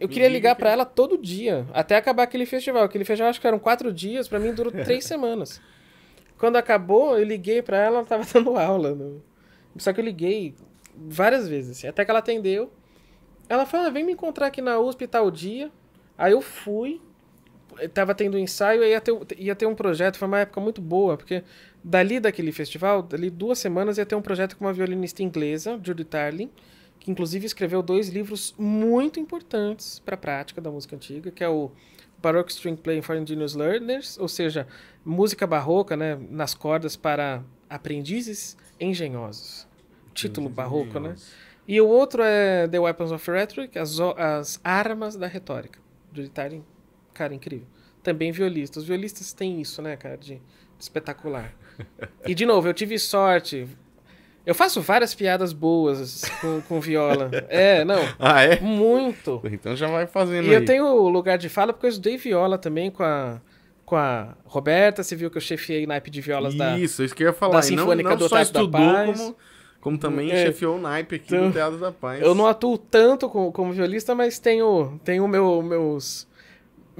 eu queria ligar para ela todo dia, até acabar aquele festival. Aquele festival acho que eram quatro dias, para mim durou três semanas. Quando acabou, eu liguei para ela, ela tava dando aula. No... Né? Só que eu liguei várias vezes, assim, até que ela atendeu. Ela falou, ah, vem me encontrar aqui na USP tal dia. Aí eu fui, tava tendo um ensaio, aí ia ter, ia ter um projeto, foi uma época muito boa, porque Dali daquele festival, dali duas semanas ia ter um projeto com uma violinista inglesa, Judy Tarling, que inclusive escreveu dois livros muito importantes para a prática da música antiga, que é o Baroque String Playing for Indigenous Learners, ou seja, música barroca, né, nas cordas para aprendizes engenhosos. Título barroco, né? E o outro é The Weapons of Rhetoric, as, as armas da retórica. Judy Tarling, cara incrível. Também violista. Os violistas têm isso, né, cara, de espetacular. E de novo, eu tive sorte. Eu faço várias piadas boas com, com viola. É, não. Ah, é? Muito. Então já vai fazendo. E aí. eu tenho lugar de fala porque eu estudei viola também com a, com a Roberta. Você viu que eu chefiei naipe de violas isso, da. Isso, isso que eu ia falar. Da Sinfônica não, não do só estudou, da Paz. Como, como também é. chefiou o naipe aqui então, no Teatro da Paz. Eu não atuo tanto como, como violista, mas tenho, tenho meu, meus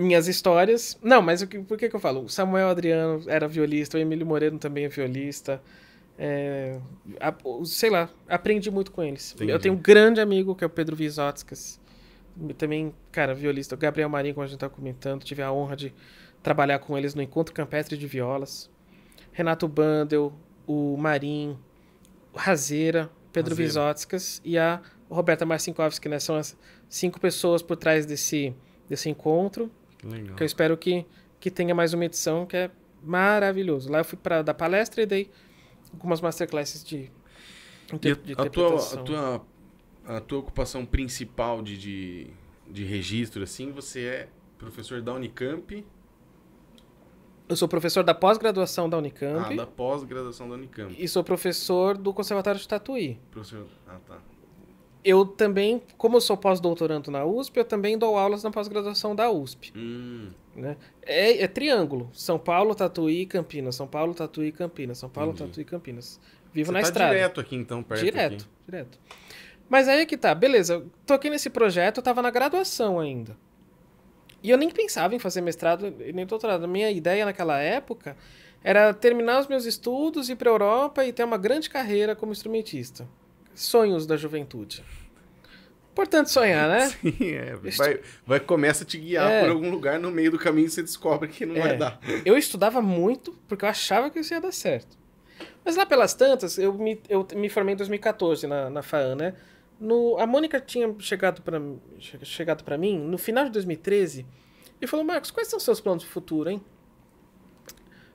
minhas histórias. Não, mas que, por que, que eu falo? O Samuel Adriano era violista, o Emílio Moreno também é violista. É, a, sei lá, aprendi muito com eles. Entendi. Eu tenho um grande amigo que é o Pedro Visotskas. Também, cara, violista. O Gabriel Marinho, como a gente tá comentando, tive a honra de trabalhar com eles no Encontro Campestre de Violas. Renato Bandel, o Marim, o Razeira, Pedro Razeira. e a Roberta Marcinkovski, né? São as cinco pessoas por trás desse, desse encontro. Legal. Que eu espero que, que tenha mais uma edição, que é maravilhoso. Lá eu fui para dar palestra e dei algumas masterclasses de, de, de a, tua, a tua a tua ocupação principal de, de, de registro, assim, você é professor da Unicamp? Eu sou professor da pós-graduação da Unicamp. Ah, da pós-graduação da Unicamp. E sou professor do Conservatório de Tatuí. Professor, ah, tá eu também, como eu sou pós-doutorando na USP, eu também dou aulas na pós-graduação da USP. Hum. Né? É, é, triângulo. São Paulo, Tatuí, Campinas. São Paulo, Tatuí, Campinas. São Paulo, Entendi. Tatuí, Campinas. Vivo Você na tá estrada. direto aqui, então, perto Direto, aqui. direto. Mas aí é que tá. Beleza, toquei nesse projeto, eu tava na graduação ainda. E eu nem pensava em fazer mestrado nem doutorado. Minha ideia naquela época era terminar os meus estudos, ir pra Europa e ter uma grande carreira como instrumentista. Sonhos da juventude. Importante sonhar, né? Sim, é. Vai, vai começa a te guiar é. por algum lugar no meio do caminho você descobre que não é. vai dar. Eu estudava muito porque eu achava que isso ia dar certo. Mas lá pelas tantas, eu me, eu me formei em 2014 na, na FAAN, né? No, a Mônica tinha chegado para chegado pra mim no final de 2013 e falou: Marcos, quais são os seus planos de futuro, hein?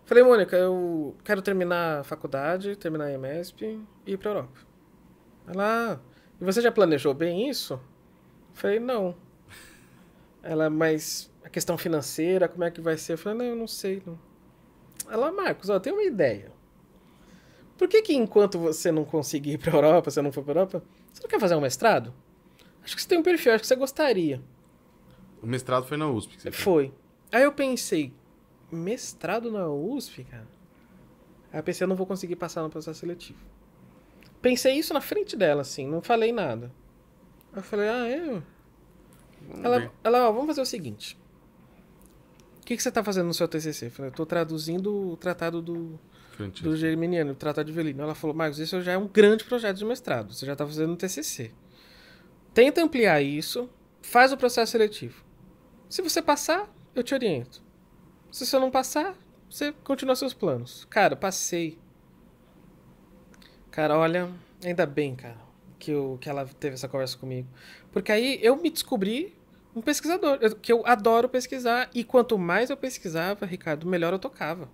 Falei, Mônica, eu quero terminar a faculdade, terminar a EMESP e ir para Europa. Ela, ah, e você já planejou bem isso? Eu falei, não. Ela, mas a questão financeira, como é que vai ser? Eu falei, não, eu não sei. Não. Ela, Marcos, ó, tem uma ideia. Por que que enquanto você não conseguir ir a Europa, você não for a Europa, você não quer fazer um mestrado? Acho que você tem um perfil, acho que você gostaria. O mestrado foi na USP. Que você foi. Aí eu pensei, mestrado na USP, cara? Aí eu pensei, eu não vou conseguir passar no processo seletivo pensei isso na frente dela, assim, não falei nada. Eu falei, ah, eu. ela, ela, ó, vamos fazer o seguinte. O que, que você está fazendo no seu TCC? Eu falei, estou traduzindo o tratado do, Francisco. do assim. Germiniano, o tratado de Velino. Ela falou, Marcos, isso já é um grande projeto de mestrado. Você já está fazendo no TCC. Tenta ampliar isso, faz o processo seletivo. Se você passar, eu te oriento. Se você não passar, você continua seus planos. Cara, passei. Cara, olha, ainda bem, cara, que, eu, que ela teve essa conversa comigo. Porque aí eu me descobri um pesquisador, que eu adoro pesquisar. E quanto mais eu pesquisava, Ricardo, melhor eu tocava.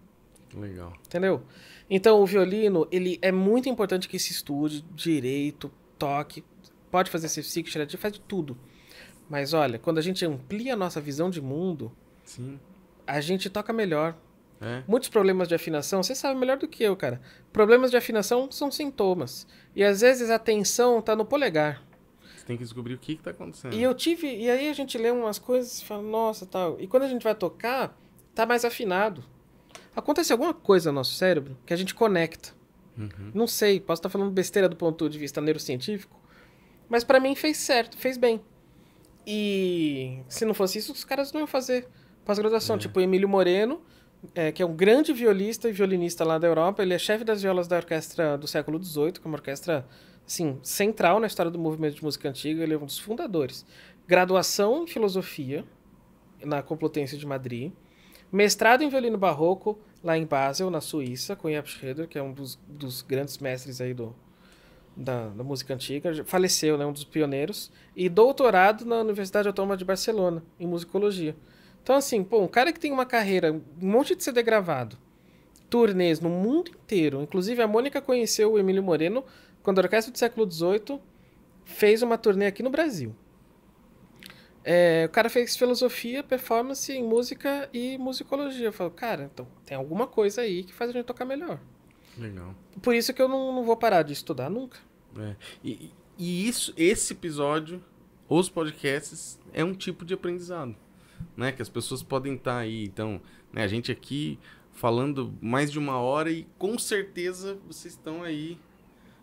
Legal. Entendeu? Então, o violino, ele é muito importante que se estude direito, toque, pode fazer self-seek, faz de tudo. Mas olha, quando a gente amplia a nossa visão de mundo, Sim. a gente toca melhor, é. Muitos problemas de afinação, você sabe melhor do que eu, cara. Problemas de afinação são sintomas. E às vezes a tensão tá no polegar. Você tem que descobrir o que, que tá acontecendo. E eu tive. E aí a gente lê umas coisas e fala, nossa, tal. E quando a gente vai tocar, tá mais afinado. Acontece alguma coisa no nosso cérebro que a gente conecta. Uhum. Não sei, posso estar tá falando besteira do ponto de vista neurocientífico, mas para mim fez certo, fez bem. E se não fosse isso, os caras não iam fazer pós-graduação. É. Tipo, Emílio Moreno, é, que é um grande violista e violinista lá da Europa. Ele é chefe das violas da orquestra do século XVIII, que é uma orquestra assim, central na história do movimento de música antiga. Ele é um dos fundadores. Graduação em filosofia na Complutense de Madrid. Mestrado em violino barroco lá em Basel, na Suíça, com Jaap Schroeder, que é um dos, dos grandes mestres aí do, da, da, música antiga. Faleceu, né? Um dos pioneiros. E doutorado na Universidade Autônoma de Barcelona, em musicologia. Então, assim, pô, um cara que tem uma carreira, um monte de CD gravado, turnês no mundo inteiro. Inclusive, a Mônica conheceu o Emílio Moreno quando a Orquestra do Século XVIII fez uma turnê aqui no Brasil. É, o cara fez filosofia, performance em música e musicologia. Eu falo, cara, então tem alguma coisa aí que faz a gente tocar melhor. Legal. Por isso que eu não, não vou parar de estudar nunca. É. E, e isso, esse episódio, os podcasts, é um tipo de aprendizado né? Que as pessoas podem estar tá aí. Então, né, a gente aqui falando mais de uma hora e com certeza vocês estão aí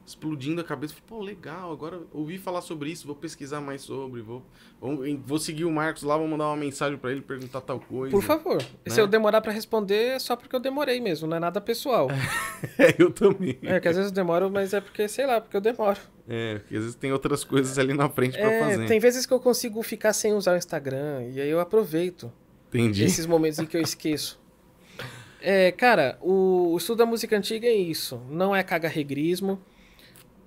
explodindo a cabeça. Falei, pô, legal, agora ouvi falar sobre isso, vou pesquisar mais sobre, vou, vou, vou seguir o Marcos lá, vou mandar uma mensagem para ele perguntar tal coisa. Por favor. Né? Se eu demorar para responder, é só porque eu demorei mesmo, não é nada pessoal. é, eu também. É, que às vezes eu demoro, mas é porque, sei lá, porque eu demoro. É, porque às vezes tem outras coisas ali na frente é, pra fazer. Tem vezes que eu consigo ficar sem usar o Instagram, e aí eu aproveito. Entendi. Esses momentos em que eu esqueço. É, cara, o, o estudo da música antiga é isso. Não é cagarregrismo. regrismo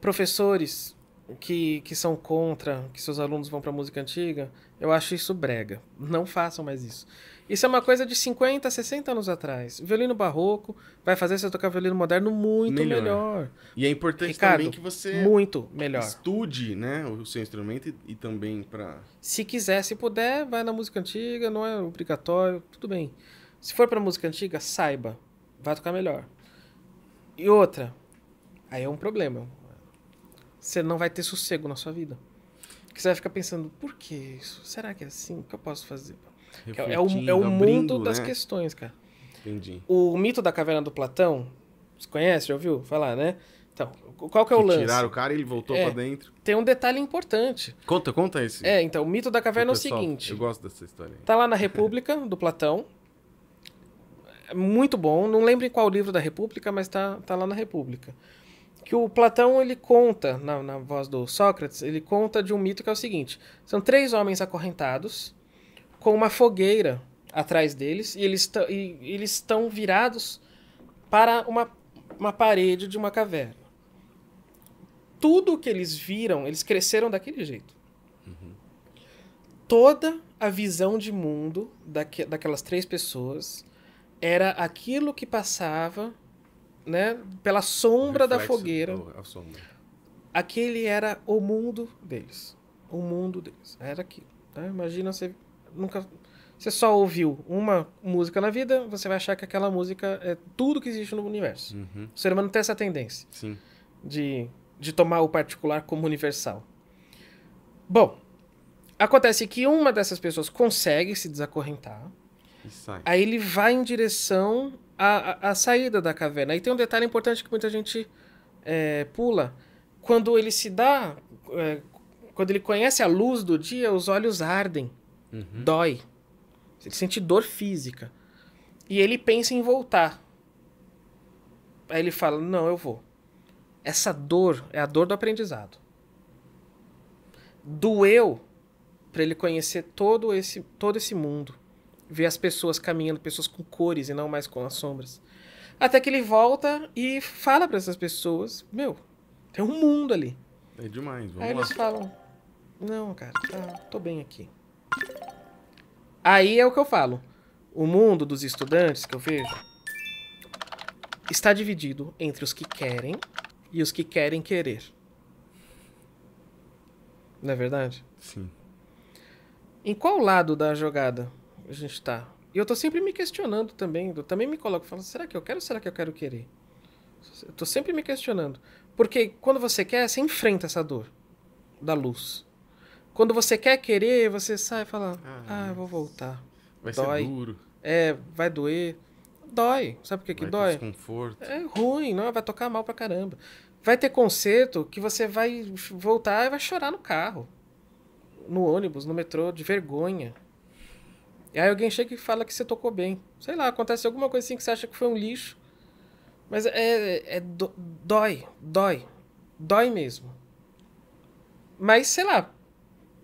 Professores que, que são contra que seus alunos vão para música antiga, eu acho isso brega. Não façam mais isso. Isso é uma coisa de 50, 60 anos atrás. Violino barroco vai fazer você tocar violino moderno muito melhor. melhor. E é importante Ricardo, também que você muito melhor. estude né, o seu instrumento e, e também para. Se quiser, se puder, vai na música antiga, não é obrigatório, tudo bem. Se for para música antiga, saiba, vai tocar melhor. E outra, aí é um problema, você não vai ter sossego na sua vida. Porque você vai ficar pensando, por que isso? Será que é assim? O que eu posso fazer? É, é, o, é o mundo né? das questões, cara. Entendi. O mito da caverna do Platão, você conhece, já ouviu falar, né? Então, qual que é o que lance? Tiraram o cara e ele voltou é, para dentro. Tem um detalhe importante. Conta, conta esse. É, então, o mito da caverna pessoal, é o seguinte. Eu gosto dessa história. Aí. Tá lá na República do Platão. É muito bom, não lembro em qual livro da República, mas tá, tá lá na República que o Platão ele conta, na, na voz do Sócrates, ele conta de um mito que é o seguinte: são três homens acorrentados com uma fogueira atrás deles e eles, e eles estão virados para uma, uma parede de uma caverna. Tudo que eles viram, eles cresceram daquele jeito. Uhum. Toda a visão de mundo daque, daquelas três pessoas era aquilo que passava né, pela sombra da fogueira. A sombra. Aquele era o mundo deles. O mundo deles. Era aquilo. Né? Imagina você nunca. Você só ouviu uma música na vida, você vai achar que aquela música é tudo que existe no universo. Uhum. O ser humano tem essa tendência Sim. De, de tomar o particular como universal. Bom, acontece que uma dessas pessoas consegue se desacorrentar. Aí ele vai em direção a, a, saída da caverna. E tem um detalhe importante que muita gente é, pula. Quando ele se dá. É, quando ele conhece a luz do dia, os olhos ardem. Uhum. Dói. Ele sente dor física. E ele pensa em voltar. Aí ele fala: Não, eu vou. Essa dor é a dor do aprendizado. Doeu para ele conhecer todo esse, todo esse mundo ver as pessoas caminhando, pessoas com cores e não mais com as sombras. Até que ele volta e fala para essas pessoas: Meu, tem um mundo ali. É demais, vamos Aí lá. eles falam: Não, cara, tá, tô bem aqui. Aí é o que eu falo. O mundo dos estudantes que eu vejo está dividido entre os que querem e os que querem querer. Não é verdade? Sim. Em qual lado da jogada a gente tá E eu tô sempre me questionando também. Eu também me coloco falando, será que eu quero ou será que eu quero querer? Eu tô sempre me questionando. Porque quando você quer, você enfrenta essa dor da luz. Quando você quer querer, você sai e fala, ah, ah vou voltar. Vai Dói. ser duro. É, vai doer. Dói. Sabe por que, que dói? Desconforto. É ruim, não, vai tocar mal pra caramba. Vai ter concerto que você vai voltar e vai chorar no carro, no ônibus, no metrô, de vergonha. E aí alguém chega e fala que você tocou bem. Sei lá, acontece alguma coisa assim que você acha que foi um lixo. Mas é, é, é do, dói, dói. Dói mesmo. Mas, sei lá,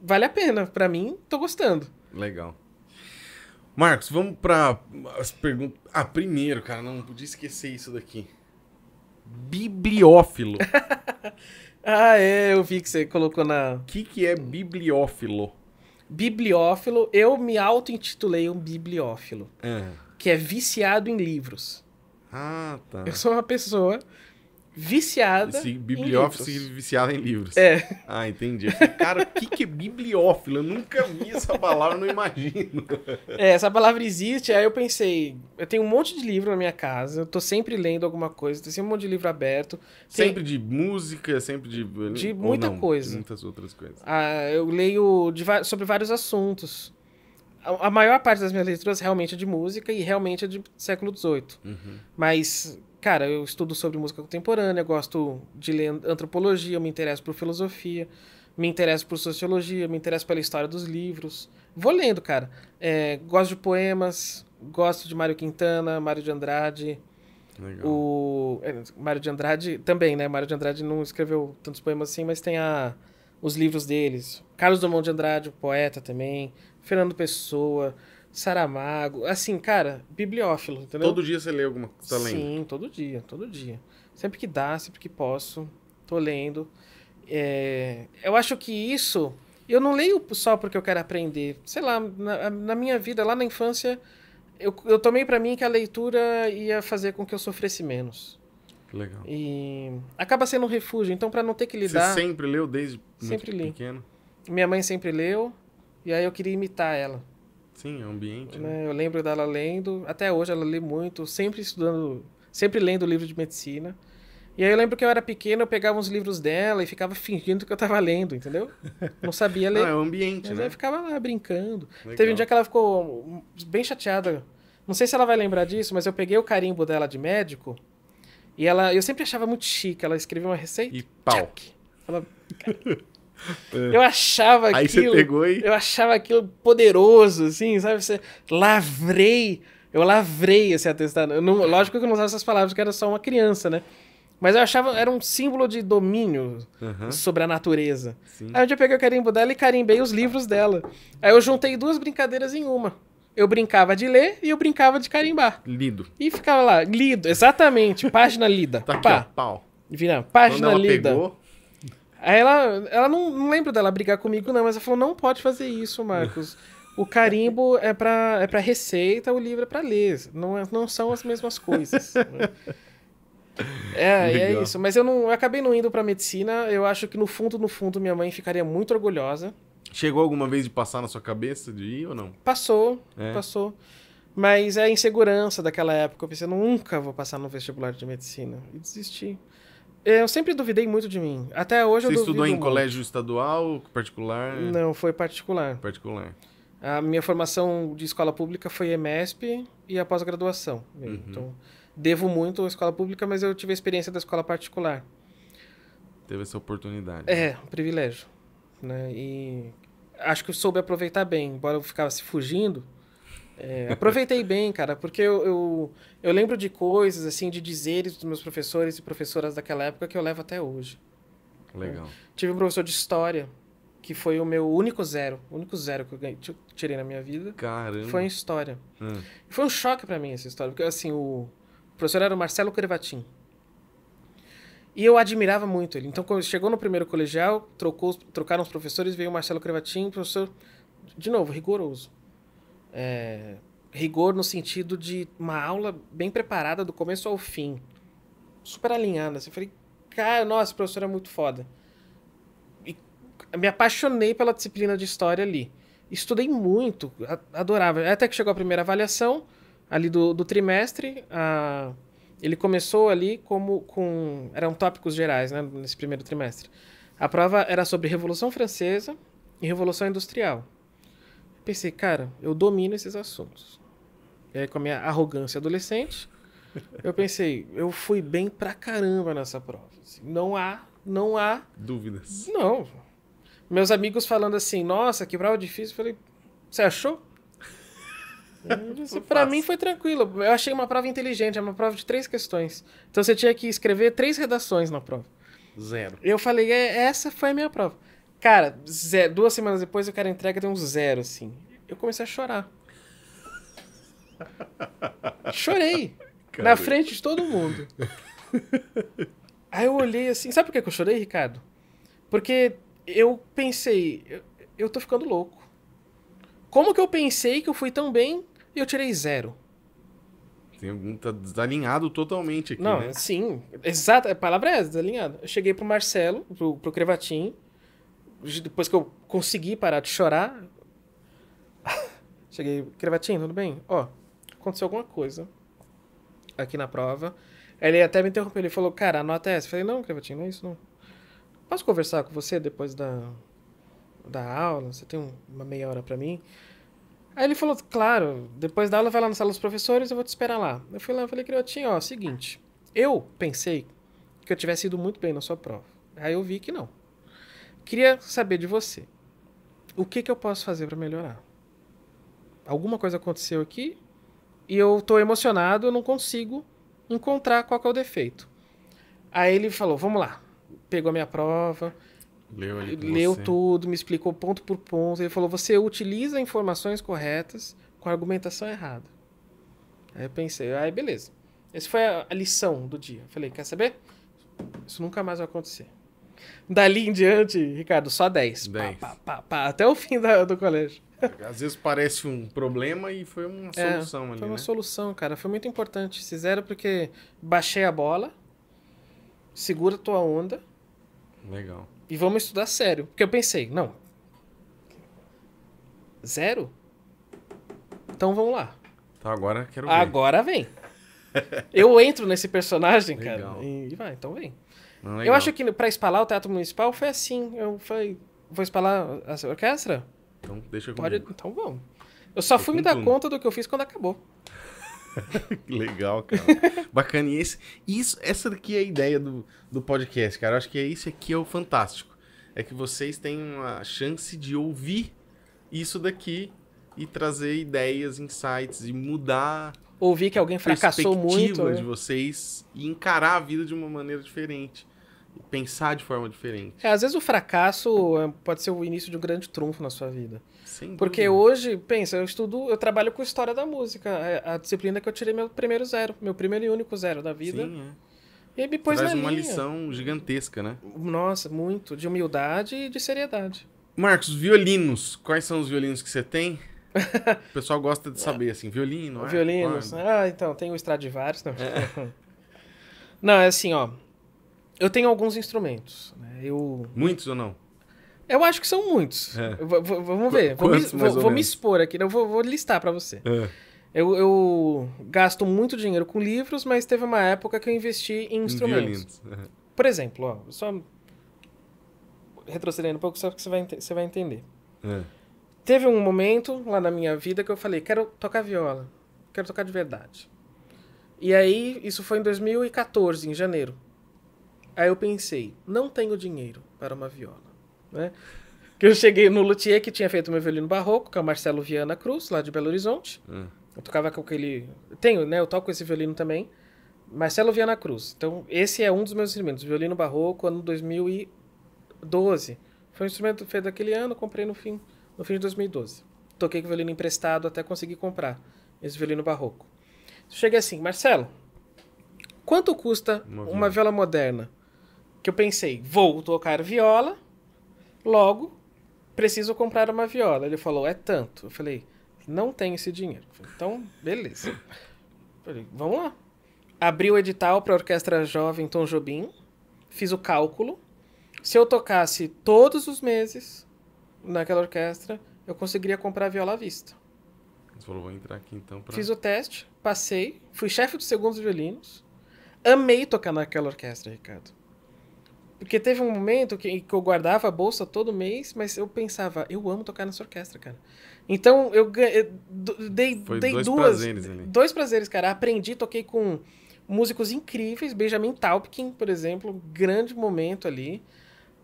vale a pena. Pra mim, tô gostando. Legal. Marcos, vamos para as perguntas. Ah, primeiro, cara, não podia esquecer isso daqui. Bibliófilo. ah, é, eu vi que você colocou na. O que, que é bibliófilo? bibliófilo, eu me auto-intitulei um bibliófilo. É. Que é viciado em livros. Ah, tá. Eu sou uma pessoa viciada. Esse bibliófilo viciada em livros. É. Ah, entendi. Falei, cara, o que, que é bibliófilo? Eu nunca vi essa palavra, não imagino. É, essa palavra existe. Aí eu pensei, eu tenho um monte de livro na minha casa, eu tô sempre lendo alguma coisa, tem sempre um monte de livro aberto. Tem... Sempre de música, sempre de. De muita não, coisa. Muitas outras coisas. Ah, eu leio de, sobre vários assuntos. A, a maior parte das minhas leituras realmente é de música e realmente é de século XVIII. Uhum. Mas cara, eu estudo sobre música contemporânea, gosto de ler antropologia, me interesso por filosofia, me interesso por sociologia, me interesso pela história dos livros. Vou lendo, cara. É, gosto de poemas, gosto de Mário Quintana, Mário de Andrade. Legal. O é, Mário de Andrade também, né? Mário de Andrade não escreveu tantos poemas assim, mas tem a, os livros deles. Carlos Drummond de Andrade, poeta também. Fernando Pessoa. Saramago. Assim, cara, bibliófilo, entendeu? Todo dia você lê alguma coisa, tá lendo? Sim, todo dia, todo dia. Sempre que dá, sempre que posso, tô lendo. É... Eu acho que isso. Eu não leio só porque eu quero aprender. Sei lá, na, na minha vida, lá na infância, eu, eu tomei para mim que a leitura ia fazer com que eu sofresse menos. Legal. E acaba sendo um refúgio, então para não ter que lidar. Você sempre leu desde sempre li. pequeno? Minha mãe sempre leu, e aí eu queria imitar ela. Sim, é ambiente. Né? né? Eu lembro dela lendo, até hoje ela lê muito, sempre estudando, sempre lendo livro de medicina. E aí eu lembro que eu era pequeno, eu pegava uns livros dela e ficava fingindo que eu estava lendo, entendeu? Não sabia ler. ah, é o ambiente, mas né? Mas eu ficava lá brincando. Legal. Teve um dia que ela ficou bem chateada. Não sei se ela vai lembrar disso, mas eu peguei o carimbo dela de médico e ela, eu sempre achava muito chique. Ela escreveu uma receita. E pau. Tchac. Ela, é. Eu achava Aí aquilo. Você pegou e... Eu achava aquilo poderoso, assim, sabe? Você lavrei. Eu lavrei esse atestado. Eu não, lógico que eu não usava essas palavras, que era só uma criança, né? Mas eu achava era um símbolo de domínio uhum. sobre a natureza. Sim. Aí um dia eu peguei o carimbo dela e carimbei os livros dela. Aí eu juntei duas brincadeiras em uma. Eu brincava de ler e eu brincava de carimbar. Lido. E ficava lá, lido, exatamente, página lida. Tá aqui, ó, pau. Vira, página Quando ela lida. Pegou, Aí ela, ela não, não lembra dela brigar comigo, não, mas ela falou: não pode fazer isso, Marcos. O carimbo é para é pra receita, o livro é para ler. Não, é, não são as mesmas coisas. é, é isso. Mas eu não eu acabei não indo para medicina. Eu acho que no fundo, no fundo, minha mãe ficaria muito orgulhosa. Chegou alguma vez de passar na sua cabeça de ir ou não? Passou, é. passou. Mas é a insegurança daquela época. Eu pensei, nunca vou passar no vestibular de medicina. E desisti. Eu sempre duvidei muito de mim. Até hoje Você eu estudou em muito. colégio estadual, particular? Não, foi particular. Particular. A minha formação de escola pública foi MESP e a pós-graduação. Uhum. Então, devo muito à escola pública, mas eu tive a experiência da escola particular. Teve essa oportunidade. É, um privilégio. Né? E acho que eu soube aproveitar bem, embora eu ficasse fugindo é, aproveitei bem, cara, porque eu, eu, eu, lembro de coisas, assim, de dizeres dos meus professores e professoras daquela época que eu levo até hoje. Legal. tive um professor de história, que foi o meu único zero, o único zero que eu tirei na minha vida. Caramba. Foi em história. Hum. Foi um choque para mim essa história, porque, assim, o professor era o Marcelo Crevatin. E eu admirava muito ele. Então, quando chegou no primeiro colegial, trocou, trocaram os professores, veio o Marcelo Crevatin, professor, de novo, rigoroso é, rigor no sentido de uma aula bem preparada do começo ao fim. Super alinhada. Assim. Eu falei, cara, nossa, professora é muito foda. E me apaixonei pela disciplina de história ali. Estudei muito, adorava. Até que chegou a primeira avaliação ali do, do trimestre. A, ele começou ali como com. Eram tópicos gerais, né? Nesse primeiro trimestre. A prova era sobre Revolução Francesa e Revolução Industrial. Pensei, cara, eu domino esses assuntos. E aí, com a minha arrogância adolescente, eu pensei, eu fui bem pra caramba nessa prova. Assim, não há, não há. Dúvidas. Não. Meus amigos falando assim, nossa, que prova difícil. Eu falei, você achou? Para mim foi tranquilo. Eu achei uma prova inteligente, é uma prova de três questões. Então você tinha que escrever três redações na prova. Zero. Eu falei, é, essa foi a minha prova. Cara, zero, duas semanas depois eu quero entrega de um zero, assim. Eu comecei a chorar. Chorei. Cara. Na frente de todo mundo. Aí eu olhei assim. Sabe por que eu chorei, Ricardo? Porque eu pensei, eu, eu tô ficando louco. Como que eu pensei que eu fui tão bem e eu tirei zero? Tem, tá desalinhado totalmente aqui, Não, né? sim. Exato, a palavra é essa, desalinhado. Eu cheguei pro Marcelo, pro, pro Crevatinho, depois que eu consegui parar de chorar, cheguei, Crevatinho, tudo bem? Ó, aconteceu alguma coisa aqui na prova. Ele até me interrompeu, ele falou, cara, anota é essa. Eu falei, não, Crevatinho, não é isso não. Posso conversar com você depois da, da aula? Você tem uma meia hora para mim? Aí ele falou, claro, depois da aula vai lá na sala dos professores, eu vou te esperar lá. Eu fui lá falei, Crevatinho, ó, seguinte, eu pensei que eu tivesse ido muito bem na sua prova. Aí eu vi que não. Queria saber de você. O que, que eu posso fazer para melhorar? Alguma coisa aconteceu aqui e eu estou emocionado, eu não consigo encontrar qual é o defeito. Aí ele falou: vamos lá. Pegou a minha prova, leu, leu tudo, me explicou ponto por ponto. Ele falou: você utiliza informações corretas com argumentação errada. Aí eu pensei: aí beleza. Essa foi a lição do dia. Eu falei: quer saber? Isso nunca mais vai acontecer. Dali em diante, Ricardo, só 10. 10. Pá, pá, pá, até o fim da, do colégio. Às vezes parece um problema e foi uma é, solução ali. Foi uma né? solução, cara. Foi muito importante. Fizeram porque baixei a bola, segura tua onda. Legal. E vamos estudar sério. Porque eu pensei, não. Zero? Então vamos lá. Então agora quero ver. Agora vem. eu entro nesse personagem, cara. Legal. E vai, então vem eu acho que para espalhar o Teatro Municipal foi assim. Eu falei, vou espalhar a orquestra? Então, deixa comigo. Pode, então vamos. Eu só fui me dar tudo. conta do que eu fiz quando acabou. que legal, cara. Bacana. E esse, isso, essa daqui é a ideia do, do podcast, cara. Eu acho que é isso aqui é o fantástico. É que vocês têm uma chance de ouvir isso daqui e trazer ideias, insights e mudar ouvir que alguém fracassou muito. Né? de vocês e encarar a vida de uma maneira diferente. Pensar de forma diferente. É, às vezes o fracasso é, pode ser o início de um grande trunfo na sua vida. Sem Porque dúvida. hoje, pensa, eu estudo, eu trabalho com história da música. A, é, a disciplina que eu tirei meu primeiro zero, meu primeiro e único zero da vida. Sim, é. E aí me pôs Traz na uma linha. lição gigantesca, né? Nossa, muito. De humildade e de seriedade. Marcos, violinos. Quais são os violinos que você tem? O pessoal gosta de saber, assim, violino, é? Né? Violinos. Né? Ah, então, tem o Stradivarius. Não. É. não, é assim, ó. Eu tenho alguns instrumentos. Né? Eu... Muitos ou não? Eu acho que são muitos. É. Eu, vamos ver. Quantos, vou, vou, vou me, expor aqui, eu vou, vou listar para você. É. Eu, eu, gasto muito dinheiro com livros, mas teve uma época que eu investi em instrumentos. Por exemplo, ó, só retrocedendo um pouco, só que você vai, você vai entender. É teve um momento lá na minha vida que eu falei, quero tocar viola, quero tocar de verdade. E aí, isso foi em 2014, em janeiro. Aí eu pensei, não tenho dinheiro para uma viola, né? Que eu cheguei no luthier que tinha feito meu violino barroco, que é o Marcelo Viana Cruz, lá de Belo Horizonte. Hum. Eu tocava com aquele... Tenho, né? Eu toco esse violino também. Marcelo Viana Cruz. Então, esse é um dos meus instrumentos. Violino barroco, ano 2012. Foi um instrumento feito daquele ano, comprei no fim no fim de 2012. Toquei com o violino emprestado até conseguir comprar esse violino barroco. Cheguei assim, Marcelo, quanto custa uma, uma viola moderna? Que eu pensei, vou tocar viola, logo preciso comprar uma viola. Ele falou, é tanto. Eu falei, não tenho esse dinheiro. Falei, então, beleza. Falei, vamos lá. Abri o edital para a Orquestra Jovem Tom Jobim, fiz o cálculo. Se eu tocasse todos os meses, naquela orquestra, eu conseguiria comprar viola à vista. Você falou, vou entrar aqui então pra... Fiz o teste, passei, fui chefe dos segundos violinos. Amei tocar naquela orquestra, Ricardo. Porque teve um momento que, que eu guardava a bolsa todo mês, mas eu pensava, eu amo tocar nessa orquestra, cara. Então eu, eu dei, Foi dei dois duas. Prazeres ali. Dois prazeres, cara. Aprendi, toquei com músicos incríveis, Benjamin Taupkin, por exemplo, grande momento ali.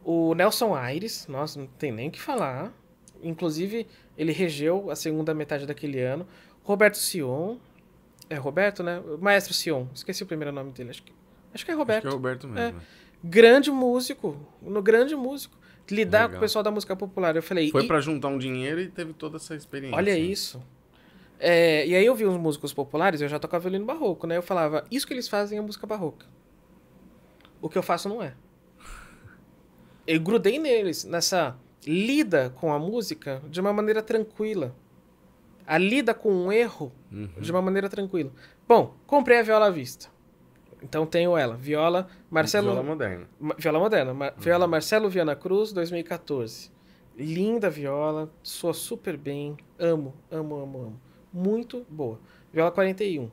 O Nelson Aires, nossa, não tem nem o que falar. Inclusive, ele regeu a segunda metade daquele ano. Roberto Sion. É Roberto, né? Maestro Sion. Esqueci o primeiro nome dele. Acho que, acho que é Roberto. Acho que é Roberto mesmo. É. Né? Grande músico. No grande músico. Lidar Legal. com o pessoal da música popular. Eu falei. Foi e... para juntar um dinheiro e teve toda essa experiência. Olha né? isso. É, e aí eu vi uns músicos populares, eu já tocava violino barroco, né? Eu falava, isso que eles fazem é música barroca. O que eu faço não é eu grudei neles nessa lida com a música de uma maneira tranquila. A lida com um erro uhum. de uma maneira tranquila. Bom, comprei a viola à vista. Então tenho ela, viola Marcelo Viola moderna. Ma, viola moderna, ma, uhum. viola Marcelo Viana Cruz 2014. Linda viola, soa super bem, amo, amo, amo, amo. Muito boa. Viola 41.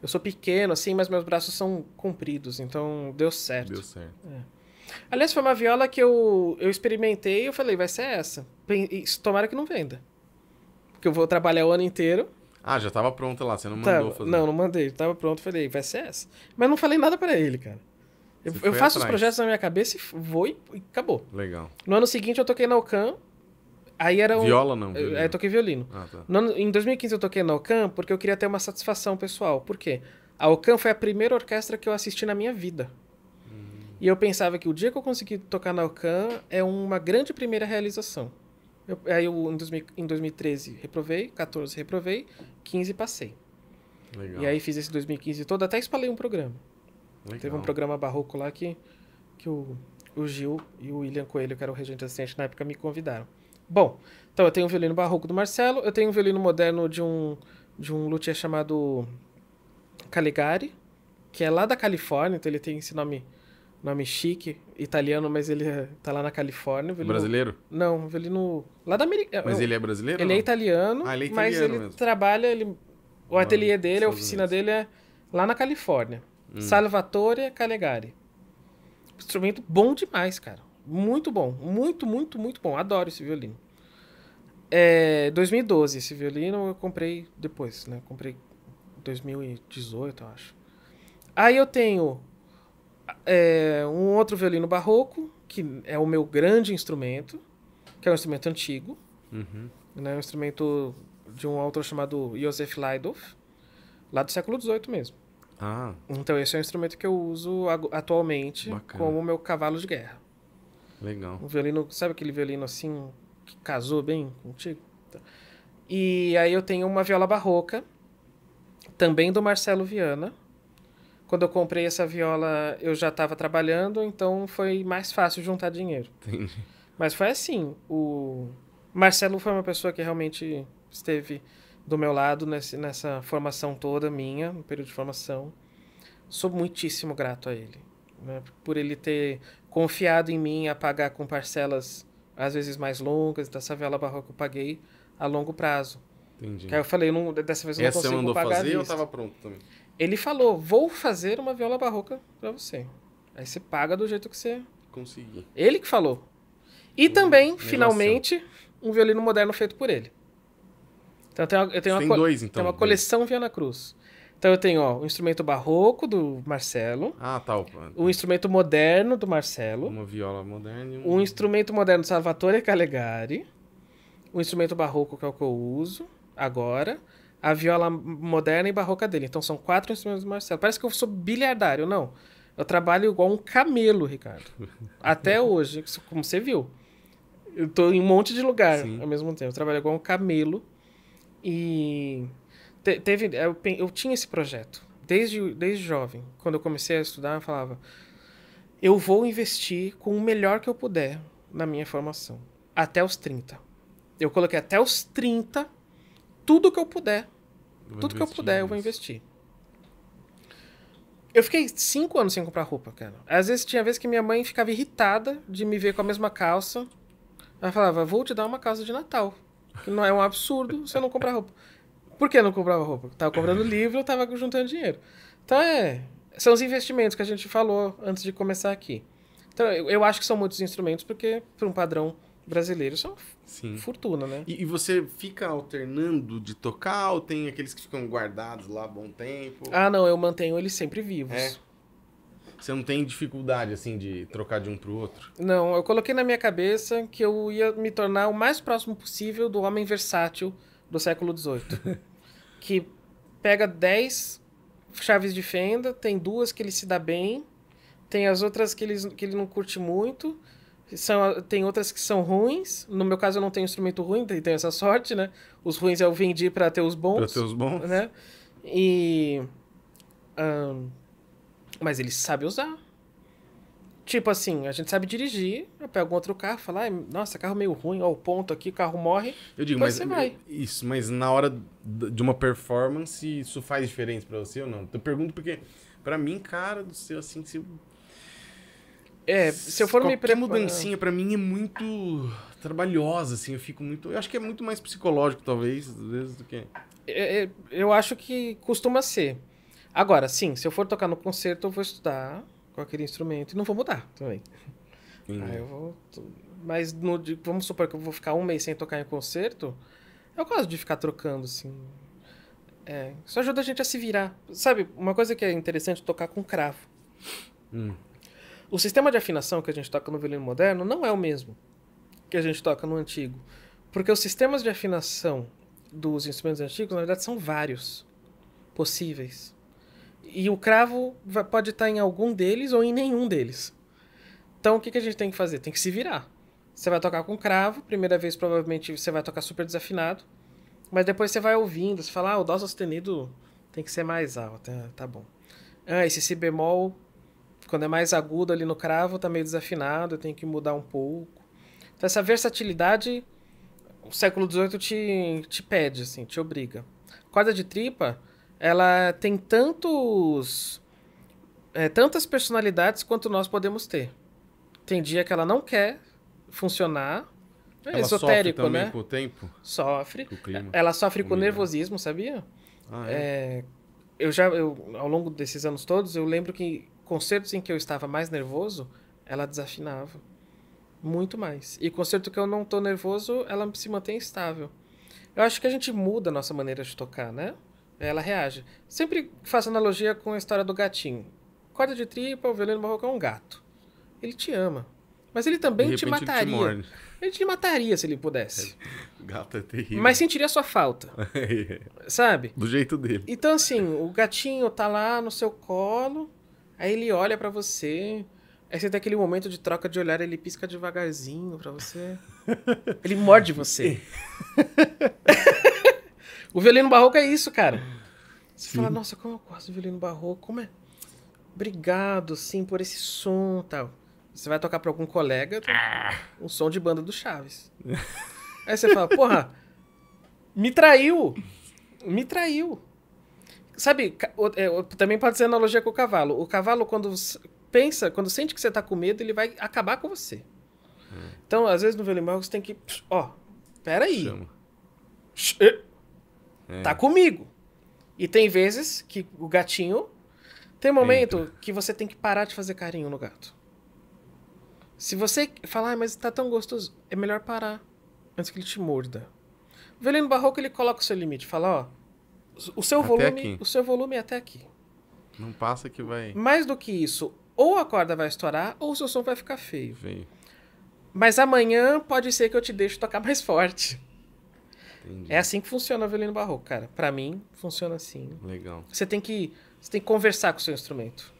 Eu sou pequeno assim, mas meus braços são compridos, então deu certo. Deu certo. É. Aliás, foi uma viola que eu, eu experimentei e eu falei, vai ser essa. Tomara que não venda. Porque eu vou trabalhar o ano inteiro. Ah, já tava pronta lá, você não mandou tava, fazer. Não, não mandei. Tava pronto, falei, vai ser essa. Mas não falei nada para ele, cara. Eu, eu faço atrás. os projetos na minha cabeça e vou e, acabou. Legal. No ano seguinte eu toquei na Ocam. Aí era um... Viola não? Violino. Aí é, eu toquei violino. Ah, tá. ano, em 2015 eu toquei na Ocam porque eu queria ter uma satisfação pessoal. Por quê? A Ocam foi a primeira orquestra que eu assisti na minha vida. E eu pensava que o dia que eu consegui tocar na Alcan é uma grande primeira realização. Eu, aí eu, em, 2000, em 2013 reprovei, 14 reprovei, 15 passei. Legal. E aí fiz esse 2015 todo, até espalhei um programa. Legal. Teve um programa barroco lá que, que o, o Gil e o William Coelho, que era o regente assistente na época, me convidaram. Bom, então eu tenho um violino barroco do Marcelo, eu tenho um violino moderno de um, de um luthier chamado Caligari, que é lá da Califórnia, então ele tem esse nome nome chique, italiano, mas ele é, tá lá na Califórnia. Ele brasileiro? No, não, ele no. Lá da América. É, mas ele é brasileiro? Ele é italiano, ah, ele é italiano mas ele trabalha, ele, o ateliê dele, a oficina Unidos. dele é lá na Califórnia. Hum. Salvatore Calegari. Instrumento bom demais, cara. Muito bom. Muito, muito, muito bom. Adoro esse violino. É, 2012, esse violino eu comprei depois, né? Comprei 2018, eu acho. Aí eu tenho é, um outro violino barroco, que é o meu grande instrumento, que é um instrumento antigo, uhum. né, um instrumento de um autor chamado Josef Leidhoff, lá do século XVIII mesmo. Ah. Então esse é um instrumento que eu uso atualmente Bacana. como meu cavalo de guerra. Legal. Um violino, sabe aquele violino assim que casou bem contigo? E aí eu tenho uma viola barroca, também do Marcelo Viana, quando eu comprei essa viola, eu já estava trabalhando, então foi mais fácil juntar dinheiro. Entendi. Mas foi assim, o Marcelo foi uma pessoa que realmente esteve do meu lado nesse, nessa formação toda minha, no período de formação. Sou muitíssimo grato a ele, né? por ele ter confiado em mim a pagar com parcelas às vezes mais longas, dessa viola barroca eu paguei a longo prazo. Entendi. Que aí eu falei, não, dessa vez eu não consigo pagar Essa você mandou fazer ou estava pronto também? Ele falou: vou fazer uma viola barroca para você. Aí você paga do jeito que você. Conseguir. Ele que falou. E hum, também, relação. finalmente, um violino moderno feito por ele. Então eu tenho, eu tenho uma, dois, então, uma coleção Viana Cruz. Então eu tenho, ó, o um instrumento barroco do Marcelo. Ah, tá. O um instrumento moderno do Marcelo. Uma viola moderna. E um... um instrumento moderno do Salvatore Calegari. O um instrumento barroco que é o que eu uso agora a viola moderna e barroca dele. Então são quatro instrumentos do Marcelo. Parece que eu sou bilhardário, não. Eu trabalho igual um camelo, Ricardo. Até hoje, como você viu. Eu estou em um monte de lugar Sim. ao mesmo tempo. Eu trabalho igual um camelo. E te, teve eu, eu tinha esse projeto desde desde jovem. Quando eu comecei a estudar, eu falava: eu vou investir com o melhor que eu puder na minha formação até os 30. Eu coloquei até os 30 tudo que eu puder. tudo que eu puder, eu vou investir. Eu fiquei cinco anos sem comprar roupa, cara. Às vezes tinha vezes que minha mãe ficava irritada de me ver com a mesma calça. Ela falava, vou te dar uma calça de Natal. Que não é um absurdo você não comprar roupa. Por que não comprava roupa? Tava comprando livro, eu tava juntando dinheiro. Então é. São os investimentos que a gente falou antes de começar aqui. Então, eu, eu acho que são muitos instrumentos, porque, por um padrão brasileiros são Sim. fortuna, né? E, e, você fica alternando de tocar ou tem aqueles que ficam guardados lá há bom tempo? Ah, não, eu mantenho eles sempre vivos. É. Você não tem dificuldade, assim, de trocar de um pro outro? Não, eu coloquei na minha cabeça que eu ia me tornar o mais próximo possível do homem versátil do século XVIII. que pega 10 chaves de fenda, tem duas que ele se dá bem, tem as outras que ele, que ele não curte muito, são, tem outras que são ruins. No meu caso, eu não tenho instrumento ruim, tenho essa sorte, né? Os ruins é eu vendi para ter os bons. Para ter os bons. Né? E. Um, mas ele sabe usar. Tipo assim, a gente sabe dirigir, pego um outro carro, falo ah, nossa, carro meio ruim, ó, o ponto aqui, carro morre. Eu digo, mas você vai. Isso, mas na hora de uma performance, isso faz diferença para você ou não? Eu pergunto porque, para mim, cara do céu, assim, se eu é, se eu for Qualquer me preparar... mudancinha para mim é muito trabalhosa, assim, eu fico muito... Eu acho que é muito mais psicológico, talvez, às vezes, do que... É, é, eu acho que costuma ser. Agora, sim, se eu for tocar no concerto, eu vou estudar com aquele instrumento e não vou mudar também. Aí eu vou... Mas no, vamos supor que eu vou ficar um mês sem tocar em concerto, eu gosto de ficar trocando, assim... É, isso ajuda a gente a se virar. Sabe, uma coisa que é interessante tocar com cravo. Hum. O sistema de afinação que a gente toca no violino moderno não é o mesmo que a gente toca no antigo. Porque os sistemas de afinação dos instrumentos antigos, na verdade, são vários possíveis. E o cravo pode estar em algum deles ou em nenhum deles. Então o que, que a gente tem que fazer? Tem que se virar. Você vai tocar com cravo, primeira vez provavelmente você vai tocar super desafinado, mas depois você vai ouvindo, você fala, ah, o dó sustenido tem que ser mais alto, é, tá bom. Ah, esse si bemol quando é mais agudo ali no cravo, tá meio desafinado, eu tenho que mudar um pouco. Então essa versatilidade o século XVIII te, te pede, assim, te obriga. Corda de tripa, ela tem tantos... É, tantas personalidades quanto nós podemos ter. Tem dia que ela não quer funcionar, é ela esotérico, sofre também né? com o tempo? Sofre. Com o clima. Ela sofre com, o nervosismo, sabia? Ah, é? é? eu já, eu, ao longo desses anos todos, eu lembro que concertos em que eu estava mais nervoso, ela desafinava. Muito mais. E concerto que eu não tô nervoso, ela se mantém estável. Eu acho que a gente muda a nossa maneira de tocar, né? Ela reage. Sempre faço analogia com a história do gatinho. Corda de tripa, o violino barroco é um gato. Ele te ama. Mas ele também te mataria. Ele te, ele te, mataria se ele pudesse. Gato é terrível. Mas sentiria sua falta. É. Sabe? Do jeito dele. Então, assim, o gatinho tá lá no seu colo, Aí ele olha para você. Aí você tem aquele momento de troca de olhar, ele pisca devagarzinho para você. ele morde você. o violino barroco é isso, cara. Você Sim. fala, nossa, como eu gosto do violino barroco. Como é? Obrigado, sim, por esse som tal. Você vai tocar pra algum colega, tá? um som de banda do Chaves. Aí você fala, porra, me traiu. Me traiu. Sabe, é, também pode ser analogia com o cavalo. O cavalo, quando pensa, quando sente que você está com medo, ele vai acabar com você. Hum. Então, às vezes no Velimar você tem que. Ó, peraí. Chama. Eh. É. Tá comigo. E tem vezes que o gatinho. Tem momento que você tem que parar de fazer carinho no gato. Se você falar, ah, mas tá tão gostoso, é melhor parar antes que ele te morda. O veleno barroco ele coloca o seu limite, fala, ó, o seu volume, o seu volume é até aqui. Não passa que vai. Mais do que isso, ou a corda vai estourar ou o seu som vai ficar feio. Feio. Mas amanhã pode ser que eu te deixe tocar mais forte. Entendi. É assim que funciona o violino barroco, cara. Para mim, funciona assim. Legal. Você tem que você tem que conversar com o seu instrumento.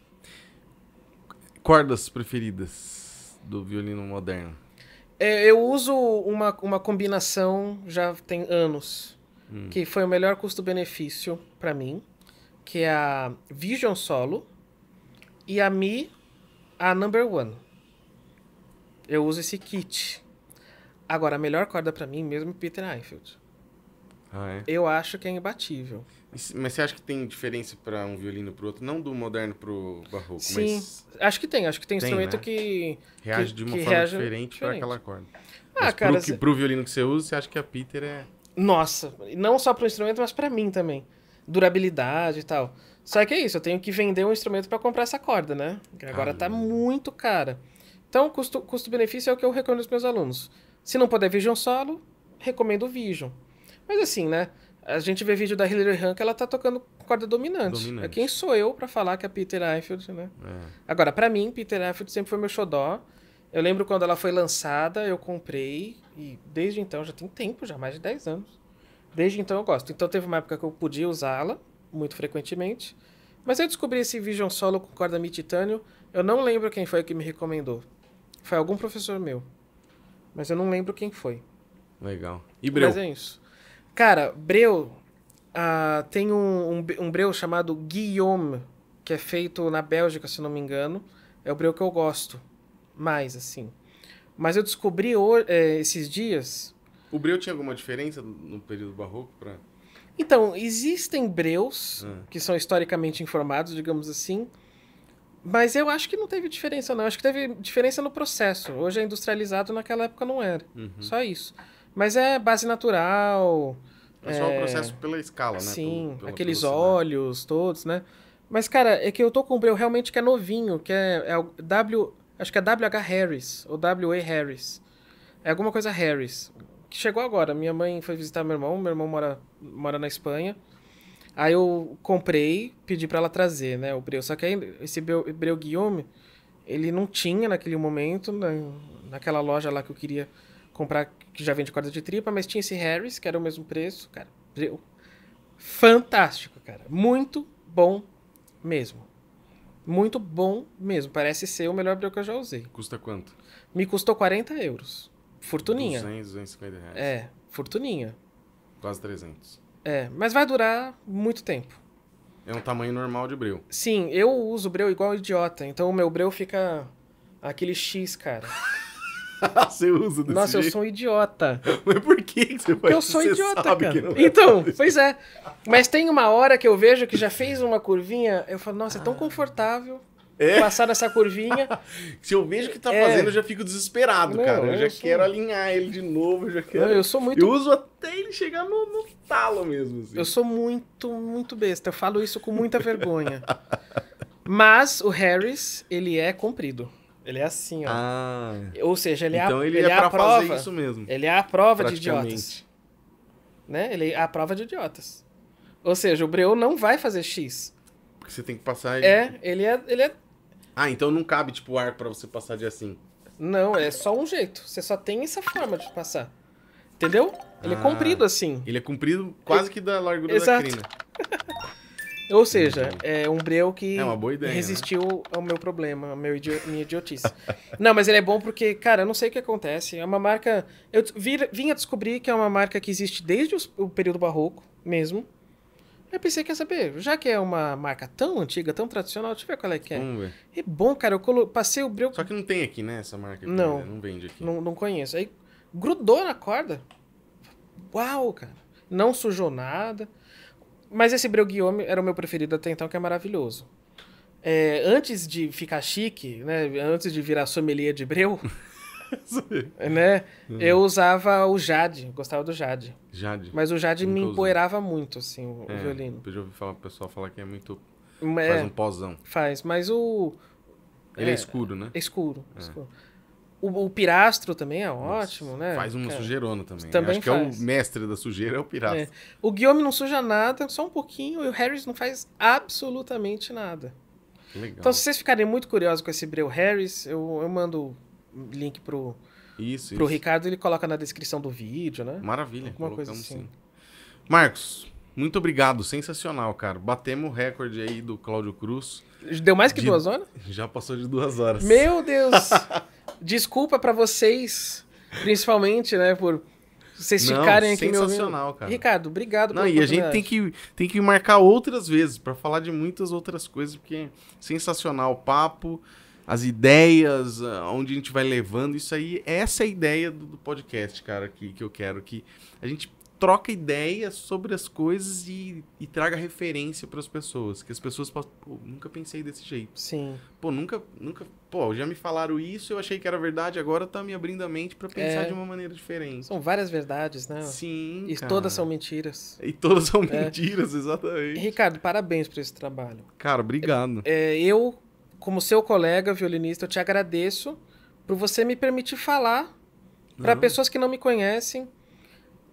Cordas preferidas do violino moderno? É, eu uso uma, uma combinação já tem anos Hum. que foi o melhor custo-benefício para mim, que é a Vision Solo e a Mi, a Number One. Eu uso esse kit. Agora, a melhor corda para mim mesmo é Peter Einfield. Ah, é? Eu acho que é imbatível. Mas você acha que tem diferença para um violino pro outro? Não do moderno pro barroco, Sim, mas... acho que tem. Acho que tem, tem instrumento né? que... Reage que, de uma forma diferente, diferente. para aquela corda. Ah, mas cara... Pro, que, pro violino que você usa, você acha que a Peter é... Nossa, não só para o instrumento, mas para mim também. Durabilidade e tal. Só que é isso, eu tenho que vender um instrumento para comprar essa corda, né? Que agora está muito cara. Então, custo-benefício custo é o que eu recomendo aos meus alunos. Se não puder Vision solo, recomendo o Vision. Mas assim, né? A gente vê vídeo da Hilary Hunk, ela tá tocando corda dominante. dominante. É quem sou eu para falar que é Peter Eiffel, né? É. Agora, para mim, Peter Eiffel sempre foi meu xodó. Eu lembro quando ela foi lançada, eu comprei, e desde então, já tem tempo, já mais de 10 anos. Desde então eu gosto. Então teve uma época que eu podia usá-la, muito frequentemente. Mas eu descobri esse Vision Solo com corda Mi Titânio. Eu não lembro quem foi que me recomendou. Foi algum professor meu. Mas eu não lembro quem foi. Legal. E Breu? Mas é isso. Cara, Breu. Uh, tem um, um, um, Breu chamado Guillaume, que é feito na Bélgica, se não me engano. É o Breu que eu gosto mais, assim. Mas eu descobri é, esses dias. O breu tinha alguma diferença no período barroco para. Então, existem breus, ah. que são historicamente informados, digamos assim, mas eu acho que não teve diferença, não. Eu acho que teve diferença no processo. Hoje é industrializado, naquela época não era. Uhum. Só isso. Mas é base natural. É, só o é, processo pela escala, né? Sim, pelo... aqueles óleos todos, né? Mas, cara, é que eu tô com um breu realmente que é novinho, que é, é o W. Acho que é W.H. Harris, ou W.A. Harris. É alguma coisa Harris. Que chegou agora. Minha mãe foi visitar meu irmão, meu irmão mora, mora na Espanha. Aí eu comprei, pedi para ela trazer, né, o breu. Só que aí esse breu, Guillaume, ele não tinha naquele momento, na, né, naquela loja lá que eu queria comprar, que já vende corda de tripa, mas tinha esse Harris, que era o mesmo preço, cara. Breu. Fantástico, cara. Muito bom mesmo. Muito bom mesmo. Parece ser o melhor breu que eu já usei. Custa quanto? Me custou 40 euros. Fortuninha. 200, 250 reais. É, fortuninha. Quase 300. É, mas vai durar muito tempo. É um tamanho normal de breu. Sim, eu uso breu igual idiota. Então o meu breu fica aquele X, cara. você usa desse Nossa, jeito? eu sou um idiota. Mas por que, que você faz isso? Eu sou você idiota, cara. É. então, pois é. Mas tem uma hora que eu vejo que já fez uma curvinha, eu falo, nossa, é tão ah. confortável. É? Passar nessa curvinha. Se eu vejo que tá é... fazendo, eu já fico desesperado, Não, cara. Eu, eu já sou... quero alinhar ele de novo, eu já quero. Não, eu sou muito. Eu uso até ele chegar no, no talo mesmo. Assim. Eu sou muito, muito besta. Eu falo isso com muita vergonha. Mas o Harris, ele é comprido. Ele é assim, ó. Ah. Ou seja, ele é então é, ele, ele é, é prova. Fazer isso mesmo. Ele é a prova de idiotas. Né? Ele é a prova de idiotas. Ou seja, o Breu não vai fazer X. Porque você tem que passar. Ele... É, ele é, ele é. Ah, então não cabe, tipo, o arco pra você passar de assim. Não, é só um jeito. Você só tem essa forma de passar. Entendeu? Ele é ah, é comprido assim. Ele é comprido quase que da largura Exato. da crina. Ou seja, então. é um breu que é ideia, né? resistiu né? ao meu problema, ao meu minha idiotice. não, mas ele é bom porque, cara, eu não sei o que acontece. É uma marca. Eu vir, vim a descobrir que é uma marca que existe desde os, o período barroco mesmo. Eu pensei, quer saber, já que é uma marca tão antiga, tão tradicional, deixa eu ver qual é que é. Vamos ver. É bom, cara, eu colo... passei o breu... Só que não tem aqui, né, essa marca. Aqui, não. Né? Não vende aqui. Não, não conheço. Aí grudou na corda. Uau, cara. Não sujou nada. Mas esse Breu Guillaume era o meu preferido até então, que é maravilhoso. É, antes de ficar chique, né? Antes de virar sommelier de Breu, né? Hum. Eu usava o Jade, gostava do Jade. Jade. Mas o Jade me empoeirava muito, assim, o, é, violino. Eu já ouvi falar, o pessoal falar que é muito. Hum, é, faz um pozão. Faz, mas o. Ele é, é escuro, né? Escuro, é. escuro. O, o, Pirastro também é ótimo, Nossa, né? Faz uma Cara, sujeirona também. também Acho faz. que é o mestre da sujeira, é o Pirastro. É. O Guillaume não suja nada, só um pouquinho, e o Harris não faz absolutamente nada. Legal. Então, se vocês ficarem muito curiosos com esse Breu Harris, eu, eu mando o link pro, isso, pro isso. Ricardo, ele coloca na descrição do vídeo, né? Maravilha, Alguma coisa assim. Sim. Marcos, muito obrigado, sensacional, cara. Batemos o recorde aí do Cláudio Cruz. Deu mais que de... duas horas? Já passou de duas horas. Meu Deus! Desculpa para vocês, principalmente, né, por vocês Não, ficarem aqui meu sensacional, cara. Ricardo, obrigado Não, e a gente tem que, tem que marcar outras vezes para falar de muitas outras coisas, porque é sensacional o papo, as ideias, ah, onde a gente vai levando isso aí. Essa é a ideia do, do podcast, cara, que, que eu quero que a gente troca ideias sobre as coisas e, e traga referência para as pessoas. Que as pessoas possam, pô, nunca pensei desse jeito. Sim. Pô, nunca, nunca, pô, já me falaram isso, eu achei que era verdade, agora tá me abrindo a mente para pensar é. de uma maneira diferente. São várias verdades, né? Sim. E cara. todas são mentiras. E todas são é. mentiras, exatamente. Ricardo, parabéns por esse trabalho. Cara, obrigado. É, eu, como seu colega violinista, eu te agradeço por você me permitir falar para pessoas que não me conhecem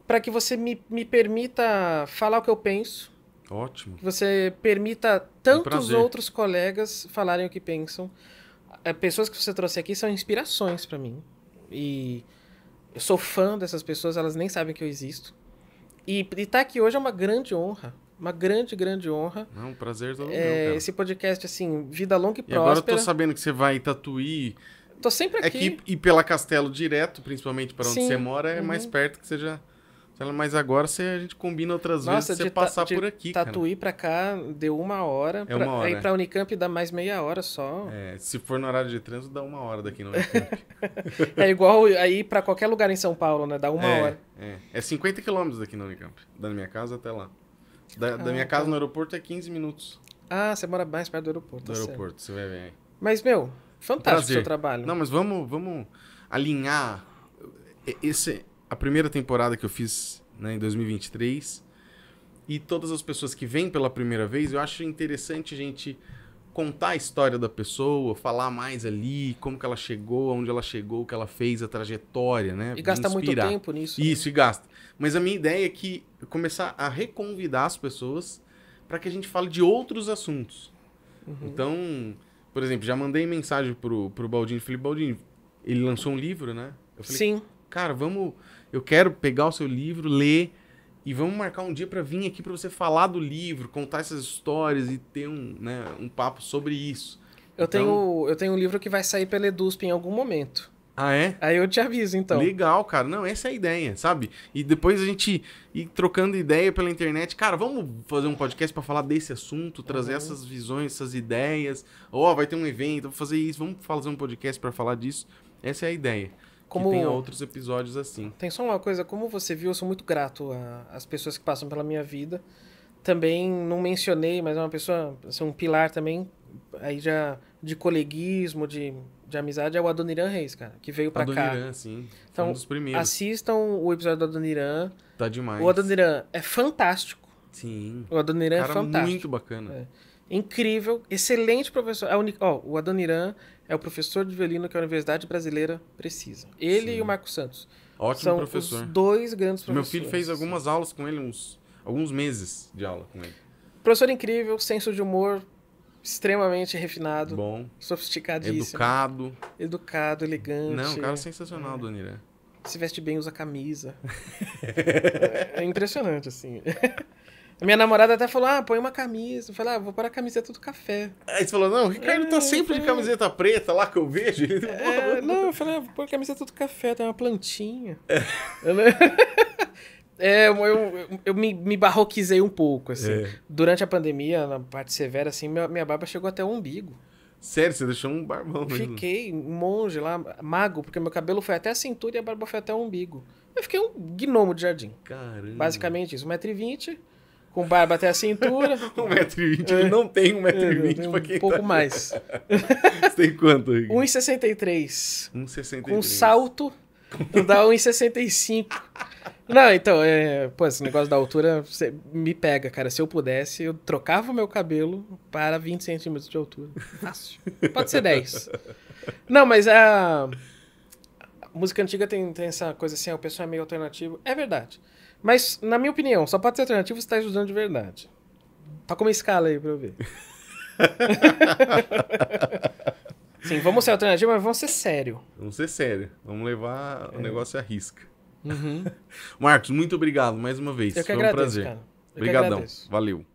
para que você me, me permita falar o que eu penso. Ótimo. Que você permita tantos um outros colegas falarem o que pensam. É, pessoas que você trouxe aqui são inspirações para mim. E eu sou fã dessas pessoas, elas nem sabem que eu existo. E estar tá aqui hoje é uma grande honra. Uma grande, grande honra. É um prazer todo é, meu, Esse podcast, assim, vida longa e, e próspera. agora eu tô sabendo que você vai tatuir... Tatuí. Tô sempre aqui. É que pela Castelo direto, principalmente para onde Sim. você mora, é uhum. mais perto que você já... Mas agora se a gente combina outras Nossa, vezes você passar por aqui. Tatuí cara. pra cá deu uma hora. É pra, uma hora. Aí é. pra Unicamp dá mais meia hora só. É, se for no horário de trânsito, dá uma hora daqui no Unicamp. é igual aí pra qualquer lugar em São Paulo, né? Dá uma é, hora. É. é 50 quilômetros daqui no Unicamp. Da minha casa até lá. Da, ah, da minha casa tá. no aeroporto é 15 minutos. Ah, você mora mais perto do aeroporto. Do tá aeroporto, certo. você vai ver aí. Mas, meu, fantástico o seu trabalho. Não, mas vamos, vamos alinhar esse a primeira temporada que eu fiz né, em 2023 e todas as pessoas que vêm pela primeira vez, eu acho interessante a gente contar a história da pessoa, falar mais ali, como que ela chegou, onde ela chegou, o que ela fez, a trajetória, né? E gasta muito tempo nisso. Né? Isso, né? e gasta. Mas a minha ideia é que começar a reconvidar as pessoas para que a gente fale de outros assuntos. Uhum. Então, por exemplo, já mandei mensagem pro, pro Baldinho, Felipe Baldinho, ele lançou um livro, né? Eu falei, Sim. cara, vamos eu quero pegar o seu livro, ler e vamos marcar um dia para vir aqui para você falar do livro, contar essas histórias e ter um, né, um papo sobre isso. Eu, então... tenho, eu tenho um livro que vai sair pela Edusp em algum momento. Ah, é? Aí eu te aviso, então. Legal, cara. Não, essa é a ideia, sabe? E depois a gente ir trocando ideia pela internet. Cara, vamos fazer um podcast para falar desse assunto, trazer uhum. essas visões, essas ideias. Ó, oh, vai ter um evento, vou fazer isso, vamos fazer um podcast para falar disso. Essa é a ideia. Como... Que tenha outros episódios assim. Tem só uma coisa, como você viu, eu sou muito grato às pessoas que passam pela minha vida. Também não mencionei, mas é uma pessoa, assim, um pilar também, aí já de coleguismo, de, de amizade, é o Adoniran Reis, cara, que veio pra Adoniran, cá. Adoniran, sim. Então, um dos primeiros. assistam o episódio do Adoniran. Tá demais. O Adoniran é fantástico. Sim. O Adoniran é cara, é fantástico. muito bacana. É. Incrível, excelente professor. É a uni... oh, o Adoniran é o professor de violino que a Universidade Brasileira precisa. Ele Sim. e o Marco Santos. Ótimo são professor. Os dois grandes professores. Meu filho fez algumas aulas com ele, uns alguns meses de aula com ele. Professor incrível, senso de humor extremamente refinado, bom, sofisticadíssimo, educado, educado, elegante. Não, um cara é sensacional, é. Doniré. Se veste bem, usa camisa. é, é impressionante assim. Minha namorada até falou: ah, põe uma camisa. Eu falei, ah, vou pôr a camiseta do café. Aí você falou: não, o Ricardo tá é, tá sempre falei, de camiseta preta lá que eu vejo. É, não, eu falei: ah, vou pôr a camiseta do café, tem uma plantinha. É. é, eu, eu, eu, me, me barroquizei um pouco, assim. É. Durante a pandemia, na parte severa, assim, minha, minha barba chegou até o umbigo. Sério, você deixou um barbão mesmo. Fiquei monge lá, mago, porque meu cabelo foi até a cintura e a barba foi até o umbigo. Eu fiquei um gnomo de jardim. Caramba. Basicamente isso, 1,20m com barba até a cintura. 1,20m, é. ele não tem 1,20m é, pra quem Um pouco tá... mais. Você tem quanto, Rick? 1,63. 1,63. Com salto, dá 1,65. Não, então, é, pô, esse negócio da altura me pega, cara. Se eu pudesse, eu trocava o meu cabelo para 20 centímetros de altura. Fácil. Pode ser 10. Não, mas a, a música antiga tem, tem essa coisa assim, ah, o pessoal é meio alternativo. É verdade. Mas, na minha opinião, só pode ser alternativo se tá estudando de verdade. Toca tá uma escala aí pra eu ver. Sim, vamos ser alternativo, mas vamos ser sério. Vamos ser sério. Vamos levar é. o negócio à risca. Uhum. Marcos, muito obrigado mais uma vez. Eu que Foi um prazer. Cara. Eu Obrigadão. Valeu.